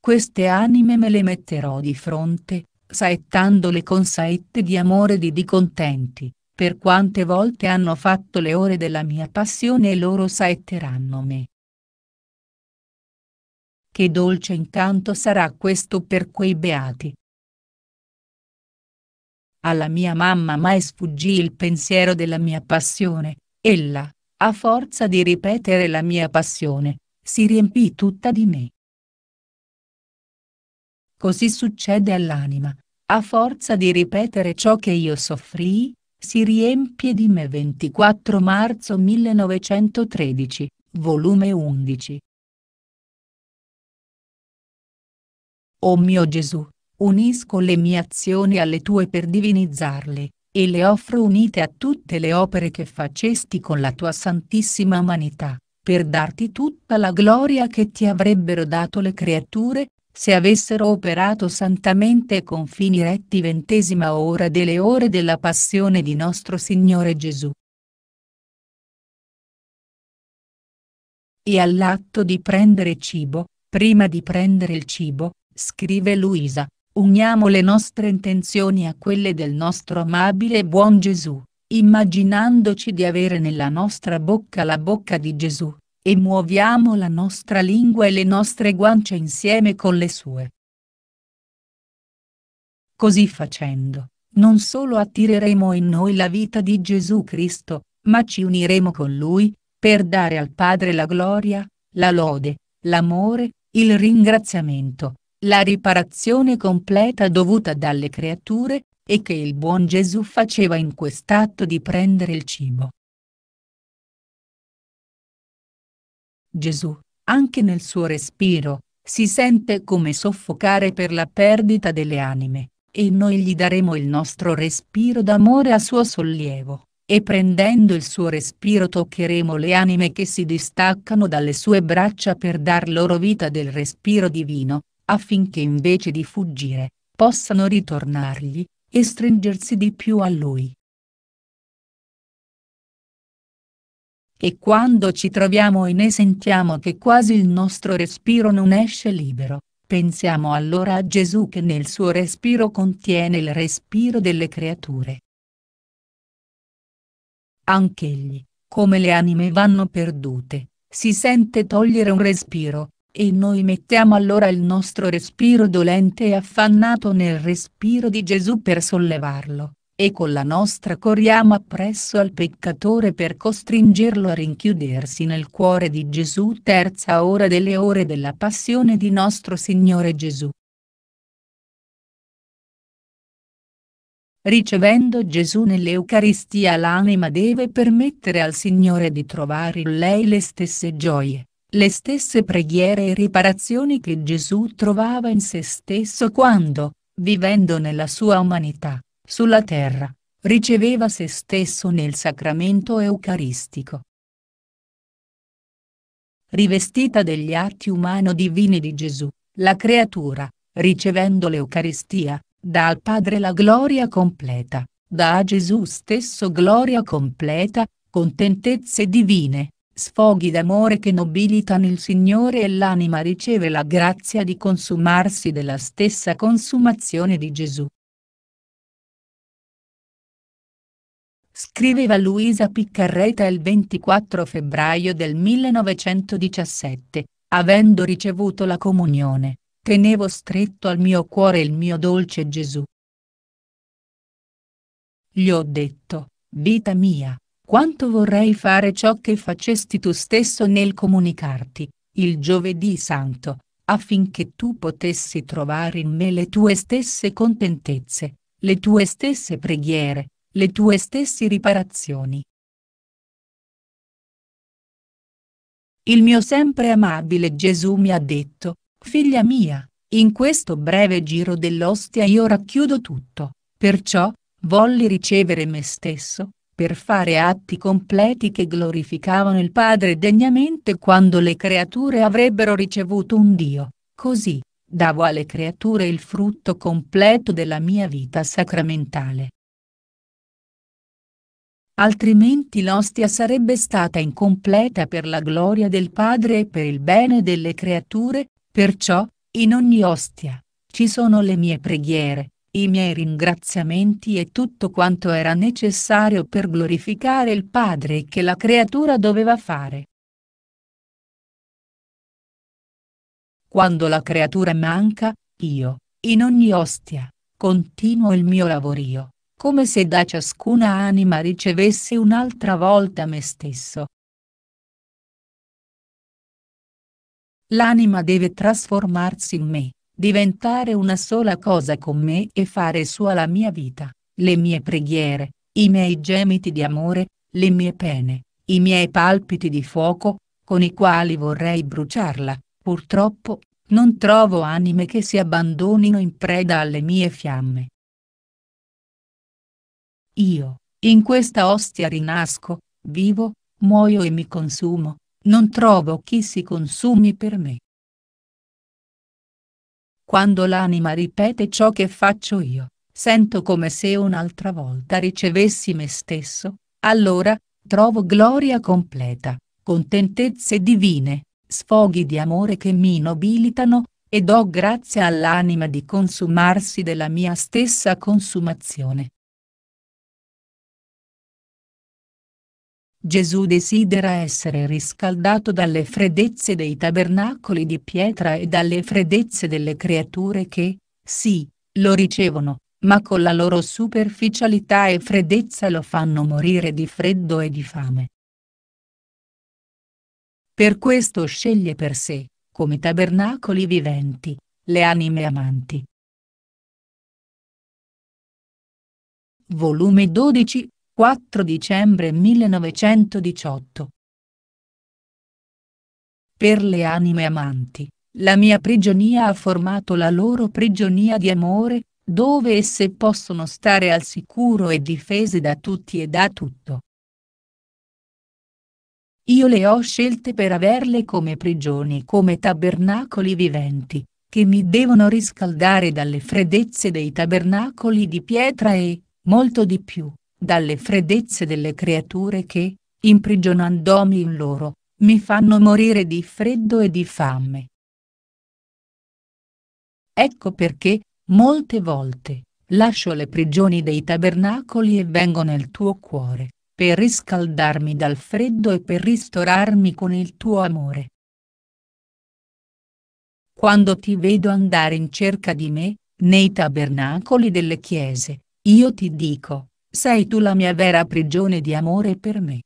Queste anime me le metterò di fronte, saettandole con saette di amore di di contenti, per quante volte hanno fatto le ore della mia passione e loro saetteranno me. Che dolce incanto sarà questo per quei beati, alla mia mamma mai sfuggì il pensiero della mia passione, ella, a forza di ripetere la mia passione, si riempì tutta di me. Così succede all'anima, a forza di ripetere ciò che io soffrii, si riempie di me 24 marzo 1913, volume 11. O mio Gesù, unisco le mie azioni alle tue per divinizzarle, e le offro unite a tutte le opere che facesti con la tua santissima umanità, per darti tutta la gloria che ti avrebbero dato le creature, se avessero operato santamente con fini retti ventesima ora delle ore della passione di nostro Signore Gesù. E all'atto di prendere cibo, prima di prendere il cibo, scrive Luisa, uniamo le nostre intenzioni a quelle del nostro amabile e buon Gesù, immaginandoci di avere nella nostra bocca la bocca di Gesù, e muoviamo la nostra lingua e le nostre guance insieme con le sue. Così facendo, non solo attireremo in noi la vita di Gesù Cristo, ma ci uniremo con Lui, per dare al Padre la gloria, la lode, l'amore, il ringraziamento, la riparazione completa dovuta dalle creature, e che il buon Gesù faceva in quest'atto di prendere il cibo. Gesù, anche nel suo respiro, si sente come soffocare per la perdita delle anime, e noi gli daremo il nostro respiro d'amore a suo sollievo, e prendendo il suo respiro toccheremo le anime che si distaccano dalle sue braccia per dar loro vita del respiro divino, affinché invece di fuggire, possano ritornargli, e stringersi di più a lui. E quando ci troviamo e ne sentiamo che quasi il nostro respiro non esce libero, pensiamo allora a Gesù che nel suo respiro contiene il respiro delle creature. Anch'egli, come le anime vanno perdute, si sente togliere un respiro, e noi mettiamo allora il nostro respiro dolente e affannato nel respiro di Gesù per sollevarlo, e con la nostra corriamo appresso al peccatore per costringerlo a rinchiudersi nel cuore di Gesù terza ora delle ore della passione di nostro Signore Gesù. Ricevendo Gesù nell'Eucaristia l'anima deve permettere al Signore di trovare in lei le stesse gioie le stesse preghiere e riparazioni che Gesù trovava in se stesso quando, vivendo nella sua umanità, sulla terra, riceveva se stesso nel sacramento eucaristico. Rivestita degli atti umano-divini di Gesù, la creatura, ricevendo l'Eucaristia, dà al Padre la gloria completa, dà a Gesù stesso gloria completa, contentezze divine, sfoghi d'amore che nobilitano il Signore e l'anima riceve la grazia di consumarsi della stessa consumazione di Gesù. Scriveva Luisa Piccarreta il 24 febbraio del 1917, avendo ricevuto la comunione, tenevo stretto al mio cuore il mio dolce Gesù. Gli ho detto, vita mia, quanto vorrei fare ciò che facesti tu stesso nel comunicarti, il giovedì santo, affinché tu potessi trovare in me le tue stesse contentezze, le tue stesse preghiere, le tue stesse riparazioni. Il mio sempre amabile Gesù mi ha detto, figlia mia, in questo breve giro dell'ostia io racchiudo tutto, perciò, volli ricevere me stesso, per fare atti completi che glorificavano il Padre degnamente quando le creature avrebbero ricevuto un Dio, così, davo alle creature il frutto completo della mia vita sacramentale. Altrimenti l'ostia sarebbe stata incompleta per la gloria del Padre e per il bene delle creature, perciò, in ogni ostia, ci sono le mie preghiere, i miei ringraziamenti e tutto quanto era necessario per glorificare il Padre che la creatura doveva fare. Quando la creatura manca, io, in ogni ostia, continuo il mio lavorio, come se da ciascuna anima ricevessi un'altra volta me stesso. L'anima deve trasformarsi in me, diventare una sola cosa con me e fare sua la mia vita, le mie preghiere, i miei gemiti di amore, le mie pene, i miei palpiti di fuoco, con i quali vorrei bruciarla, purtroppo, non trovo anime che si abbandonino in preda alle mie fiamme. Io, in questa ostia rinasco, vivo, muoio e mi consumo, non trovo chi si consumi per me. Quando l'anima ripete ciò che faccio io, sento come se un'altra volta ricevessi me stesso, allora, trovo gloria completa, contentezze divine, sfoghi di amore che mi nobilitano, e do grazia all'anima di consumarsi della mia stessa consumazione. Gesù desidera essere riscaldato dalle freddezze dei tabernacoli di pietra e dalle freddezze delle creature che, sì, lo ricevono, ma con la loro superficialità e freddezza lo fanno morire di freddo e di fame. Per questo sceglie per sé, come tabernacoli viventi, le anime amanti. Volume 12, 4 dicembre 1918. Per le anime amanti, la mia prigionia ha formato la loro prigionia di amore, dove esse possono stare al sicuro e difese da tutti e da tutto. Io le ho scelte per averle come prigioni come tabernacoli viventi, che mi devono riscaldare dalle freddezze dei tabernacoli di pietra e, molto di più, dalle freddezze delle creature che, imprigionandomi in loro, mi fanno morire di freddo e di fame. Ecco perché, molte volte, lascio le prigioni dei tabernacoli e vengo nel tuo cuore, per riscaldarmi dal freddo e per ristorarmi con il tuo amore. Quando ti vedo andare in cerca di me, nei tabernacoli delle chiese, io ti dico, sei tu la mia vera prigione di amore per me.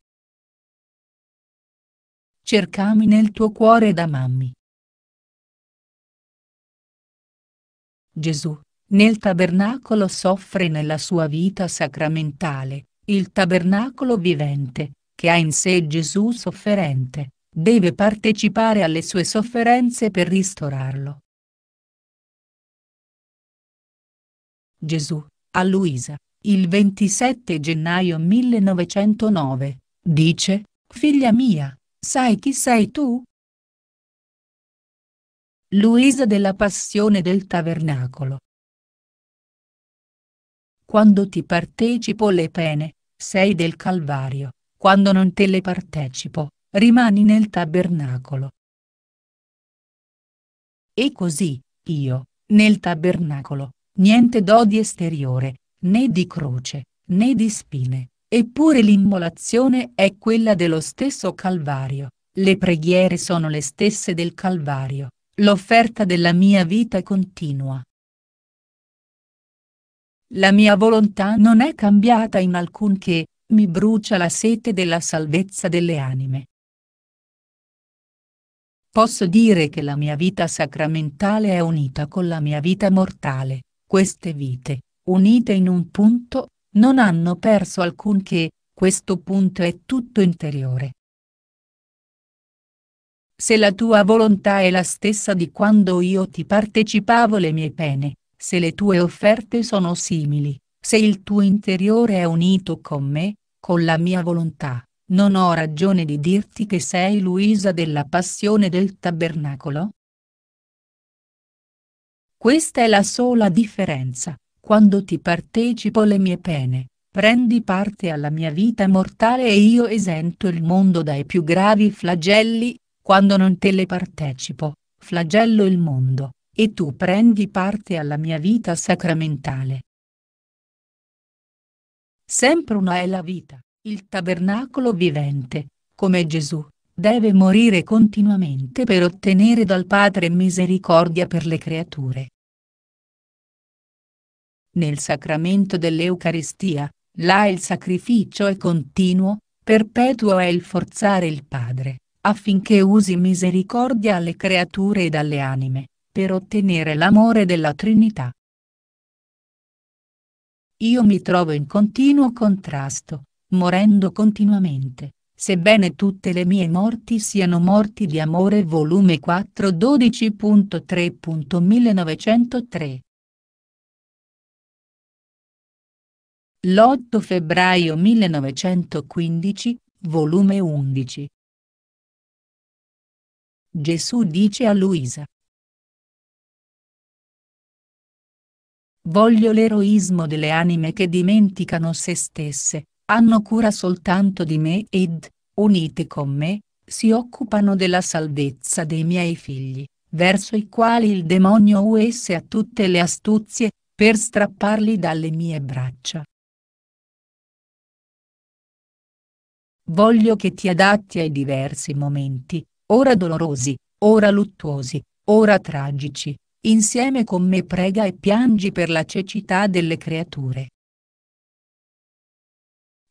Cercami nel tuo cuore da mammi. Gesù, nel tabernacolo soffre nella sua vita sacramentale, il tabernacolo vivente, che ha in sé Gesù sofferente, deve partecipare alle sue sofferenze per ristorarlo. Gesù, a Luisa. Il 27 gennaio 1909, dice, figlia mia, sai chi sei tu? Luisa della Passione del Tavernacolo. Quando ti partecipo le pene, sei del Calvario, quando non te le partecipo, rimani nel tabernacolo. E così, io, nel tabernacolo, niente di esteriore, né di croce, né di spine, eppure l'immolazione è quella dello stesso Calvario, le preghiere sono le stesse del Calvario, l'offerta della mia vita continua. La mia volontà non è cambiata in alcun che, mi brucia la sete della salvezza delle anime. Posso dire che la mia vita sacramentale è unita con la mia vita mortale, queste vite, unite in un punto, non hanno perso alcunché, questo punto è tutto interiore. Se la tua volontà è la stessa di quando io ti partecipavo le mie pene, se le tue offerte sono simili, se il tuo interiore è unito con me, con la mia volontà, non ho ragione di dirti che sei Luisa della passione del tabernacolo? Questa è la sola differenza, quando ti partecipo le mie pene, prendi parte alla mia vita mortale e io esento il mondo dai più gravi flagelli, quando non te le partecipo, flagello il mondo, e tu prendi parte alla mia vita sacramentale. Sempre una è la vita, il tabernacolo vivente, come Gesù, deve morire continuamente per ottenere dal Padre misericordia per le creature. Nel sacramento dell'Eucaristia, là il sacrificio è continuo, perpetuo è il forzare il Padre, affinché usi misericordia alle creature ed alle anime, per ottenere l'amore della Trinità. Io mi trovo in continuo contrasto, morendo continuamente, sebbene tutte le mie morti siano morti di amore volume 4 12.3.1903. L'8 febbraio 1915, volume 11. Gesù dice a Luisa. Voglio l'eroismo delle anime che dimenticano se stesse, hanno cura soltanto di me ed, unite con me, si occupano della salvezza dei miei figli, verso i quali il demonio usa ha tutte le astuzie, per strapparli dalle mie braccia Voglio che ti adatti ai diversi momenti, ora dolorosi, ora luttuosi, ora tragici, insieme con me prega e piangi per la cecità delle creature.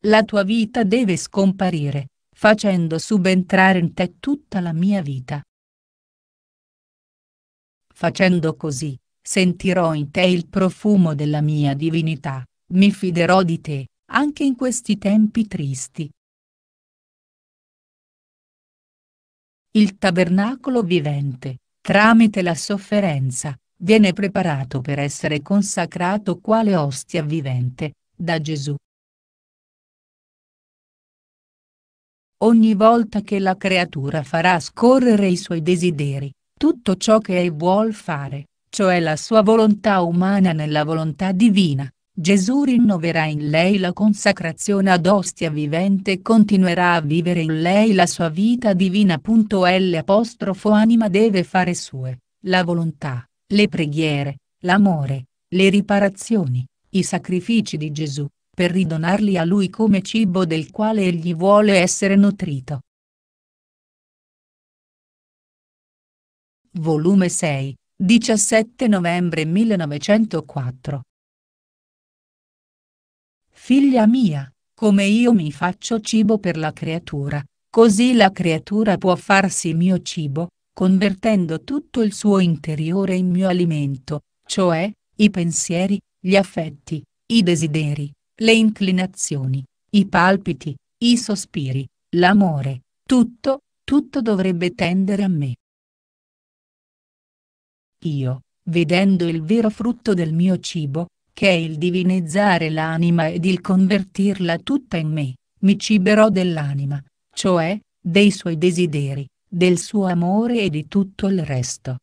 La tua vita deve scomparire, facendo subentrare in te tutta la mia vita. Facendo così, sentirò in te il profumo della mia divinità, mi fiderò di te, anche in questi tempi tristi, il tabernacolo vivente, tramite la sofferenza, viene preparato per essere consacrato quale ostia vivente, da Gesù. Ogni volta che la creatura farà scorrere i suoi desideri, tutto ciò che ei vuol fare, cioè la sua volontà umana nella volontà divina, Gesù rinnoverà in lei la consacrazione ad ostia vivente e continuerà a vivere in lei la sua vita divina. L'anima deve fare sue, la volontà, le preghiere, l'amore, le riparazioni, i sacrifici di Gesù, per ridonarli a lui come cibo del quale egli vuole essere nutrito. Volume 6, 17 novembre 1904 Figlia mia, come io mi faccio cibo per la creatura, così la creatura può farsi mio cibo, convertendo tutto il suo interiore in mio alimento, cioè, i pensieri, gli affetti, i desideri, le inclinazioni, i palpiti, i sospiri, l'amore, tutto, tutto dovrebbe tendere a me. Io, vedendo il vero frutto del mio cibo, che è il divinizzare l'anima ed il convertirla tutta in me, mi ciberò dell'anima, cioè, dei suoi desideri, del suo amore e di tutto il resto.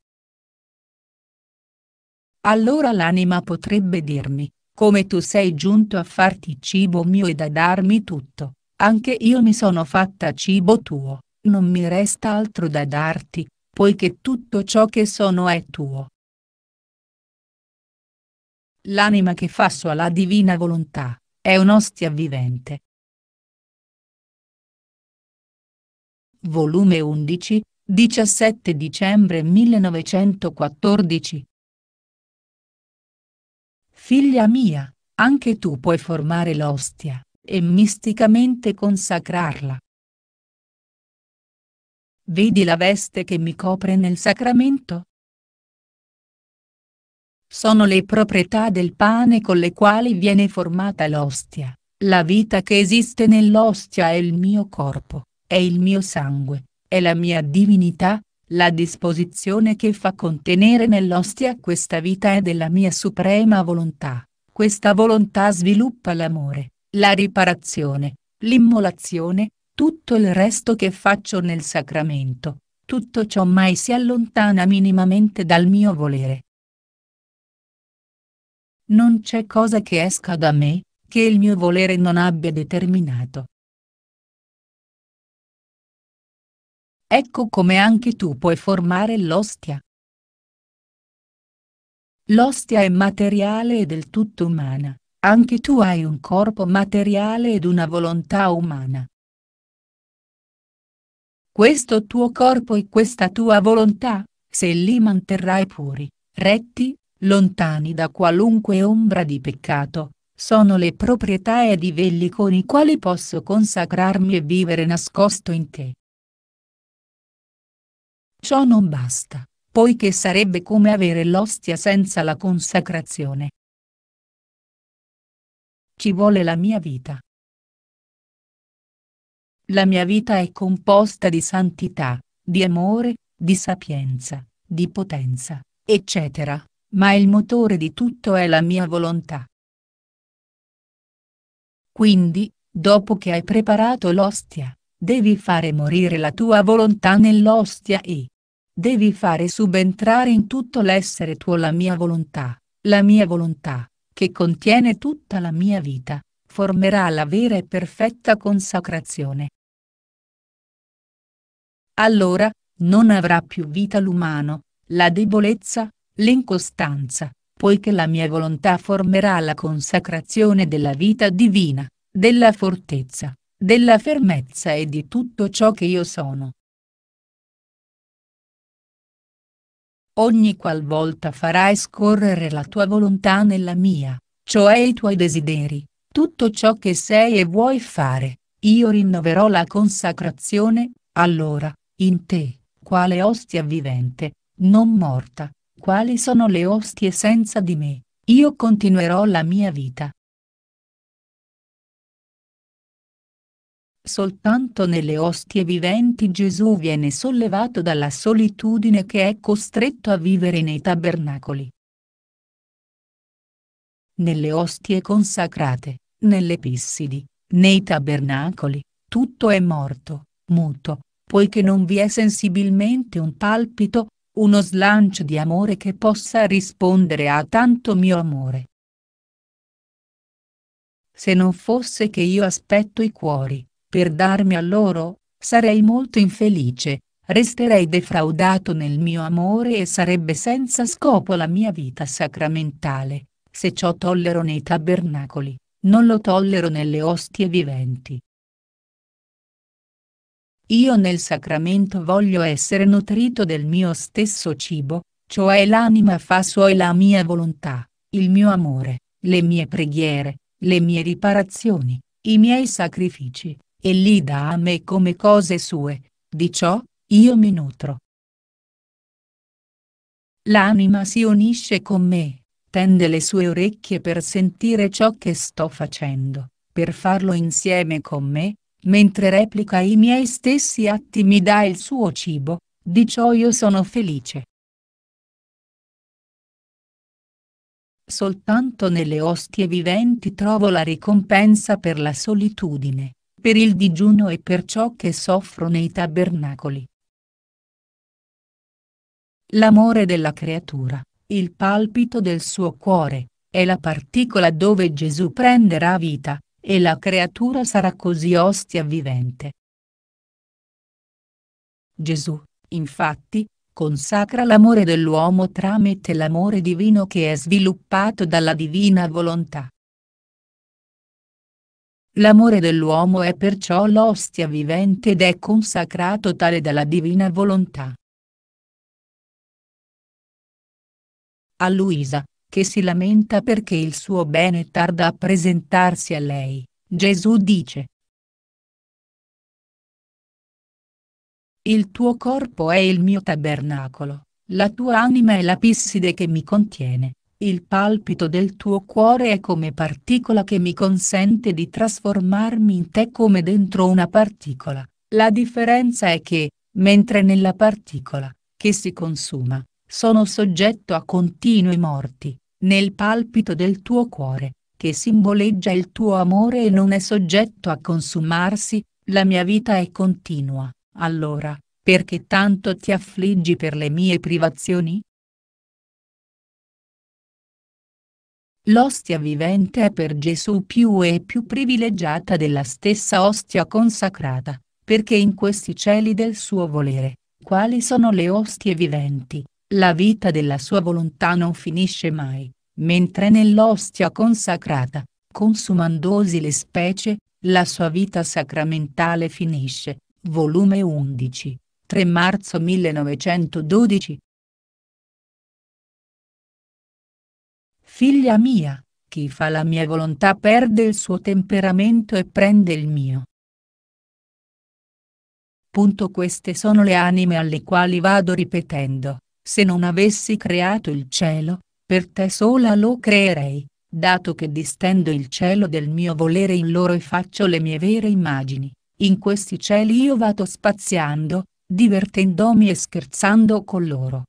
Allora l'anima potrebbe dirmi, come tu sei giunto a farti cibo mio e a darmi tutto, anche io mi sono fatta cibo tuo, non mi resta altro da darti, poiché tutto ciò che sono è tuo l'anima che fa sua la divina volontà, è un'ostia vivente. Volume 11, 17 dicembre 1914 Figlia mia, anche tu puoi formare l'ostia, e misticamente consacrarla. Vedi la veste che mi copre nel sacramento? sono le proprietà del pane con le quali viene formata l'ostia, la vita che esiste nell'ostia è il mio corpo, è il mio sangue, è la mia divinità, la disposizione che fa contenere nell'ostia questa vita è della mia suprema volontà, questa volontà sviluppa l'amore, la riparazione, l'immolazione, tutto il resto che faccio nel sacramento, tutto ciò mai si allontana minimamente dal mio volere, non c'è cosa che esca da me, che il mio volere non abbia determinato. Ecco come anche tu puoi formare l'ostia. L'ostia è materiale e del tutto umana, anche tu hai un corpo materiale ed una volontà umana. Questo tuo corpo e questa tua volontà, se li manterrai puri, retti, lontani da qualunque ombra di peccato, sono le proprietà ed i vegli con i quali posso consacrarmi e vivere nascosto in te. Ciò non basta, poiché sarebbe come avere l'ostia senza la consacrazione. Ci vuole la mia vita. La mia vita è composta di santità, di amore, di sapienza, di potenza, eccetera ma il motore di tutto è la mia volontà. Quindi, dopo che hai preparato l'ostia, devi fare morire la tua volontà nell'ostia e devi fare subentrare in tutto l'essere tuo la mia volontà, la mia volontà, che contiene tutta la mia vita, formerà la vera e perfetta consacrazione. Allora, non avrà più vita l'umano, la debolezza, l'incostanza, poiché la mia volontà formerà la consacrazione della vita divina, della fortezza, della fermezza e di tutto ciò che io sono. Ogni qualvolta farai scorrere la tua volontà nella mia, cioè i tuoi desideri, tutto ciò che sei e vuoi fare, io rinnoverò la consacrazione, allora, in te, quale ostia vivente, non morta, quali sono le ostie senza di me, io continuerò la mia vita. Soltanto nelle ostie viventi Gesù viene sollevato dalla solitudine che è costretto a vivere nei tabernacoli. Nelle ostie consacrate, nelle pissidi, nei tabernacoli, tutto è morto, muto, poiché non vi è sensibilmente un palpito, uno slancio di amore che possa rispondere a tanto mio amore. Se non fosse che io aspetto i cuori, per darmi a loro, sarei molto infelice, resterei defraudato nel mio amore e sarebbe senza scopo la mia vita sacramentale, se ciò tollero nei tabernacoli, non lo tollero nelle ostie viventi. Io nel sacramento voglio essere nutrito del mio stesso cibo, cioè l'anima fa suoi la mia volontà, il mio amore, le mie preghiere, le mie riparazioni, i miei sacrifici, e li dà a me come cose sue, di ciò, io mi nutro. L'anima si unisce con me, tende le sue orecchie per sentire ciò che sto facendo, per farlo insieme con me, mentre replica i miei stessi atti mi dà il suo cibo, di ciò io sono felice. Soltanto nelle ostie viventi trovo la ricompensa per la solitudine, per il digiuno e per ciò che soffro nei tabernacoli. L'amore della creatura, il palpito del suo cuore, è la particola dove Gesù prenderà vita, e la creatura sarà così ostia vivente. Gesù, infatti, consacra l'amore dell'uomo tramite l'amore divino che è sviluppato dalla divina volontà. L'amore dell'uomo è perciò l'ostia vivente ed è consacrato tale dalla divina volontà. A Luisa, che si lamenta perché il suo bene tarda a presentarsi a lei, Gesù dice. Il tuo corpo è il mio tabernacolo, la tua anima è la pisside che mi contiene, il palpito del tuo cuore è come particola che mi consente di trasformarmi in te come dentro una particola, la differenza è che, mentre nella particola, che si consuma, sono soggetto a continue morti, nel palpito del tuo cuore, che simboleggia il tuo amore e non è soggetto a consumarsi, la mia vita è continua, allora, perché tanto ti affliggi per le mie privazioni? L'ostia vivente è per Gesù più e più privilegiata della stessa ostia consacrata, perché in questi cieli del suo volere, quali sono le ostie viventi, la vita della sua volontà non finisce mai, mentre nell'ostia consacrata, consumandosi le specie, la sua vita sacramentale finisce. Volume 11, 3 marzo 1912. Figlia mia, chi fa la mia volontà perde il suo temperamento e prende il mio. Punto queste sono le anime alle quali vado ripetendo, se non avessi creato il cielo, per te sola lo creerei, dato che distendo il cielo del mio volere in loro e faccio le mie vere immagini, in questi cieli io vado spaziando, divertendomi e scherzando con loro.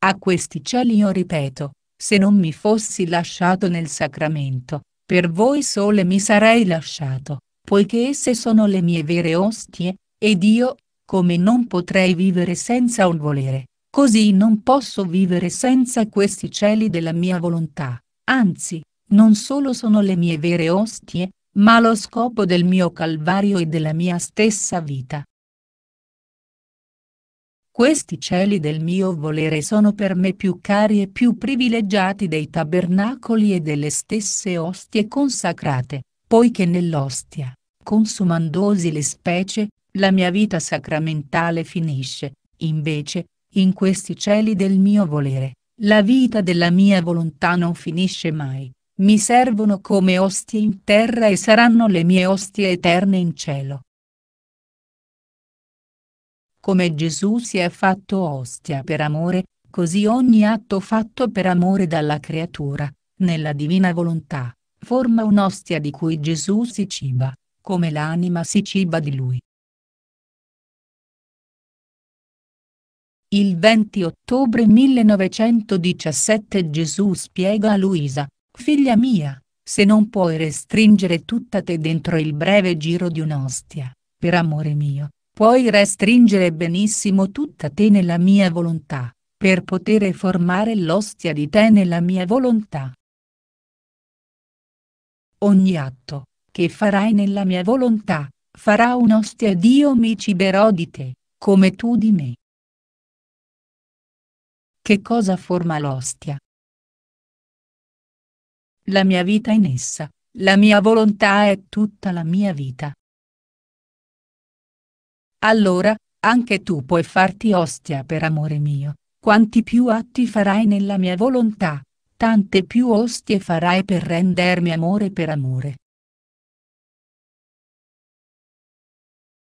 A questi cieli io ripeto, se non mi fossi lasciato nel sacramento, per voi sole mi sarei lasciato, poiché esse sono le mie vere ostie, ed io, come non potrei vivere senza un volere, così non posso vivere senza questi cieli della mia volontà, anzi, non solo sono le mie vere ostie, ma lo scopo del mio calvario e della mia stessa vita. Questi cieli del mio volere sono per me più cari e più privilegiati dei tabernacoli e delle stesse ostie consacrate, poiché nell'ostia, consumandosi le specie, la mia vita sacramentale finisce, invece, in questi cieli del mio volere, la vita della mia volontà non finisce mai, mi servono come ostie in terra e saranno le mie ostie eterne in cielo. Come Gesù si è fatto ostia per amore, così ogni atto fatto per amore dalla creatura, nella divina volontà, forma un'ostia di cui Gesù si ciba, come l'anima si ciba di lui. Il 20 ottobre 1917 Gesù spiega a Luisa, figlia mia, se non puoi restringere tutta te dentro il breve giro di un'ostia, per amore mio, puoi restringere benissimo tutta te nella mia volontà, per poter formare l'ostia di te nella mia volontà. Ogni atto, che farai nella mia volontà, farà un'ostia ed io mi ciberò di te, come tu di me. Che cosa forma l'ostia? La mia vita in essa, la mia volontà è tutta la mia vita. Allora, anche tu puoi farti ostia per amore mio, quanti più atti farai nella mia volontà, tante più ostie farai per rendermi amore per amore.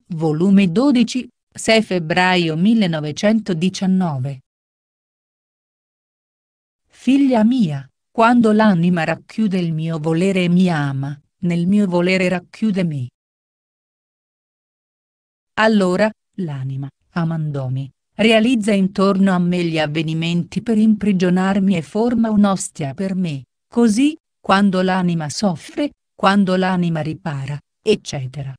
Volume 12, 6 febbraio 1919 Figlia mia, quando l'anima racchiude il mio volere e mi ama, nel mio volere racchiude me. Allora, l'anima, amandomi, realizza intorno a me gli avvenimenti per imprigionarmi e forma un'ostia per me, così, quando l'anima soffre, quando l'anima ripara, eccetera.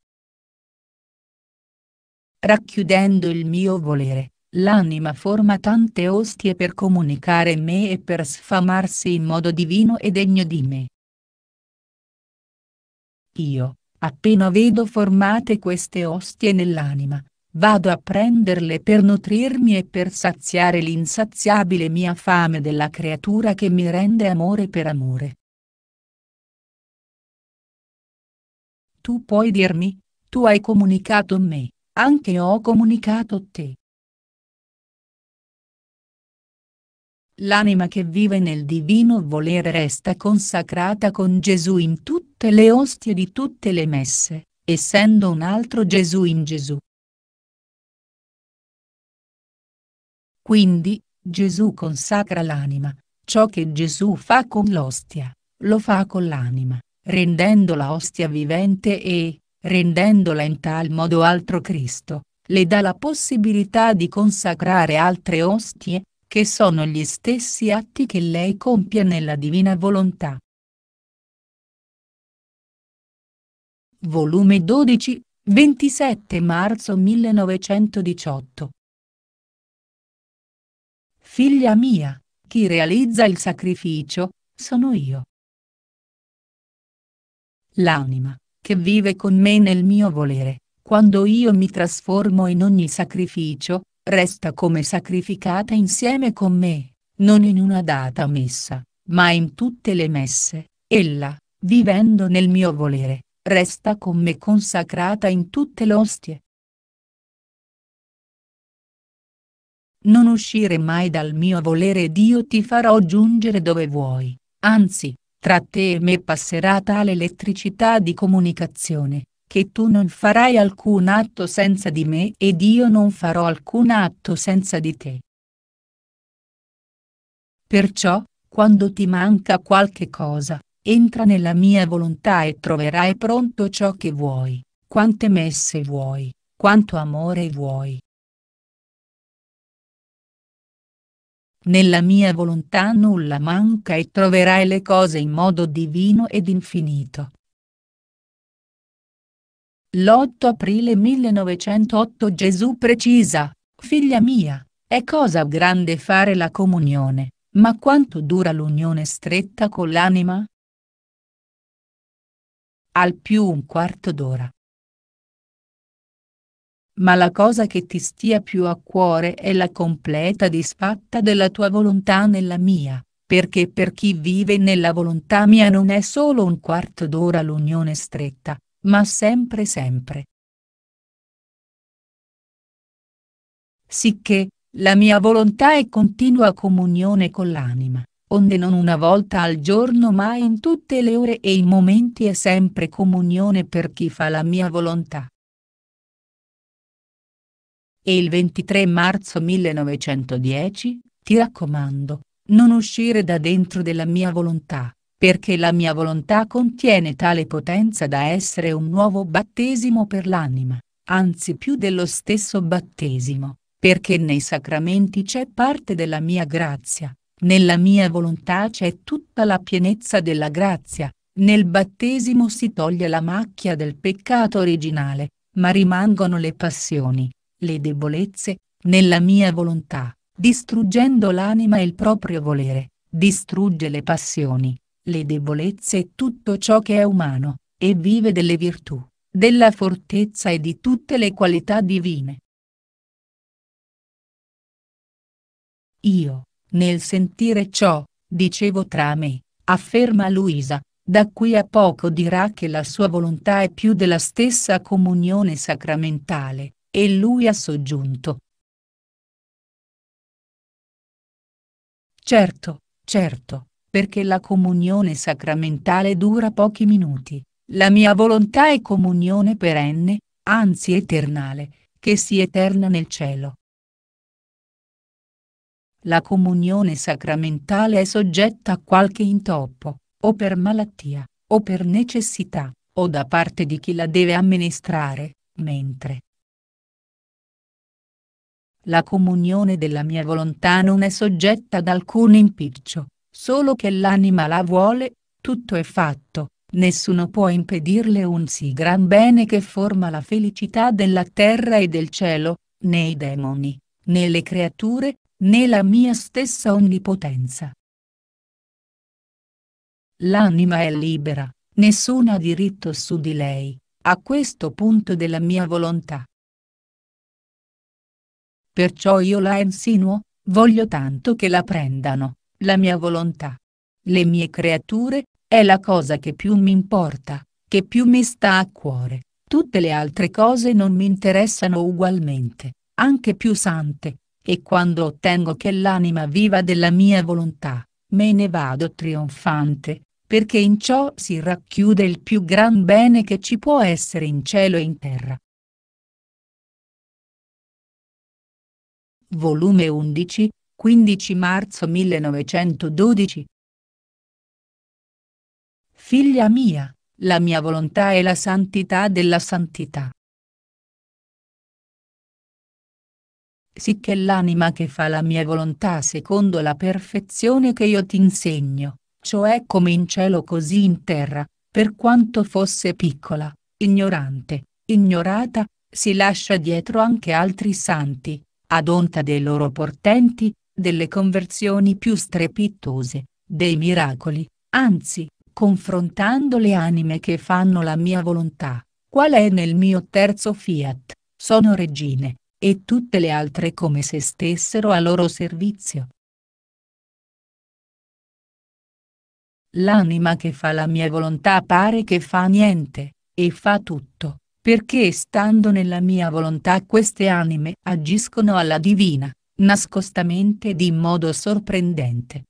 Racchiudendo il mio volere, L'anima forma tante ostie per comunicare me e per sfamarsi in modo divino e degno di me. Io, appena vedo formate queste ostie nell'anima, vado a prenderle per nutrirmi e per saziare l'insaziabile mia fame della creatura che mi rende amore per amore. Tu puoi dirmi, tu hai comunicato me, anche ho comunicato te. L'anima che vive nel divino volere resta consacrata con Gesù in tutte le ostie di tutte le messe, essendo un altro Gesù in Gesù. Quindi, Gesù consacra l'anima, ciò che Gesù fa con l'ostia, lo fa con l'anima, rendendola ostia vivente e, rendendola in tal modo altro Cristo, le dà la possibilità di consacrare altre ostie, che sono gli stessi atti che lei compie nella Divina Volontà. Volume 12, 27 marzo 1918 Figlia mia, chi realizza il sacrificio, sono io. L'anima, che vive con me nel mio volere, quando io mi trasformo in ogni sacrificio, resta come sacrificata insieme con me, non in una data messa, ma in tutte le messe, ella, vivendo nel mio volere, resta con me consacrata in tutte le ostie. Non uscire mai dal mio volere ed io ti farò giungere dove vuoi, anzi, tra te e me passerà tale elettricità di comunicazione, che tu non farai alcun atto senza di me ed io non farò alcun atto senza di te. Perciò, quando ti manca qualche cosa, entra nella mia volontà e troverai pronto ciò che vuoi, quante messe vuoi, quanto amore vuoi. Nella mia volontà nulla manca e troverai le cose in modo divino ed infinito l'8 aprile 1908 Gesù precisa, figlia mia, è cosa grande fare la comunione, ma quanto dura l'unione stretta con l'anima? Al più un quarto d'ora. Ma la cosa che ti stia più a cuore è la completa disfatta della tua volontà nella mia, perché per chi vive nella volontà mia non è solo un quarto d'ora l'unione stretta, ma sempre sempre. Sicché, la mia volontà è continua comunione con l'anima, onde non una volta al giorno ma in tutte le ore e i momenti è sempre comunione per chi fa la mia volontà. E il 23 marzo 1910, ti raccomando, non uscire da dentro della mia volontà, perché la mia volontà contiene tale potenza da essere un nuovo battesimo per l'anima, anzi più dello stesso battesimo, perché nei sacramenti c'è parte della mia grazia, nella mia volontà c'è tutta la pienezza della grazia, nel battesimo si toglie la macchia del peccato originale, ma rimangono le passioni, le debolezze, nella mia volontà, distruggendo l'anima e il proprio volere, distrugge le passioni, le debolezze e tutto ciò che è umano, e vive delle virtù, della fortezza e di tutte le qualità divine. Io, nel sentire ciò, dicevo tra me, afferma Luisa, da qui a poco dirà che la sua volontà è più della stessa comunione sacramentale, e lui ha soggiunto. Certo, certo, perché la comunione sacramentale dura pochi minuti. La mia volontà è comunione perenne, anzi eternale, che sia eterna nel cielo. La comunione sacramentale è soggetta a qualche intoppo, o per malattia, o per necessità, o da parte di chi la deve amministrare, mentre la comunione della mia volontà non è soggetta ad alcun impiccio, solo che l'anima la vuole, tutto è fatto, nessuno può impedirle un sì gran bene che forma la felicità della terra e del cielo, né i demoni, né le creature, né la mia stessa onnipotenza. L'anima è libera, nessuno ha diritto su di lei, a questo punto della mia volontà. Perciò io la insinuo, voglio tanto che la prendano, la mia volontà. Le mie creature, è la cosa che più mi importa, che più mi sta a cuore, tutte le altre cose non mi interessano ugualmente, anche più sante, e quando ottengo che l'anima viva della mia volontà, me ne vado trionfante, perché in ciò si racchiude il più gran bene che ci può essere in cielo e in terra. Volume 11, 15 marzo 1912. Figlia mia, la mia volontà è la santità della santità. Sicché l'anima che fa la mia volontà secondo la perfezione che io ti insegno, cioè come in cielo così in terra, per quanto fosse piccola, ignorante, ignorata, si lascia dietro anche altri santi, ad onta dei loro portenti, delle conversioni più strepitose, dei miracoli, anzi, confrontando le anime che fanno la mia volontà, qual è nel mio terzo fiat, sono regine, e tutte le altre come se stessero a loro servizio. L'anima che fa la mia volontà pare che fa niente, e fa tutto, perché stando nella mia volontà queste anime agiscono alla divina nascostamente ed in modo sorprendente.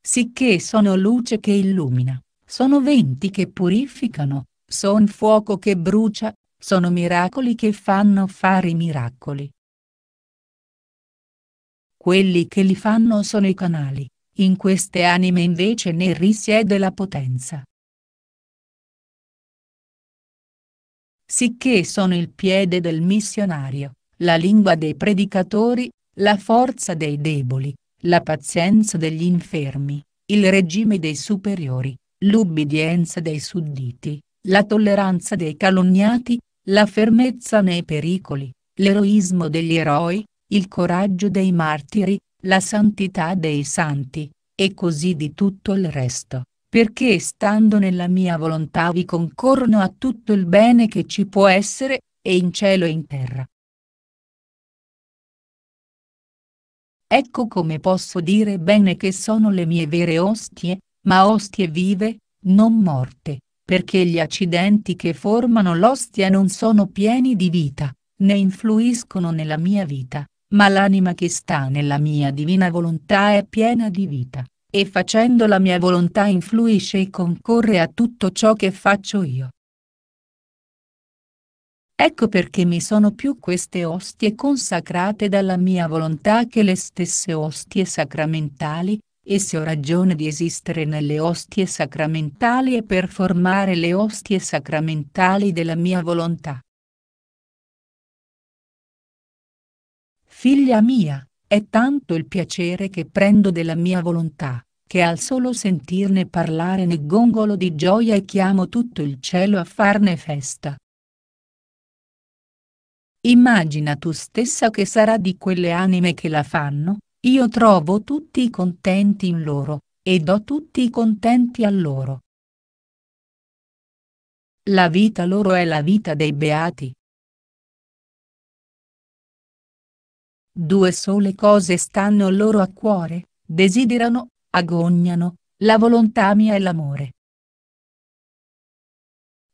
Sicché sono luce che illumina, sono venti che purificano, son fuoco che brucia, sono miracoli che fanno fare i miracoli. Quelli che li fanno sono i canali, in queste anime invece ne risiede la potenza. Sicché sono il piede del missionario, la lingua dei predicatori, la forza dei deboli, la pazienza degli infermi, il regime dei superiori, l'ubbidienza dei sudditi, la tolleranza dei calunniati, la fermezza nei pericoli, l'eroismo degli eroi, il coraggio dei martiri, la santità dei santi, e così di tutto il resto, perché stando nella mia volontà vi concorrono a tutto il bene che ci può essere, e in cielo e in terra. Ecco come posso dire bene che sono le mie vere ostie, ma ostie vive, non morte, perché gli accidenti che formano l'ostia non sono pieni di vita, né influiscono nella mia vita, ma l'anima che sta nella mia divina volontà è piena di vita, e facendo la mia volontà influisce e concorre a tutto ciò che faccio io. Ecco perché mi sono più queste ostie consacrate dalla mia volontà che le stesse ostie sacramentali, e se ho ragione di esistere nelle ostie sacramentali e per formare le ostie sacramentali della mia volontà. Figlia mia, è tanto il piacere che prendo della mia volontà, che al solo sentirne parlare ne gongolo di gioia e chiamo tutto il cielo a farne festa. Immagina tu stessa che sarà di quelle anime che la fanno, io trovo tutti i contenti in loro, e do tutti i contenti a loro. La vita loro è la vita dei beati. Due sole cose stanno loro a cuore, desiderano, agognano, la volontà mia e l'amore.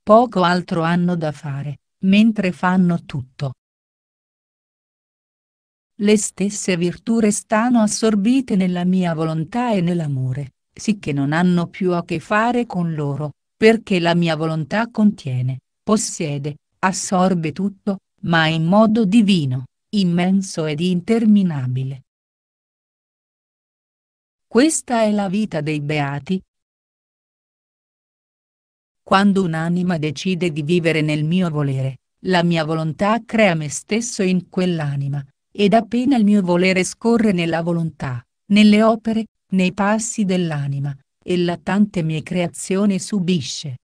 Poco altro hanno da fare, mentre fanno tutto. Le stesse virtù restano assorbite nella mia volontà e nell'amore, sicché non hanno più a che fare con loro, perché la mia volontà contiene, possiede, assorbe tutto, ma in modo divino, immenso ed interminabile. Questa è la vita dei beati. Quando un'anima decide di vivere nel mio volere, la mia volontà crea me stesso in quell'anima, ed appena il mio volere scorre nella volontà, nelle opere, nei passi dell'anima, ella tante mie creazioni subisce.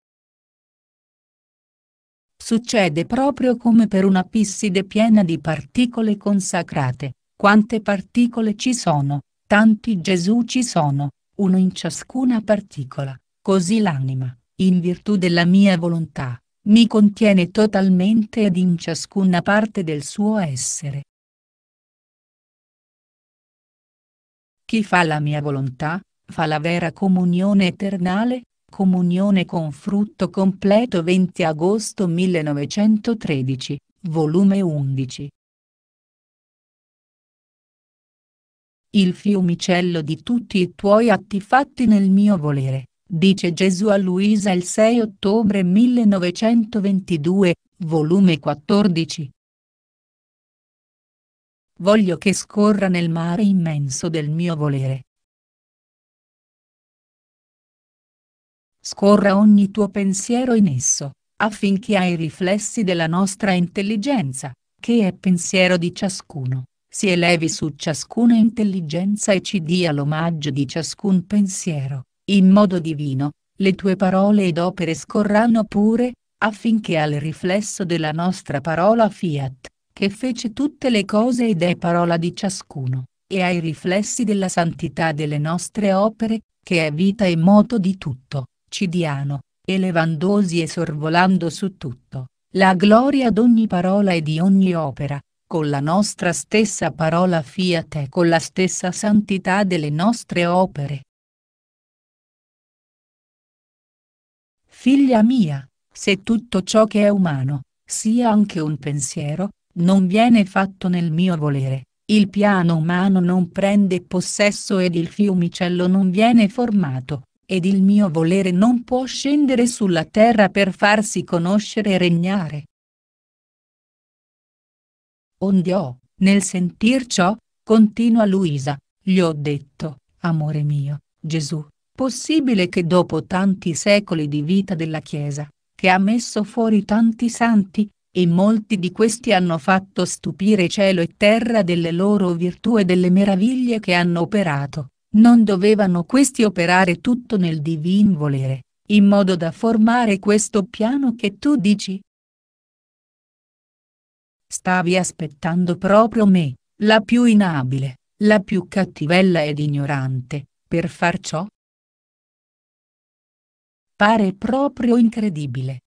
Succede proprio come per una pisside piena di particole consacrate, quante particole ci sono, tanti Gesù ci sono, uno in ciascuna particola, così l'anima, in virtù della mia volontà, mi contiene totalmente ed in ciascuna parte del suo essere. Chi fa la mia volontà, fa la vera comunione eternale, comunione con frutto completo 20 agosto 1913, volume 11. Il fiumicello di tutti i tuoi atti fatti nel mio volere, dice Gesù a Luisa il 6 ottobre 1922, volume 14, voglio che scorra nel mare immenso del mio volere. Scorra ogni tuo pensiero in esso, affinché ai riflessi della nostra intelligenza, che è pensiero di ciascuno, si elevi su ciascuna intelligenza e ci dia l'omaggio di ciascun pensiero, in modo divino, le tue parole ed opere scorranno pure, affinché al riflesso della nostra parola fiat, che fece tutte le cose ed è parola di ciascuno, e ai riflessi della santità delle nostre opere, che è vita e moto di tutto, ci diano, elevandosi e sorvolando su tutto, la gloria d'ogni parola e di ogni opera, con la nostra stessa parola fiat e con la stessa santità delle nostre opere. Figlia mia, se tutto ciò che è umano, sia anche un pensiero, non viene fatto nel mio volere, il piano umano non prende possesso ed il fiumicello non viene formato, ed il mio volere non può scendere sulla terra per farsi conoscere e regnare. Onde ho, nel sentir ciò, continua Luisa, gli ho detto, amore mio, Gesù, possibile che dopo tanti secoli di vita della Chiesa, che ha messo fuori tanti santi, e molti di questi hanno fatto stupire cielo e terra delle loro virtù e delle meraviglie che hanno operato, non dovevano questi operare tutto nel divin volere, in modo da formare questo piano che tu dici? Stavi aspettando proprio me, la più inabile, la più cattivella ed ignorante, per far ciò? Pare proprio incredibile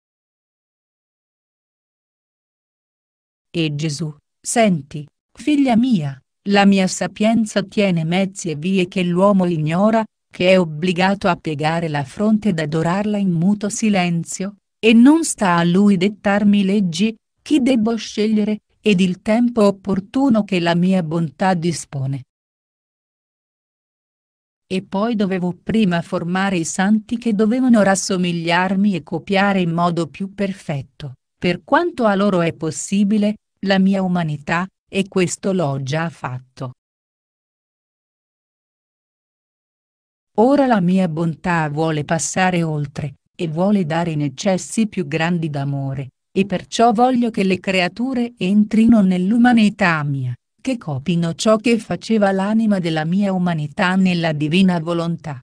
E Gesù, senti, figlia mia, la mia sapienza tiene mezzi e vie che l'uomo ignora, che è obbligato a piegare la fronte ed adorarla in muto silenzio, e non sta a lui dettarmi leggi, chi debbo scegliere, ed il tempo opportuno che la mia bontà dispone. E poi dovevo prima formare i santi che dovevano rassomigliarmi e copiare in modo più perfetto, per quanto a loro è possibile, la mia umanità, e questo l'ho già fatto. Ora la mia bontà vuole passare oltre, e vuole dare in eccessi più grandi d'amore, e perciò voglio che le creature entrino nell'umanità mia, che copino ciò che faceva l'anima della mia umanità nella divina volontà.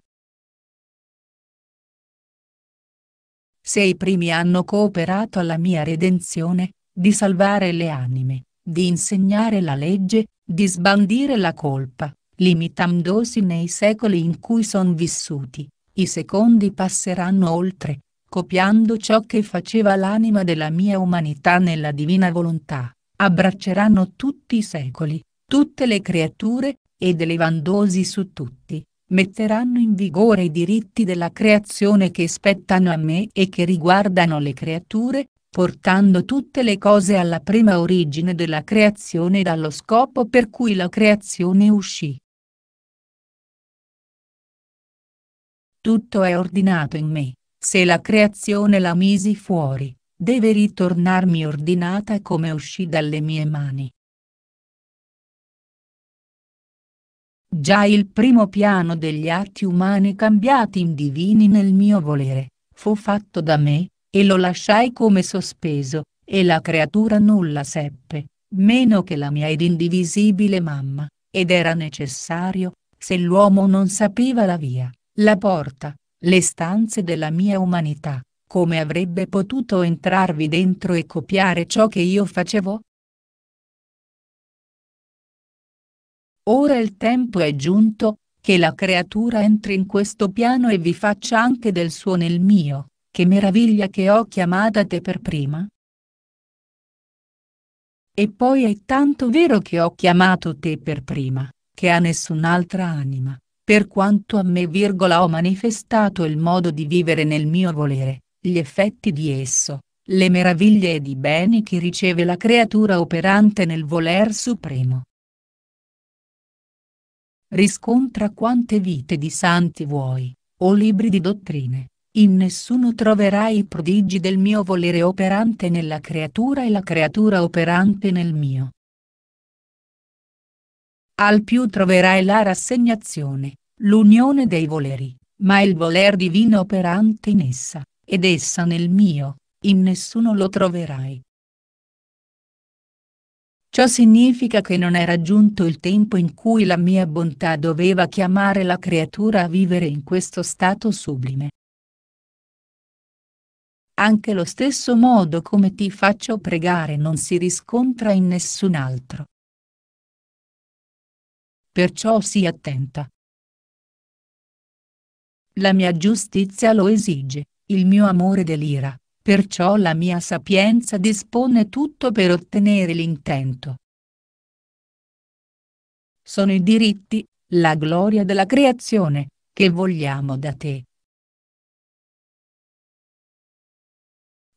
se i primi hanno cooperato alla mia redenzione, di salvare le anime, di insegnare la legge, di sbandire la colpa, limitandosi nei secoli in cui son vissuti, i secondi passeranno oltre, copiando ciò che faceva l'anima della mia umanità nella divina volontà, abbracceranno tutti i secoli, tutte le creature, ed elevandosi su tutti, metteranno in vigore i diritti della creazione che spettano a me e che riguardano le creature, portando tutte le cose alla prima origine della creazione dallo scopo per cui la creazione uscì. Tutto è ordinato in me, se la creazione la misi fuori, deve ritornarmi ordinata come uscì dalle mie mani. Già il primo piano degli atti umani cambiati in divini nel mio volere, fu fatto da me, e lo lasciai come sospeso, e la creatura nulla seppe, meno che la mia ed indivisibile mamma, ed era necessario, se l'uomo non sapeva la via, la porta, le stanze della mia umanità, come avrebbe potuto entrarvi dentro e copiare ciò che io facevo? Ora il tempo è giunto, che la creatura entri in questo piano e vi faccia anche del suo nel mio, che meraviglia che ho chiamata te per prima. E poi è tanto vero che ho chiamato te per prima, che a nessun'altra anima, per quanto a me virgola ho manifestato il modo di vivere nel mio volere, gli effetti di esso, le meraviglie ed i beni che riceve la creatura operante nel voler supremo, riscontra quante vite di santi vuoi, o libri di dottrine, in nessuno troverai i prodigi del mio volere operante nella creatura e la creatura operante nel mio. Al più troverai la rassegnazione, l'unione dei voleri, ma il voler divino operante in essa, ed essa nel mio, in nessuno lo troverai, Ciò significa che non è raggiunto il tempo in cui la mia bontà doveva chiamare la creatura a vivere in questo stato sublime. Anche lo stesso modo come ti faccio pregare non si riscontra in nessun altro. Perciò sii attenta. La mia giustizia lo esige, il mio amore delira perciò la mia sapienza dispone tutto per ottenere l'intento. Sono i diritti, la gloria della creazione, che vogliamo da te.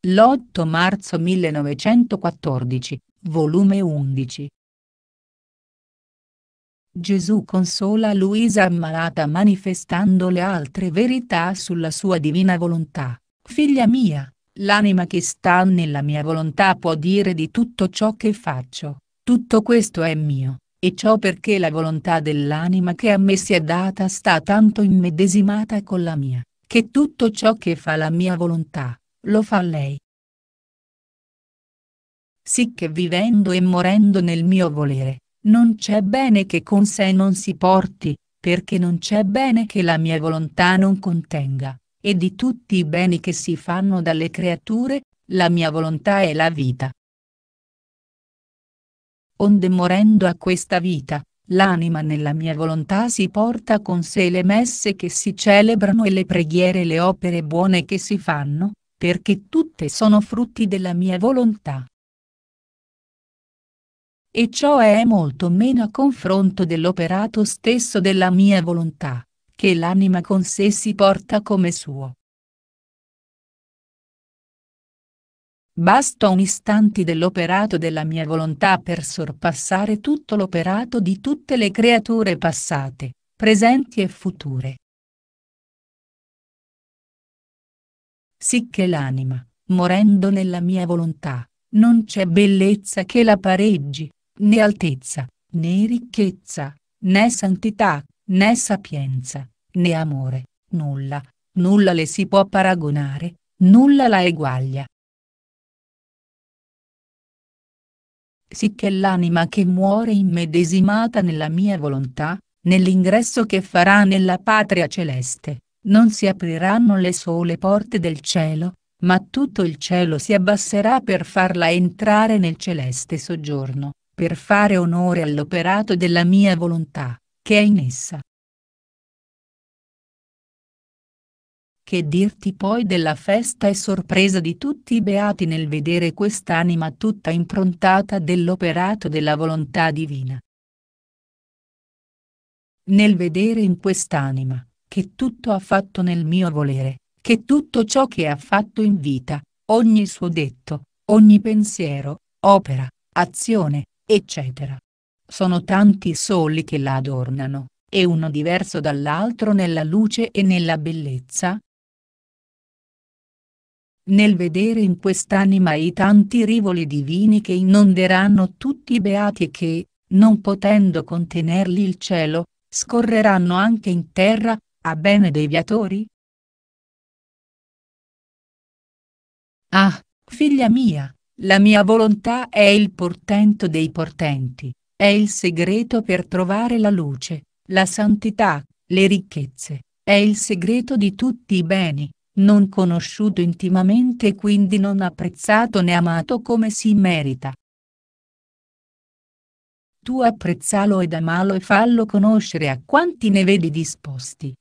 L'8 marzo 1914, volume 11. Gesù consola Luisa ammalata manifestando le altre verità sulla sua divina volontà, figlia mia, L'anima che sta nella mia volontà può dire di tutto ciò che faccio, tutto questo è mio, e ciò perché la volontà dell'anima che a me si è data sta tanto immedesimata con la mia, che tutto ciò che fa la mia volontà, lo fa lei. Sicché vivendo e morendo nel mio volere, non c'è bene che con sé non si porti, perché non c'è bene che la mia volontà non contenga, e di tutti i beni che si fanno dalle creature, la mia volontà è la vita. Onde morendo a questa vita, l'anima nella mia volontà si porta con sé le messe che si celebrano e le preghiere e le opere buone che si fanno, perché tutte sono frutti della mia volontà. E ciò è molto meno a confronto dell'operato stesso della mia volontà che l'anima con sé si porta come suo. Basta un istante dell'operato della mia volontà per sorpassare tutto l'operato di tutte le creature passate, presenti e future. Sicché l'anima, morendo nella mia volontà, non c'è bellezza che la pareggi, né altezza, né ricchezza, né santità né sapienza, né amore, nulla, nulla le si può paragonare, nulla la eguaglia. Sicché l'anima che muore immedesimata nella mia volontà, nell'ingresso che farà nella patria celeste, non si apriranno le sole porte del cielo, ma tutto il cielo si abbasserà per farla entrare nel celeste soggiorno, per fare onore all'operato della mia volontà che è in essa. Che dirti poi della festa e sorpresa di tutti i beati nel vedere quest'anima tutta improntata dell'operato della volontà divina. Nel vedere in quest'anima, che tutto ha fatto nel mio volere, che tutto ciò che ha fatto in vita, ogni suo detto, ogni pensiero, opera, azione, eccetera, sono tanti soli che la adornano, e uno diverso dall'altro nella luce e nella bellezza? Nel vedere in quest'anima i tanti rivoli divini che inonderanno tutti i beati e che, non potendo contenerli il cielo, scorreranno anche in terra, a bene dei viatori? Ah, figlia mia, la mia volontà è il portento dei portenti, è il segreto per trovare la luce, la santità, le ricchezze. È il segreto di tutti i beni, non conosciuto intimamente e quindi non apprezzato né amato come si merita. Tu apprezzalo ed amalo e fallo conoscere a quanti ne vedi disposti.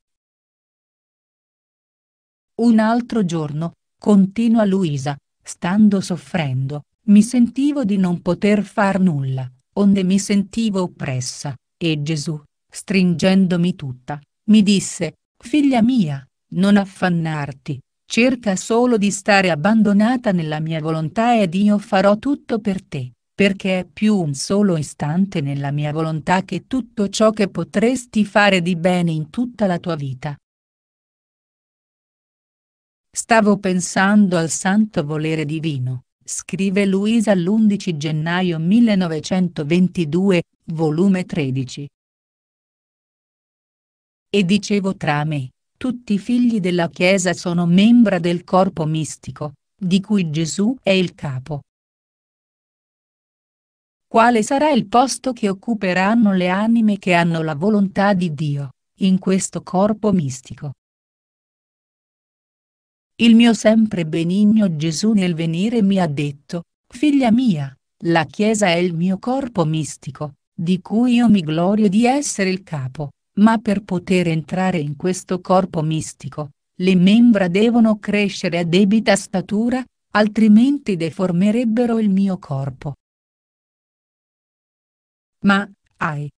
Un altro giorno, continua Luisa, stando soffrendo, mi sentivo di non poter far nulla onde mi sentivo oppressa, e Gesù, stringendomi tutta, mi disse, Figlia mia, non affannarti, cerca solo di stare abbandonata nella mia volontà ed io farò tutto per te, perché è più un solo istante nella mia volontà che tutto ciò che potresti fare di bene in tutta la tua vita. Stavo pensando al santo volere divino, scrive Luisa l'11 gennaio 1922, volume 13. E dicevo tra me, tutti i figli della Chiesa sono membra del corpo mistico, di cui Gesù è il capo. Quale sarà il posto che occuperanno le anime che hanno la volontà di Dio, in questo corpo mistico? Il mio sempre benigno Gesù nel venire mi ha detto, figlia mia, la Chiesa è il mio corpo mistico, di cui io mi glorio di essere il capo, ma per poter entrare in questo corpo mistico, le membra devono crescere a debita statura, altrimenti deformerebbero il mio corpo. Ma, ai.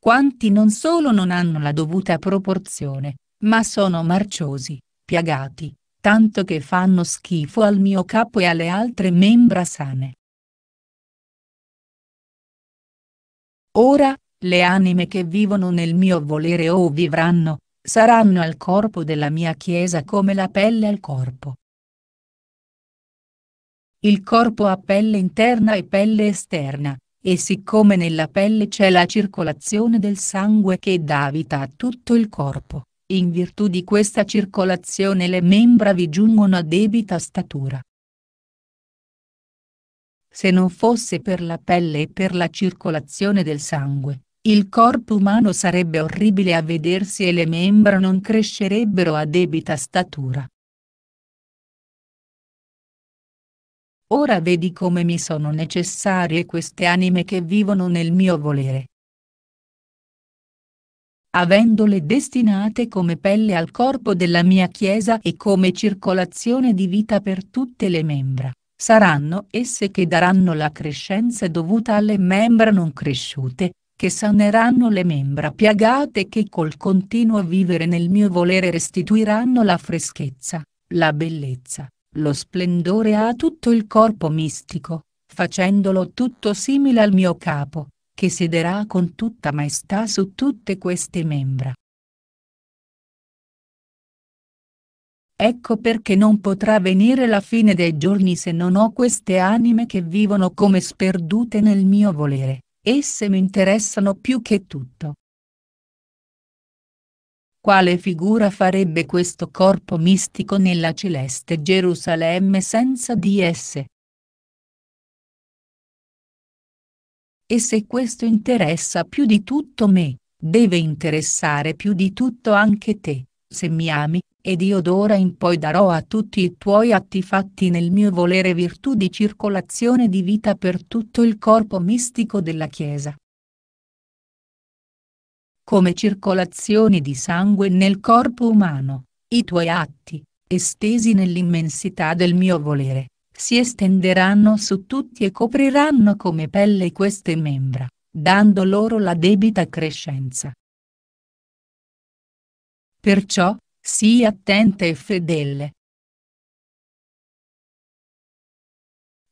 Quanti non solo non hanno la dovuta proporzione, ma sono marciosi, piagati, tanto che fanno schifo al mio capo e alle altre membra sane. Ora, le anime che vivono nel mio volere o vivranno, saranno al corpo della mia Chiesa come la pelle al corpo. Il corpo ha pelle interna e pelle esterna, e siccome nella pelle c'è la circolazione del sangue che dà vita a tutto il corpo, in virtù di questa circolazione le membra vi giungono a debita statura. Se non fosse per la pelle e per la circolazione del sangue, il corpo umano sarebbe orribile a vedersi e le membra non crescerebbero a debita statura. Ora vedi come mi sono necessarie queste anime che vivono nel mio volere avendole destinate come pelle al corpo della mia Chiesa e come circolazione di vita per tutte le membra, saranno esse che daranno la crescenza dovuta alle membra non cresciute, che saneranno le membra piagate che col continuo vivere nel mio volere restituiranno la freschezza, la bellezza, lo splendore a tutto il corpo mistico, facendolo tutto simile al mio capo, che siederà con tutta maestà su tutte queste membra. Ecco perché non potrà venire la fine dei giorni se non ho queste anime che vivono come sperdute nel mio volere, esse mi interessano più che tutto. Quale figura farebbe questo corpo mistico nella celeste Gerusalemme senza di esse? E se questo interessa più di tutto me, deve interessare più di tutto anche te, se mi ami, ed io d'ora in poi darò a tutti i tuoi atti fatti nel mio volere virtù di circolazione di vita per tutto il corpo mistico della Chiesa. Come circolazioni di sangue nel corpo umano, i tuoi atti, estesi nell'immensità del mio volere, si estenderanno su tutti e copriranno come pelle queste membra, dando loro la debita crescenza. Perciò, sii attente e fedele.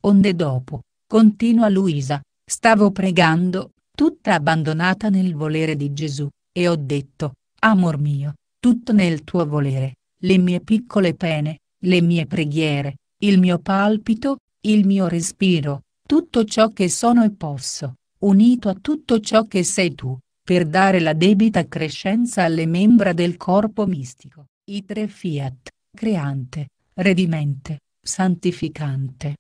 Onde dopo, continua Luisa, stavo pregando, tutta abbandonata nel volere di Gesù, e ho detto, amor mio, tutto nel tuo volere, le mie piccole pene, le mie preghiere, il mio palpito, il mio respiro, tutto ciò che sono e posso, unito a tutto ciò che sei tu, per dare la debita crescenza alle membra del corpo mistico, i tre fiat, creante, redimente, santificante.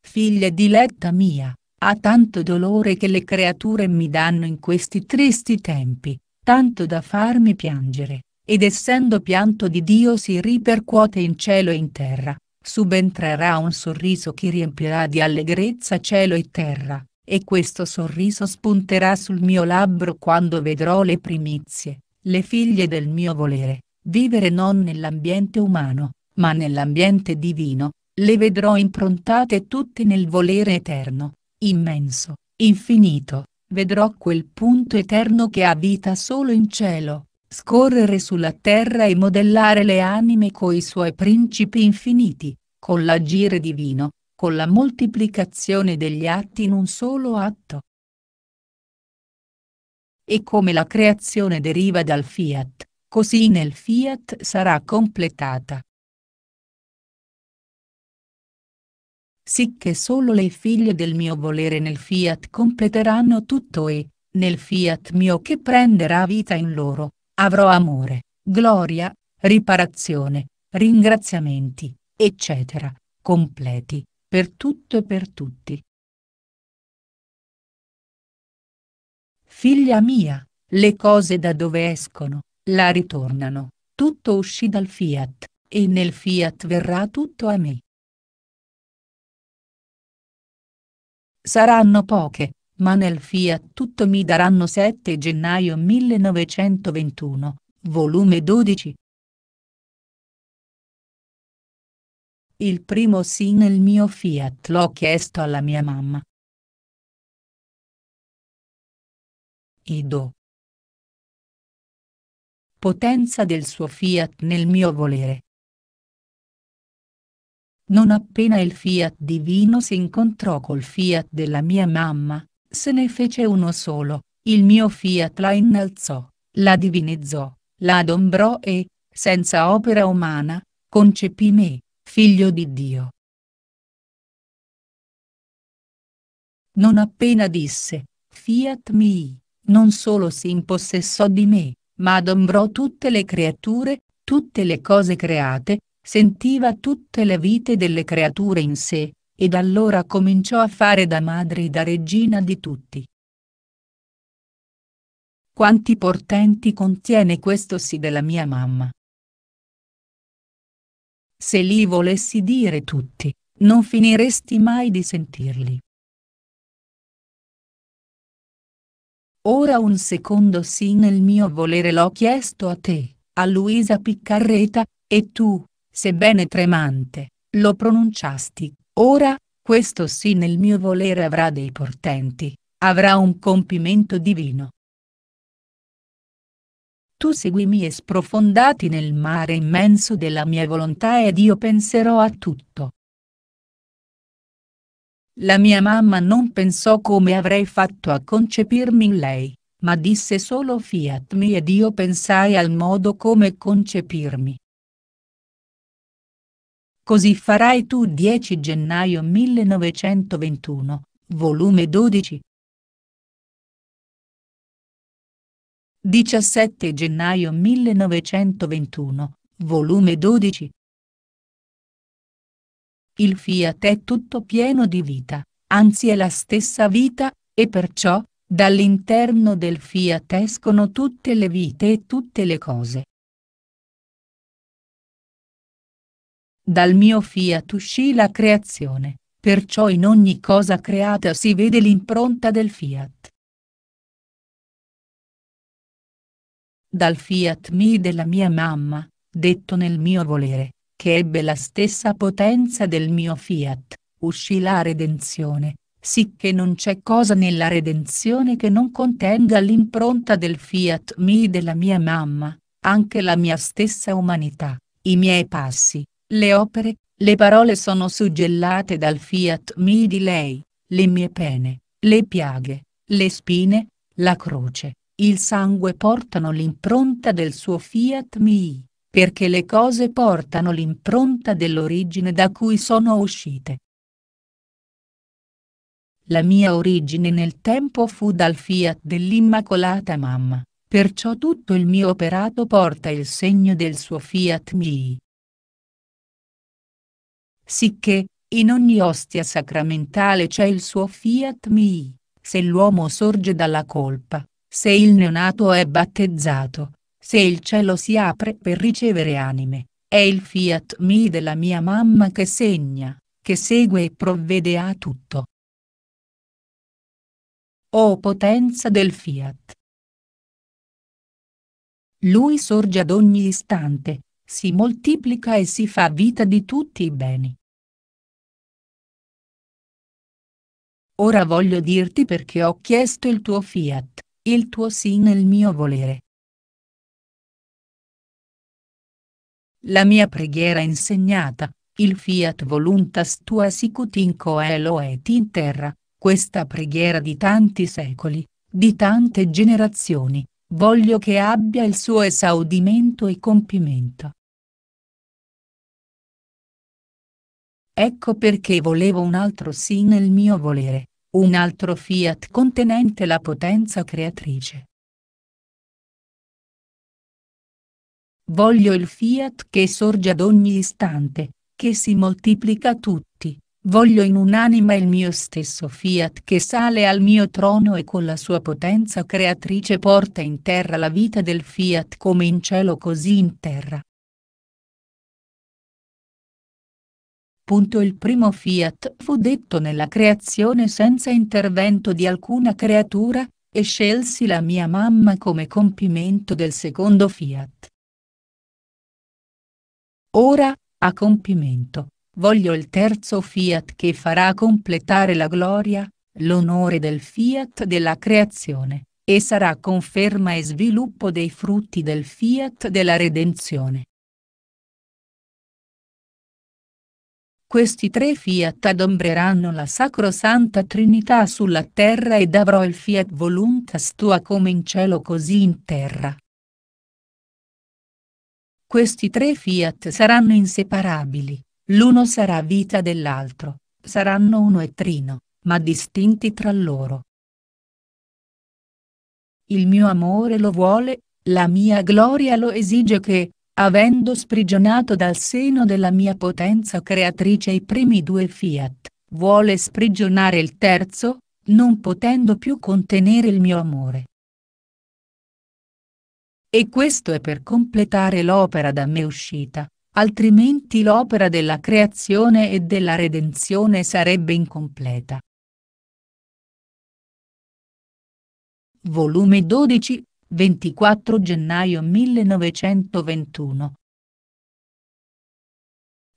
Figlia diletta mia, ha tanto dolore che le creature mi danno in questi tristi tempi, tanto da farmi piangere, ed essendo pianto di Dio si ripercuote in cielo e in terra, subentrerà un sorriso che riempirà di allegrezza cielo e terra, e questo sorriso spunterà sul mio labbro quando vedrò le primizie, le figlie del mio volere, vivere non nell'ambiente umano, ma nell'ambiente divino, le vedrò improntate tutte nel volere eterno, immenso, infinito, vedrò quel punto eterno che ha vita solo in cielo scorrere sulla terra e modellare le anime coi suoi principi infiniti, con l'agire divino, con la moltiplicazione degli atti in un solo atto. E come la creazione deriva dal fiat, così nel fiat sarà completata. Sicché solo le figlie del mio volere nel fiat completeranno tutto e, nel fiat mio che prenderà vita in loro, avrò amore, gloria, riparazione, ringraziamenti, eccetera, completi, per tutto e per tutti. Figlia mia, le cose da dove escono, la ritornano, tutto uscì dal fiat, e nel fiat verrà tutto a me. Saranno poche, ma nel Fiat tutto mi daranno 7 gennaio 1921, volume 12. Il primo sì nel mio Fiat l'ho chiesto alla mia mamma. Ido. Potenza del suo Fiat nel mio volere. Non appena il Fiat divino si incontrò col Fiat della mia mamma, se ne fece uno solo, il mio fiat la innalzò, la divinizzò, la adombrò e, senza opera umana, concepì me, figlio di Dio. Non appena disse, fiat mi, non solo si impossessò di me, ma adombrò tutte le creature, tutte le cose create, sentiva tutte le vite delle creature in sé, ed allora cominciò a fare da madre e da regina di tutti. Quanti portenti contiene questo sì della mia mamma? Se li volessi dire tutti, non finiresti mai di sentirli. Ora un secondo sì nel mio volere l'ho chiesto a te, a Luisa Piccarreta, e tu, sebbene tremante, lo pronunciasti Ora, questo sì nel mio volere avrà dei portenti, avrà un compimento divino. Tu seguimi e sprofondati nel mare immenso della mia volontà ed io penserò a tutto. La mia mamma non pensò come avrei fatto a concepirmi in lei, ma disse solo fiat fiatmi ed io pensai al modo come concepirmi. Così farai tu 10 gennaio 1921, volume 12. 17 gennaio 1921, volume 12. Il Fiat è tutto pieno di vita, anzi è la stessa vita, e perciò, dall'interno del Fiat escono tutte le vite e tutte le cose, Dal mio fiat uscì la creazione, perciò in ogni cosa creata si vede l'impronta del fiat. Dal fiat mi della mia mamma, detto nel mio volere, che ebbe la stessa potenza del mio fiat, uscì la redenzione, sicché non c'è cosa nella redenzione che non contenga l'impronta del fiat mi della mia mamma, anche la mia stessa umanità, i miei passi, le opere, le parole sono suggellate dal fiat mi di lei, le mie pene, le piaghe, le spine, la croce, il sangue portano l'impronta del suo fiat mi, perché le cose portano l'impronta dell'origine da cui sono uscite. La mia origine nel tempo fu dal fiat dell'Immacolata Mamma, perciò tutto il mio operato porta il segno del suo fiat mi sicché, in ogni ostia sacramentale c'è il suo fiat mii, se l'uomo sorge dalla colpa, se il neonato è battezzato, se il cielo si apre per ricevere anime, è il fiat mii della mia mamma che segna, che segue e provvede a tutto. O potenza del fiat. Lui sorge ad ogni istante, si moltiplica e si fa vita di tutti i beni. Ora voglio dirti perché ho chiesto il tuo fiat, il tuo sì nel mio volere. La mia preghiera insegnata, il fiat voluntas tua sicut in coelo et in terra, questa preghiera di tanti secoli, di tante generazioni, voglio che abbia il suo esaudimento e compimento. Ecco perché volevo un altro sì nel mio volere, un altro fiat contenente la potenza creatrice. Voglio il fiat che sorge ad ogni istante, che si moltiplica tutti, voglio in un'anima il mio stesso fiat che sale al mio trono e con la sua potenza creatrice porta in terra la vita del fiat come in cielo così in terra. Il primo Fiat fu detto nella creazione senza intervento di alcuna creatura, e scelsi la mia mamma come compimento del secondo Fiat. Ora, a compimento, voglio il terzo Fiat che farà completare la gloria, l'onore del Fiat della creazione, e sarà conferma e sviluppo dei frutti del Fiat della redenzione. Questi tre Fiat adombreranno la Sacrosanta Trinità sulla terra ed avrò il Fiat voluntas tua come in cielo così in terra. Questi tre Fiat saranno inseparabili, l'uno sarà vita dell'altro, saranno uno e trino, ma distinti tra loro. Il mio amore lo vuole, la mia gloria lo esige che, avendo sprigionato dal seno della mia potenza creatrice i primi due fiat, vuole sprigionare il terzo, non potendo più contenere il mio amore. E questo è per completare l'opera da me uscita, altrimenti l'opera della creazione e della redenzione sarebbe incompleta. Volume 12, 24 gennaio 1921.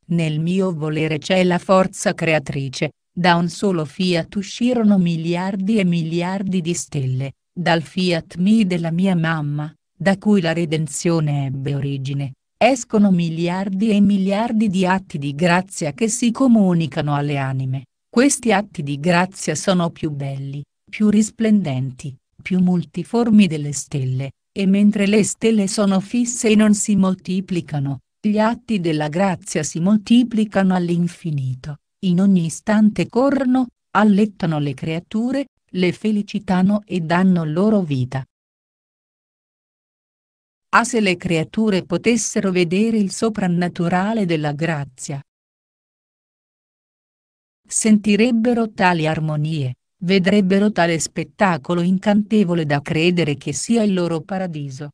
Nel mio volere c'è la forza creatrice, da un solo fiat uscirono miliardi e miliardi di stelle, dal fiat mi della mia mamma, da cui la redenzione ebbe origine, escono miliardi e miliardi di atti di grazia che si comunicano alle anime. Questi atti di grazia sono più belli, più risplendenti, più multiformi delle stelle, e mentre le stelle sono fisse e non si moltiplicano, gli atti della grazia si moltiplicano all'infinito, in ogni istante corrono, allettano le creature, le felicitano e danno loro vita. Ah se le creature potessero vedere il soprannaturale della grazia! Sentirebbero tali armonie, vedrebbero tale spettacolo incantevole da credere che sia il loro paradiso.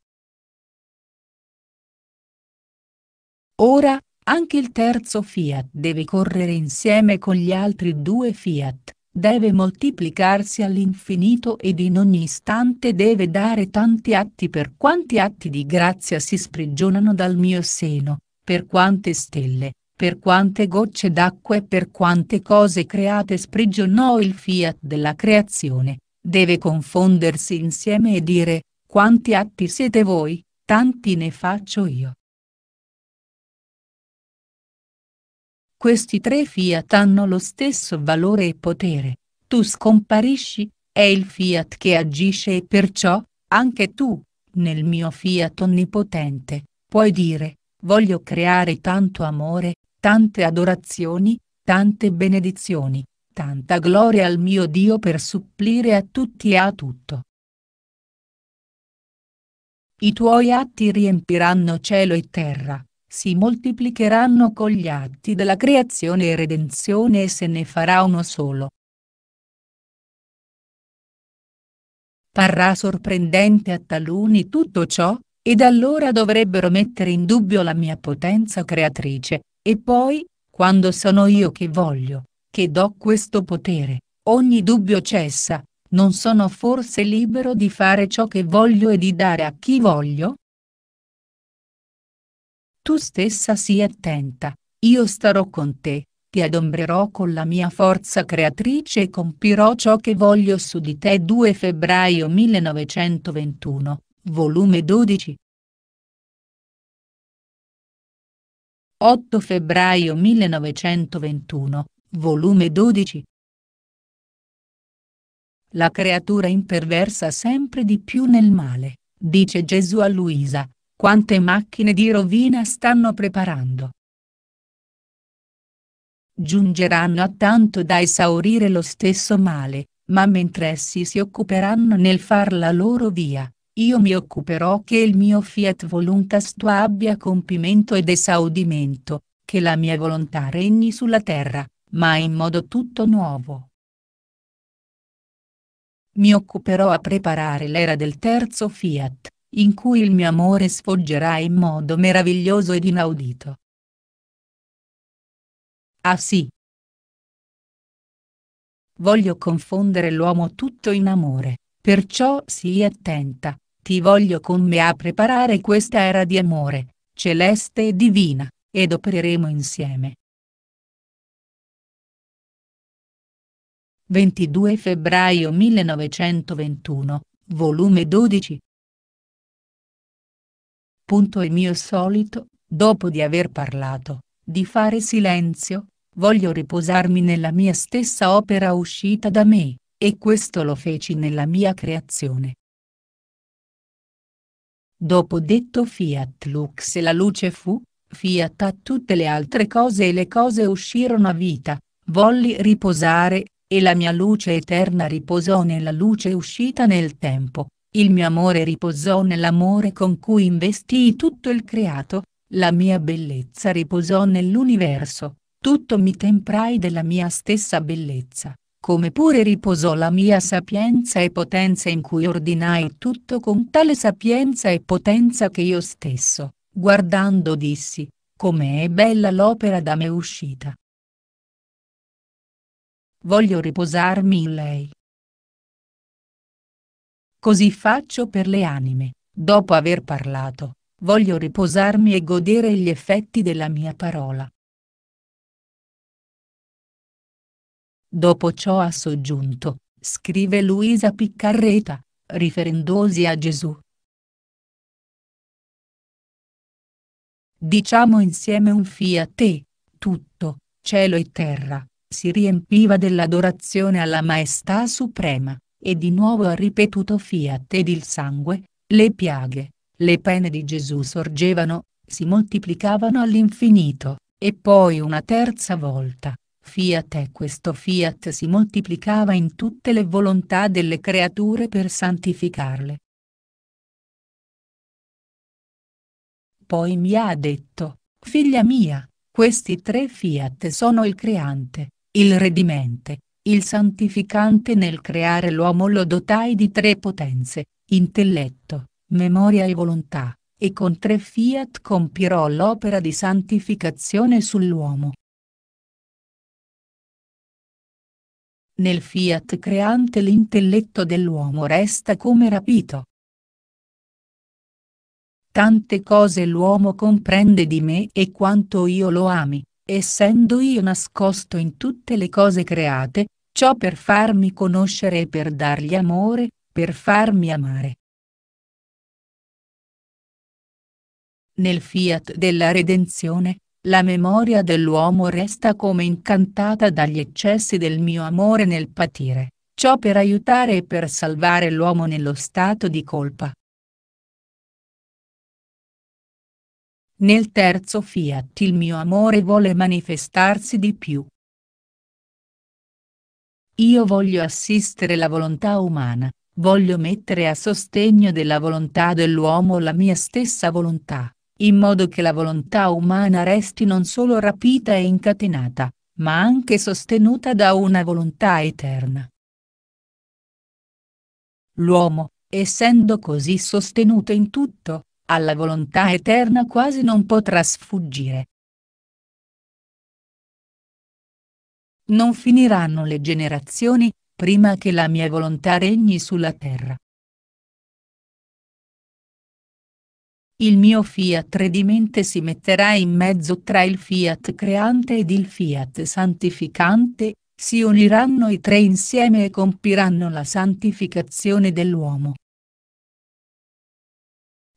Ora, anche il terzo Fiat deve correre insieme con gli altri due Fiat, deve moltiplicarsi all'infinito ed in ogni istante deve dare tanti atti per quanti atti di grazia si sprigionano dal mio seno, per quante stelle, per quante gocce d'acqua e per quante cose create sprigionò il fiat della creazione, deve confondersi insieme e dire, quanti atti siete voi, tanti ne faccio io. Questi tre fiat hanno lo stesso valore e potere, tu scomparisci, è il fiat che agisce e perciò, anche tu, nel mio fiat onnipotente, puoi dire, voglio creare tanto amore, tante adorazioni, tante benedizioni, tanta gloria al mio Dio per supplire a tutti e a tutto. I tuoi atti riempiranno cielo e terra, si moltiplicheranno con gli atti della creazione e redenzione e se ne farà uno solo. Parrà sorprendente a taluni tutto ciò, ed allora dovrebbero mettere in dubbio la mia potenza creatrice, e poi, quando sono io che voglio, che do questo potere, ogni dubbio cessa, non sono forse libero di fare ciò che voglio e di dare a chi voglio? Tu stessa sii attenta, io starò con te, ti adombrerò con la mia forza creatrice e compirò ciò che voglio su di te 2 febbraio 1921 volume 12. 8 febbraio 1921, volume 12. La creatura imperversa sempre di più nel male, dice Gesù a Luisa, quante macchine di rovina stanno preparando. Giungeranno a tanto da esaurire lo stesso male, ma mentre essi si occuperanno nel far la loro via, io mi occuperò che il mio fiat voluntas tua abbia compimento ed esaudimento, che la mia volontà regni sulla terra, ma in modo tutto nuovo. Mi occuperò a preparare l'era del terzo fiat, in cui il mio amore sfoggerà in modo meraviglioso ed inaudito. Ah sì. Voglio confondere l'uomo tutto in amore, perciò sii attenta, ti voglio con me a preparare questa era di amore, celeste e divina, ed opereremo insieme. 22 febbraio 1921, volume 12. Punto il mio solito, dopo di aver parlato, di fare silenzio, voglio riposarmi nella mia stessa opera uscita da me, e questo lo feci nella mia creazione, Dopo detto Fiat Lux la luce fu, Fiat a tutte le altre cose e le cose uscirono a vita, volli riposare, e la mia luce eterna riposò nella luce uscita nel tempo, il mio amore riposò nell'amore con cui investii tutto il creato, la mia bellezza riposò nell'universo, tutto mi temprai della mia stessa bellezza come pure riposò la mia sapienza e potenza in cui ordinai tutto con tale sapienza e potenza che io stesso, guardando dissi, come è bella l'opera da me uscita. Voglio riposarmi in lei. Così faccio per le anime, dopo aver parlato, voglio riposarmi e godere gli effetti della mia parola. Dopo ciò ha soggiunto, scrive Luisa Piccarreta, riferendosi a Gesù. Diciamo insieme un fiat e, tutto, cielo e terra, si riempiva dell'adorazione alla Maestà Suprema, e di nuovo ha ripetuto fiat ed il sangue, le piaghe, le pene di Gesù sorgevano, si moltiplicavano all'infinito, e poi una terza volta, Fiat e questo Fiat si moltiplicava in tutte le volontà delle creature per santificarle. Poi mi ha detto, figlia mia, questi tre Fiat sono il creante, il redimente, il santificante nel creare l'uomo lo dotai di tre potenze, intelletto, memoria e volontà, e con tre fiat compirò l'opera di santificazione sull'uomo. nel fiat creante l'intelletto dell'uomo resta come rapito. Tante cose l'uomo comprende di me e quanto io lo ami, essendo io nascosto in tutte le cose create, ciò per farmi conoscere e per dargli amore, per farmi amare. Nel fiat della redenzione, la memoria dell'uomo resta come incantata dagli eccessi del mio amore nel patire, ciò per aiutare e per salvare l'uomo nello stato di colpa. Nel terzo fiat il mio amore vuole manifestarsi di più. Io voglio assistere la volontà umana, voglio mettere a sostegno della volontà dell'uomo la mia stessa volontà, in modo che la volontà umana resti non solo rapita e incatenata, ma anche sostenuta da una volontà eterna. L'uomo, essendo così sostenuto in tutto, alla volontà eterna quasi non potrà sfuggire. Non finiranno le generazioni, prima che la mia volontà regni sulla terra. Il mio Fiat redimente si metterà in mezzo tra il Fiat creante ed il Fiat santificante, si uniranno i tre insieme e compiranno la santificazione dell'uomo.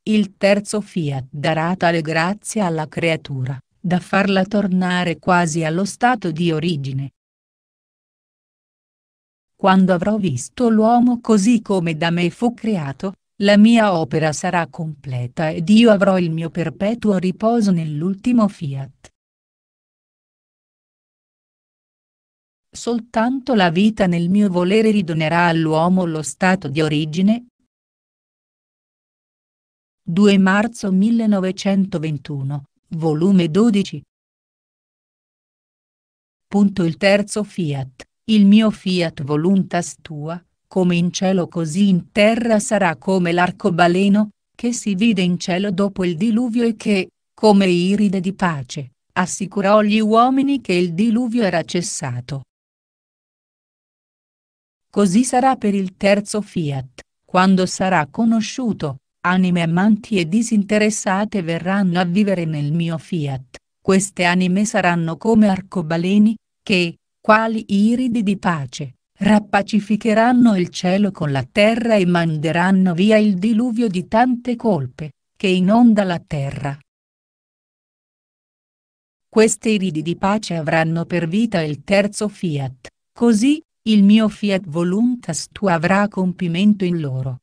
Il terzo Fiat darà tale grazia alla creatura, da farla tornare quasi allo stato di origine. Quando avrò visto l'uomo così come da me fu creato, la mia opera sarà completa ed io avrò il mio perpetuo riposo nell'ultimo fiat. Soltanto la vita nel mio volere ridonerà all'uomo lo stato di origine. 2 marzo 1921, volume 12. Punto il terzo fiat, il mio fiat voluntas tua, come in cielo così in terra sarà come l'arcobaleno, che si vide in cielo dopo il diluvio e che, come iride di pace, assicurò gli uomini che il diluvio era cessato. Così sarà per il terzo fiat, quando sarà conosciuto, anime amanti e disinteressate verranno a vivere nel mio fiat, queste anime saranno come arcobaleni, che, quali iridi di pace, rappacificheranno il cielo con la terra e manderanno via il diluvio di tante colpe, che inonda la terra. Queste iridi di pace avranno per vita il terzo fiat, così, il mio fiat voluntas tu avrà compimento in loro.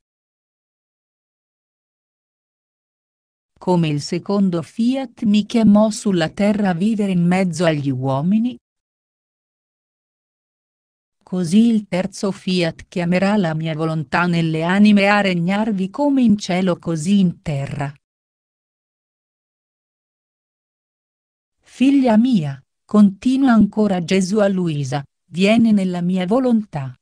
Come il secondo fiat mi chiamò sulla terra a vivere in mezzo agli uomini, Così il terzo fiat chiamerà la mia volontà nelle anime a regnarvi come in cielo così in terra. Figlia mia, continua ancora Gesù a Luisa, vieni nella mia volontà.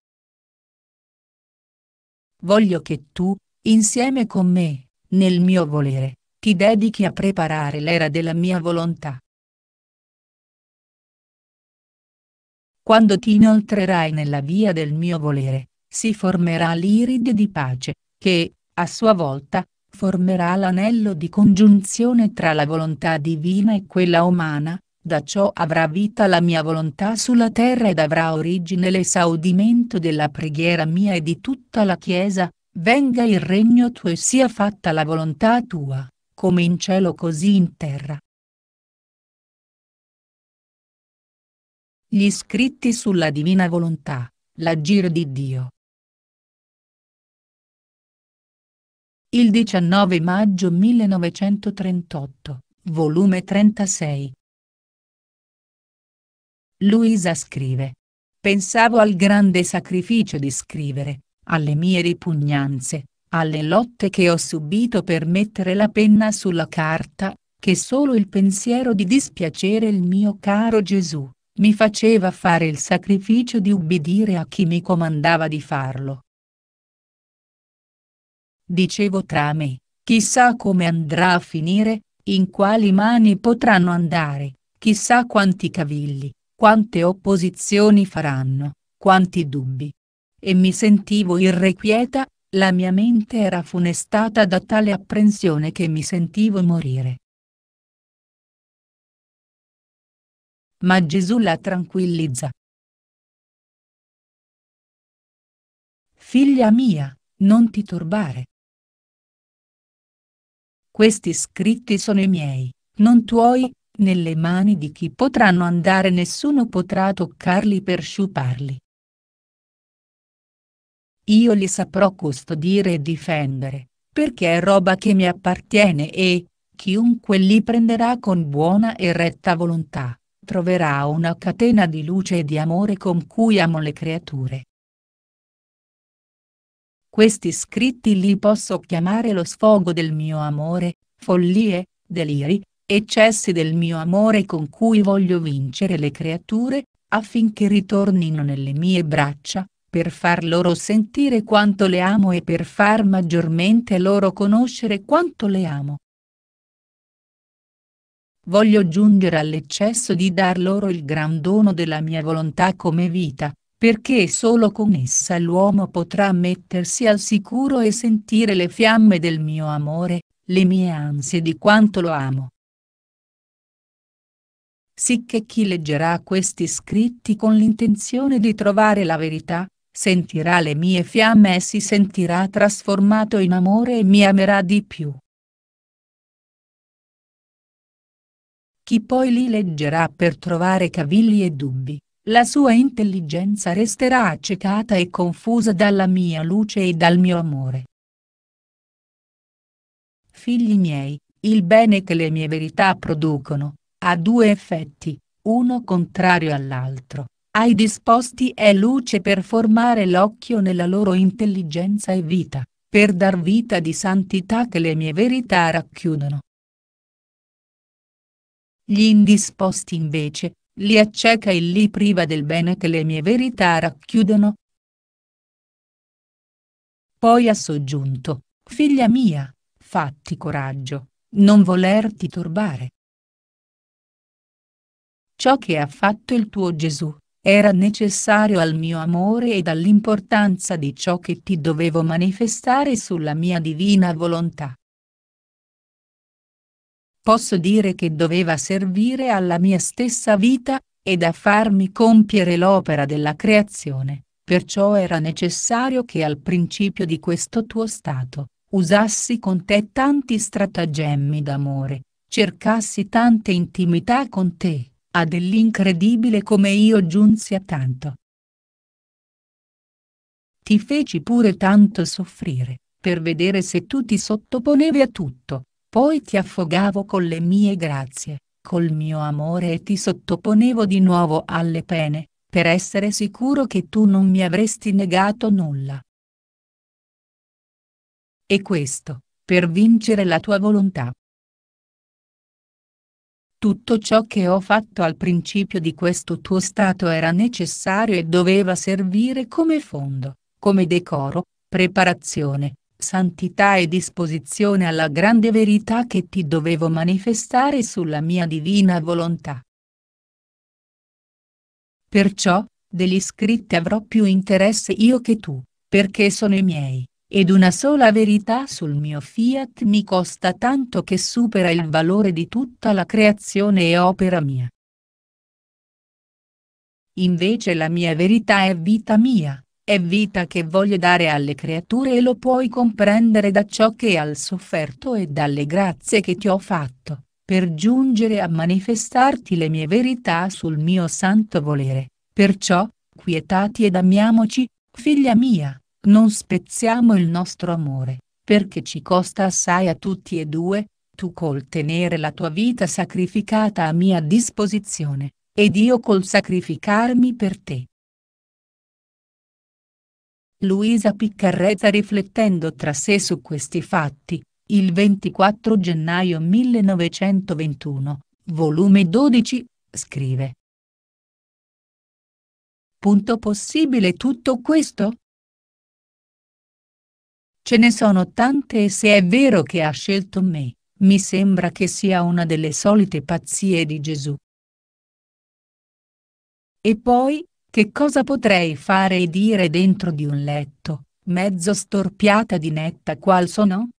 Voglio che tu, insieme con me, nel mio volere, ti dedichi a preparare l'era della mia volontà. Quando ti inoltrerai nella via del mio volere, si formerà l'iride di pace, che, a sua volta, formerà l'anello di congiunzione tra la volontà divina e quella umana, da ciò avrà vita la mia volontà sulla terra ed avrà origine l'esaudimento della preghiera mia e di tutta la Chiesa, venga il regno tuo e sia fatta la volontà tua, come in cielo così in terra. Gli scritti sulla divina volontà, l'agir di Dio. Il 19 maggio 1938, volume 36. Luisa scrive. Pensavo al grande sacrificio di scrivere, alle mie ripugnanze, alle lotte che ho subito per mettere la penna sulla carta, che solo il pensiero di dispiacere il mio caro Gesù, mi faceva fare il sacrificio di ubbidire a chi mi comandava di farlo. Dicevo tra me, chissà come andrà a finire, in quali mani potranno andare, chissà quanti cavilli, quante opposizioni faranno, quanti dubbi. E mi sentivo irrequieta, la mia mente era funestata da tale apprensione che mi sentivo morire. ma Gesù la tranquillizza. Figlia mia, non ti turbare. Questi scritti sono i miei, non tuoi, nelle mani di chi potranno andare nessuno potrà toccarli per sciuparli. Io li saprò custodire e difendere, perché è roba che mi appartiene e, chiunque li prenderà con buona e retta volontà, troverà una catena di luce e di amore con cui amo le creature. Questi scritti li posso chiamare lo sfogo del mio amore, follie, deliri, eccessi del mio amore con cui voglio vincere le creature, affinché ritornino nelle mie braccia, per far loro sentire quanto le amo e per far maggiormente loro conoscere quanto le amo voglio giungere all'eccesso di dar loro il gran dono della mia volontà come vita, perché solo con essa l'uomo potrà mettersi al sicuro e sentire le fiamme del mio amore, le mie ansie di quanto lo amo. Sicché chi leggerà questi scritti con l'intenzione di trovare la verità, sentirà le mie fiamme e si sentirà trasformato in amore e mi amerà di più. Chi poi li leggerà per trovare cavilli e dubbi, la sua intelligenza resterà accecata e confusa dalla mia luce e dal mio amore. Figli miei, il bene che le mie verità producono, ha due effetti, uno contrario all'altro. Ai disposti è luce per formare l'occhio nella loro intelligenza e vita, per dar vita di santità che le mie verità racchiudono, gli indisposti invece, li acceca e li priva del bene che le mie verità racchiudono. Poi ha soggiunto, figlia mia, fatti coraggio, non volerti turbare. Ciò che ha fatto il tuo Gesù, era necessario al mio amore ed all'importanza di ciò che ti dovevo manifestare sulla mia divina volontà posso dire che doveva servire alla mia stessa vita, ed a farmi compiere l'opera della creazione, perciò era necessario che al principio di questo tuo stato, usassi con te tanti stratagemmi d'amore, cercassi tante intimità con te, a dell'incredibile come io giunsi a tanto. Ti feci pure tanto soffrire, per vedere se tu ti sottoponevi a tutto, poi ti affogavo con le mie grazie, col mio amore e ti sottoponevo di nuovo alle pene, per essere sicuro che tu non mi avresti negato nulla. E questo, per vincere la tua volontà. Tutto ciò che ho fatto al principio di questo tuo stato era necessario e doveva servire come fondo, come decoro, preparazione, santità e disposizione alla grande verità che ti dovevo manifestare sulla mia divina volontà. Perciò, degli scritti avrò più interesse io che tu, perché sono i miei, ed una sola verità sul mio fiat mi costa tanto che supera il valore di tutta la creazione e opera mia. Invece la mia verità è vita mia, è vita che voglio dare alle creature e lo puoi comprendere da ciò che al sofferto e dalle grazie che ti ho fatto, per giungere a manifestarti le mie verità sul mio santo volere. Perciò, quietati ed amiamoci, figlia mia, non spezziamo il nostro amore, perché ci costa assai a tutti e due, tu col tenere la tua vita sacrificata a mia disposizione, ed io col sacrificarmi per te. Luisa Piccarreta riflettendo tra sé su questi fatti, il 24 gennaio 1921, volume 12, scrive. Punto possibile tutto questo? Ce ne sono tante e se è vero che ha scelto me, mi sembra che sia una delle solite pazzie di Gesù. E poi, che cosa potrei fare e dire dentro di un letto, mezzo storpiata di netta qual sono?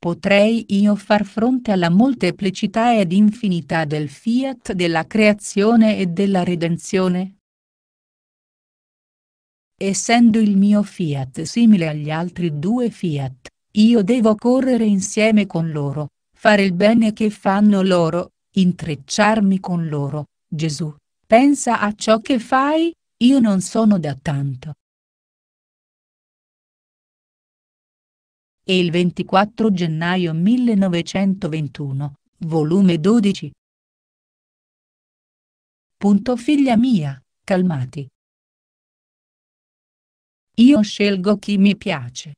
Potrei io far fronte alla molteplicità ed infinità del fiat della creazione e della redenzione? Essendo il mio fiat simile agli altri due fiat, io devo correre insieme con loro, fare il bene che fanno loro, intrecciarmi con loro, Gesù, Pensa a ciò che fai, io non sono da tanto. E il 24 gennaio 1921, volume 12. Punto figlia mia, calmati. Io scelgo chi mi piace.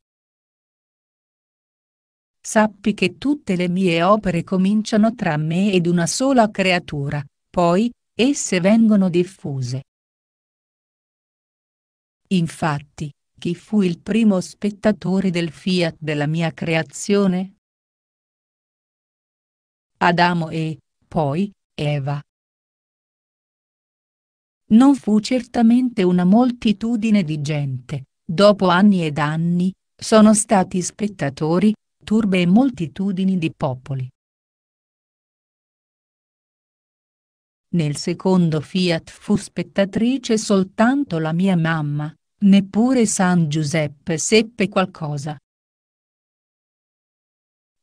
Sappi che tutte le mie opere cominciano tra me ed una sola creatura, poi, esse vengono diffuse. Infatti, chi fu il primo spettatore del fiat della mia creazione? Adamo e, poi, Eva. Non fu certamente una moltitudine di gente, dopo anni ed anni, sono stati spettatori, turbe e moltitudini di popoli. Nel secondo Fiat fu spettatrice soltanto la mia mamma, neppure San Giuseppe seppe qualcosa.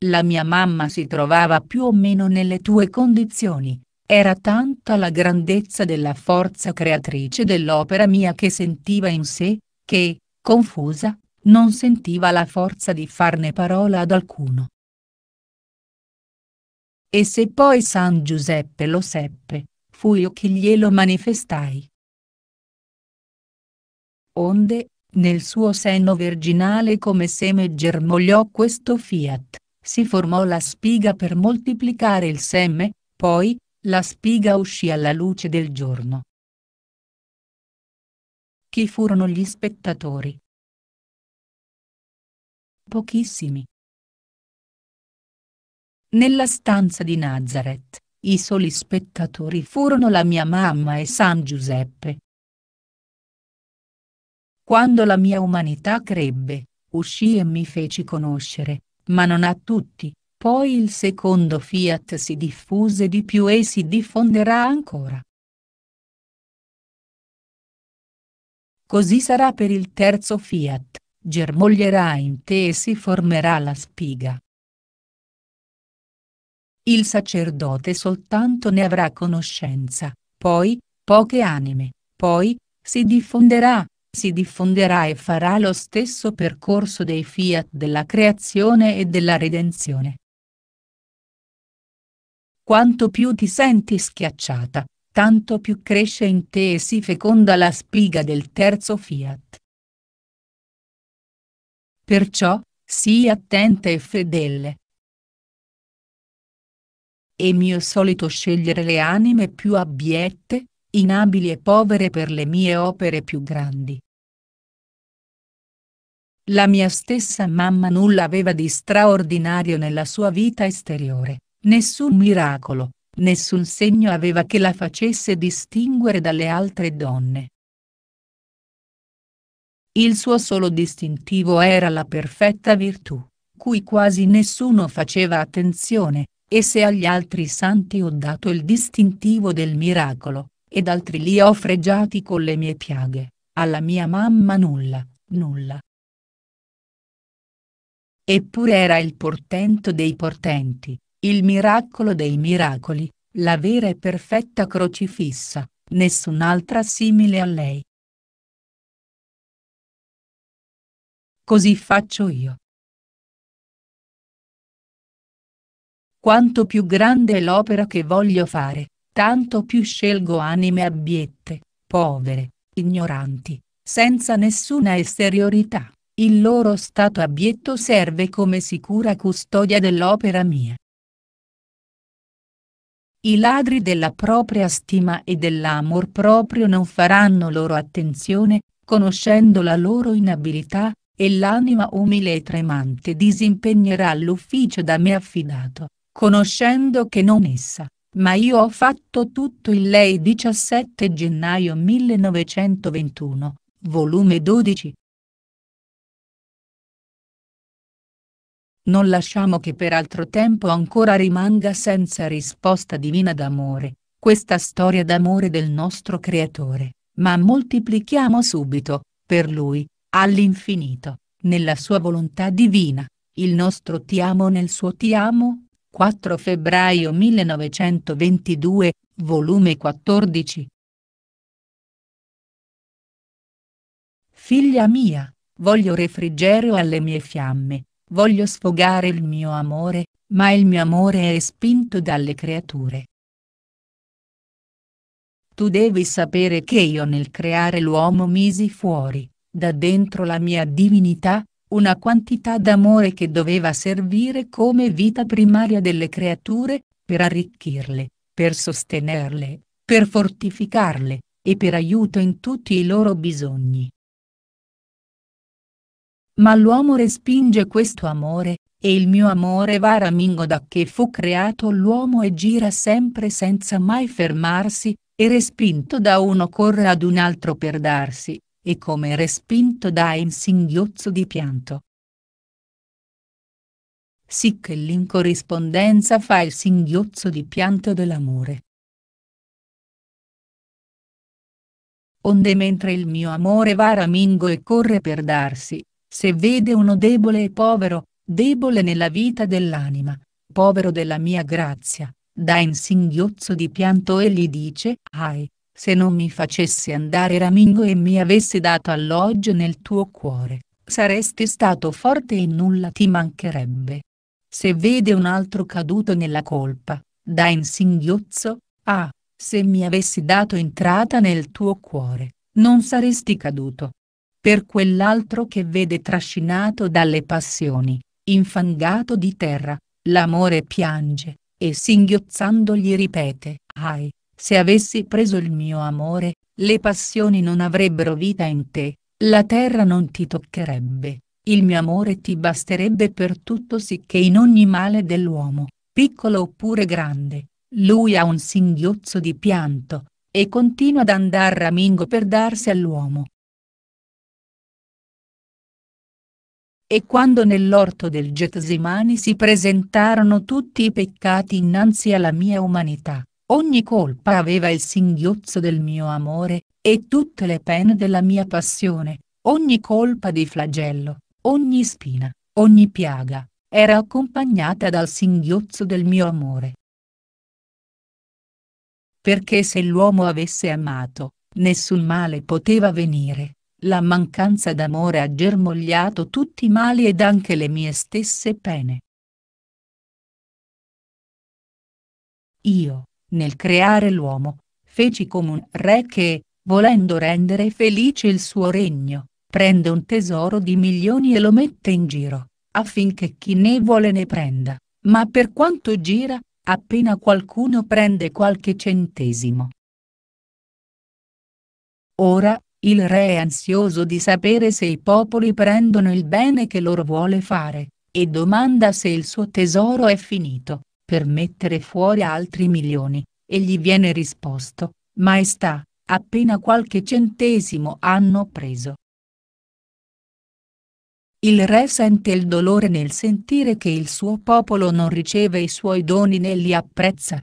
La mia mamma si trovava più o meno nelle tue condizioni, era tanta la grandezza della forza creatrice dell'opera mia che sentiva in sé, che, confusa, non sentiva la forza di farne parola ad alcuno. E se poi San Giuseppe lo seppe, fui io che glielo manifestai. Onde, nel suo seno virginale come seme germogliò questo fiat, si formò la spiga per moltiplicare il seme, poi, la spiga uscì alla luce del giorno. Chi furono gli spettatori? Pochissimi. Nella stanza di Nazareth, i soli spettatori furono la mia mamma e San Giuseppe. Quando la mia umanità crebbe, uscì e mi feci conoscere, ma non a tutti, poi il secondo Fiat si diffuse di più e si diffonderà ancora. Così sarà per il terzo Fiat, germoglierà in te e si formerà la spiga il sacerdote soltanto ne avrà conoscenza, poi, poche anime, poi, si diffonderà, si diffonderà e farà lo stesso percorso dei fiat della creazione e della redenzione. Quanto più ti senti schiacciata, tanto più cresce in te e si feconda la spiga del terzo fiat. Perciò, sii attenta e fedele, è mio solito scegliere le anime più abbiette, inabili e povere per le mie opere più grandi. La mia stessa mamma nulla aveva di straordinario nella sua vita esteriore, nessun miracolo, nessun segno aveva che la facesse distinguere dalle altre donne. Il suo solo distintivo era la perfetta virtù, cui quasi nessuno faceva attenzione, e se agli altri santi ho dato il distintivo del miracolo, ed altri li ho fregiati con le mie piaghe, alla mia mamma nulla, nulla. Eppure era il portento dei portenti, il miracolo dei miracoli, la vera e perfetta crocifissa, nessun'altra simile a lei. Così faccio io, Quanto più grande è l'opera che voglio fare, tanto più scelgo anime abbiette, povere, ignoranti, senza nessuna esteriorità. Il loro stato abietto serve come sicura custodia dell'opera mia. I ladri della propria stima e dell'amor proprio non faranno loro attenzione, conoscendo la loro inabilità, e l'anima umile e tremante disimpegnerà l'ufficio da me affidato conoscendo che non essa, ma io ho fatto tutto il lei 17 gennaio 1921, volume 12. Non lasciamo che per altro tempo ancora rimanga senza risposta divina d'amore, questa storia d'amore del nostro Creatore, ma moltiplichiamo subito, per Lui, all'infinito, nella sua volontà divina, il nostro ti amo nel suo ti amo, 4 febbraio 1922, volume 14. Figlia mia, voglio refrigerio alle mie fiamme, voglio sfogare il mio amore, ma il mio amore è spinto dalle creature. Tu devi sapere che io nel creare l'uomo misi fuori, da dentro la mia divinità, una quantità d'amore che doveva servire come vita primaria delle creature, per arricchirle, per sostenerle, per fortificarle, e per aiuto in tutti i loro bisogni. Ma l'uomo respinge questo amore, e il mio amore va ramingo da che fu creato l'uomo e gira sempre senza mai fermarsi, e respinto da uno corre ad un altro per darsi, e come respinto da un singhiozzo di pianto. Sì che l'incorrispondenza fa il singhiozzo di pianto dell'amore. Onde mentre il mio amore va ramingo e corre per darsi, se vede uno debole e povero, debole nella vita dell'anima, povero della mia grazia, dà in singhiozzo di pianto e gli dice, ahi, se non mi facessi andare Ramingo e mi avessi dato alloggio nel tuo cuore, saresti stato forte e nulla ti mancherebbe. Se vede un altro caduto nella colpa, dà in singhiozzo, ah, se mi avessi dato entrata nel tuo cuore, non saresti caduto. Per quell'altro che vede trascinato dalle passioni, infangato di terra, l'amore piange, e singhiozzando gli ripete, ahi se avessi preso il mio amore, le passioni non avrebbero vita in te, la terra non ti toccherebbe, il mio amore ti basterebbe per tutto sicché in ogni male dell'uomo, piccolo oppure grande, lui ha un singhiozzo di pianto, e continua ad andar ramingo per darsi all'uomo. E quando nell'orto del Getsimani si presentarono tutti i peccati innanzi alla mia umanità, Ogni colpa aveva il singhiozzo del mio amore, e tutte le pene della mia passione, ogni colpa di flagello, ogni spina, ogni piaga, era accompagnata dal singhiozzo del mio amore. Perché se l'uomo avesse amato, nessun male poteva venire, la mancanza d'amore ha germogliato tutti i mali ed anche le mie stesse pene. Io, nel creare l'uomo, feci come un re che, volendo rendere felice il suo regno, prende un tesoro di milioni e lo mette in giro, affinché chi ne vuole ne prenda, ma per quanto gira, appena qualcuno prende qualche centesimo. Ora, il re è ansioso di sapere se i popoli prendono il bene che loro vuole fare, e domanda se il suo tesoro è finito, per mettere fuori altri milioni, e gli viene risposto, maestà, appena qualche centesimo hanno preso. Il re sente il dolore nel sentire che il suo popolo non riceve i suoi doni né li apprezza.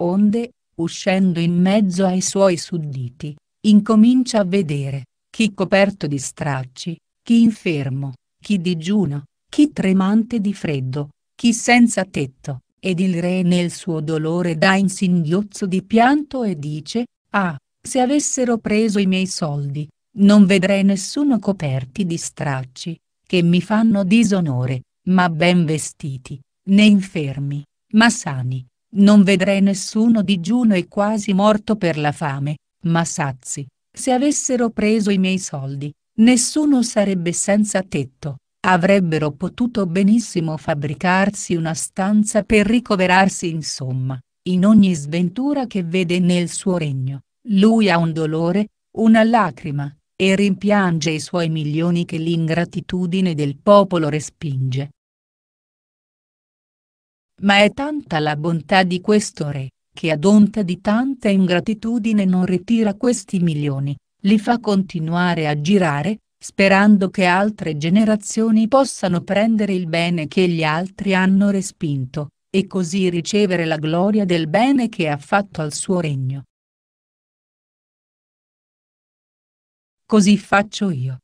Onde, uscendo in mezzo ai suoi sudditi, incomincia a vedere, chi coperto di stracci, chi infermo, chi digiuno, chi tremante di freddo, chi senza tetto, ed il re nel suo dolore dà in singhiozzo di pianto e dice, ah, se avessero preso i miei soldi, non vedrei nessuno coperti di stracci, che mi fanno disonore, ma ben vestiti, né infermi, ma sani, non vedrei nessuno digiuno e quasi morto per la fame, ma sazi, se avessero preso i miei soldi, nessuno sarebbe senza tetto, avrebbero potuto benissimo fabbricarsi una stanza per ricoverarsi insomma, in ogni sventura che vede nel suo regno, lui ha un dolore, una lacrima, e rimpiange i suoi milioni che l'ingratitudine del popolo respinge. Ma è tanta la bontà di questo re, che ad onta di tanta ingratitudine non ritira questi milioni, li fa continuare a girare, sperando che altre generazioni possano prendere il bene che gli altri hanno respinto, e così ricevere la gloria del bene che ha fatto al suo regno. Così faccio io.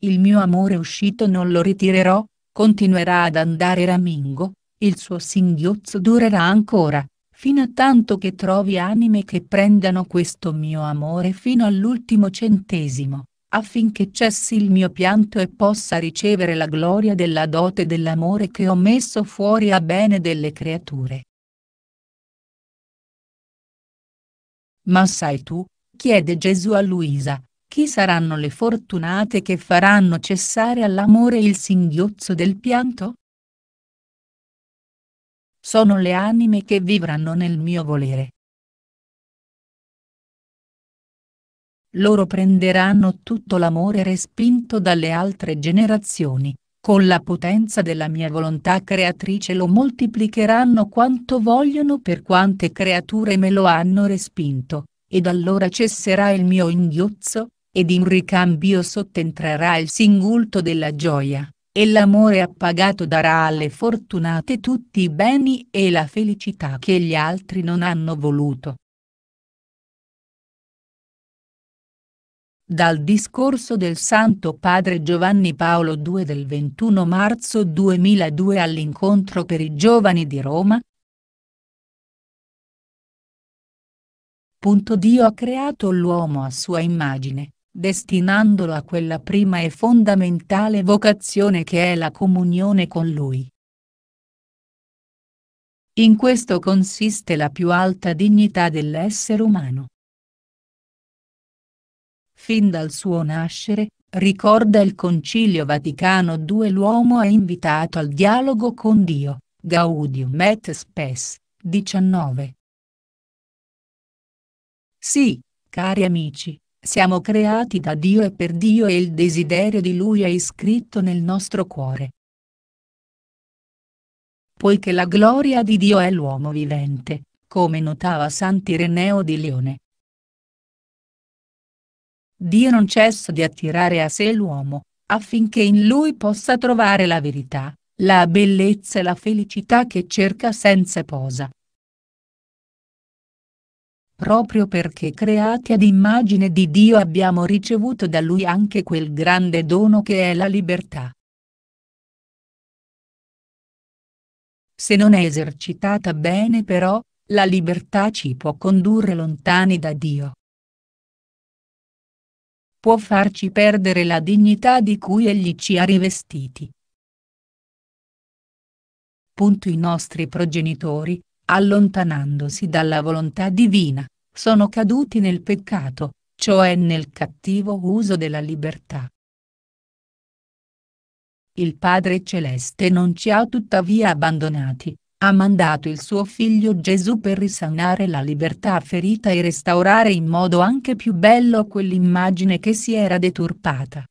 Il mio amore uscito non lo ritirerò, continuerà ad andare ramingo, il suo singhiozzo durerà ancora, fino a tanto che trovi anime che prendano questo mio amore fino all'ultimo centesimo, affinché cessi il mio pianto e possa ricevere la gloria della dote dell'amore che ho messo fuori a bene delle creature. Ma sai tu, chiede Gesù a Luisa, chi saranno le fortunate che faranno cessare all'amore il singhiozzo del pianto? sono le anime che vivranno nel mio volere. Loro prenderanno tutto l'amore respinto dalle altre generazioni, con la potenza della mia volontà creatrice lo moltiplicheranno quanto vogliono per quante creature me lo hanno respinto, ed allora cesserà il mio inghiozzo, ed in ricambio sottentrerà il singulto della gioia e l'amore appagato darà alle fortunate tutti i beni e la felicità che gli altri non hanno voluto. Dal discorso del Santo Padre Giovanni Paolo II del 21 marzo 2002 all'incontro per i giovani di Roma, Punto Dio ha creato l'uomo a sua immagine, destinandolo a quella prima e fondamentale vocazione che è la comunione con Lui. In questo consiste la più alta dignità dell'essere umano. Fin dal suo nascere, ricorda il Concilio Vaticano II l'uomo è invitato al dialogo con Dio, Gaudium et Spes, 19. Sì, cari amici, siamo creati da Dio e per Dio e il desiderio di Lui è iscritto nel nostro cuore. Poiché la gloria di Dio è l'uomo vivente, come notava Sant'Ireneo di Lione. Dio non cessa di attirare a sé l'uomo, affinché in lui possa trovare la verità, la bellezza e la felicità che cerca senza posa. Proprio perché creati ad immagine di Dio abbiamo ricevuto da Lui anche quel grande dono che è la libertà. Se non è esercitata bene però, la libertà ci può condurre lontani da Dio. Può farci perdere la dignità di cui Egli ci ha rivestiti. Punto I nostri progenitori, allontanandosi dalla volontà divina, sono caduti nel peccato, cioè nel cattivo uso della libertà. Il Padre Celeste non ci ha tuttavia abbandonati, ha mandato il suo figlio Gesù per risanare la libertà ferita e restaurare in modo anche più bello quell'immagine che si era deturpata.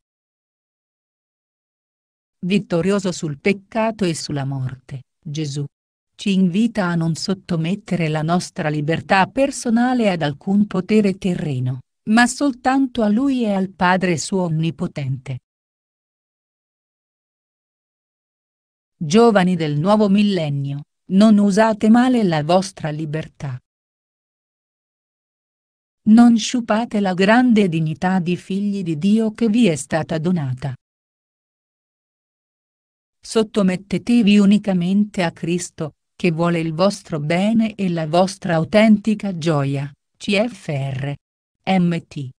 Vittorioso sul peccato e sulla morte, Gesù, ci invita a non sottomettere la nostra libertà personale ad alcun potere terreno, ma soltanto a Lui e al Padre suo Onnipotente. Giovani del nuovo millennio, non usate male la vostra libertà. Non sciupate la grande dignità di figli di Dio che vi è stata donata. Sottomettetevi unicamente a Cristo, che vuole il vostro bene e la vostra autentica gioia, CFR. MT.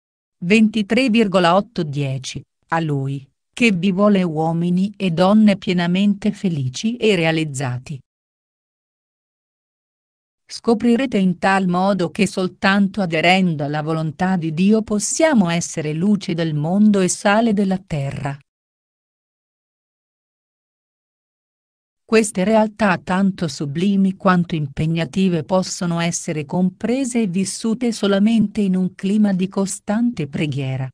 23,810, a Lui, che vi vuole uomini e donne pienamente felici e realizzati. Scoprirete in tal modo che soltanto aderendo alla volontà di Dio possiamo essere luce del mondo e sale della terra. Queste realtà tanto sublimi quanto impegnative possono essere comprese e vissute solamente in un clima di costante preghiera.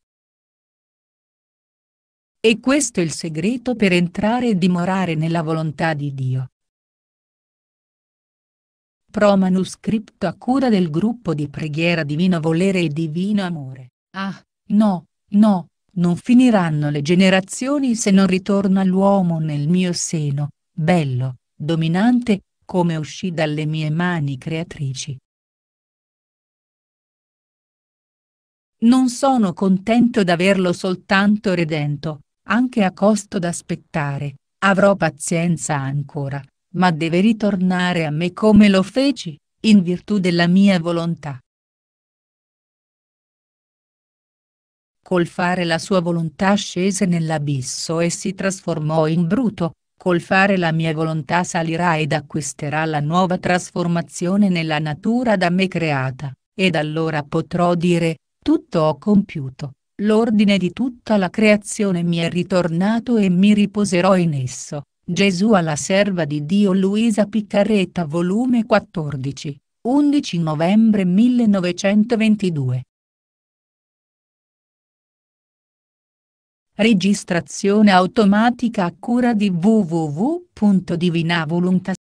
E questo è il segreto per entrare e dimorare nella volontà di Dio. Pro manuscritto a cura del gruppo di preghiera Divino Volere e Divino Amore. Ah, no, no, non finiranno le generazioni se non ritorna l'uomo nel mio seno, bello, dominante, come uscì dalle mie mani creatrici. Non sono contento d'averlo soltanto redento, anche a costo d'aspettare, avrò pazienza ancora, ma deve ritornare a me come lo feci, in virtù della mia volontà. Col fare la sua volontà scese nell'abisso e si trasformò in bruto, Col fare la mia volontà salirà ed acquisterà la nuova trasformazione nella natura da me creata, ed allora potrò dire, tutto ho compiuto, l'ordine di tutta la creazione mi è ritornato e mi riposerò in esso. Gesù alla serva di Dio Luisa Piccaretta volume 14, 11 novembre 1922. Registrazione automatica a cura di www.divinavoluntas.com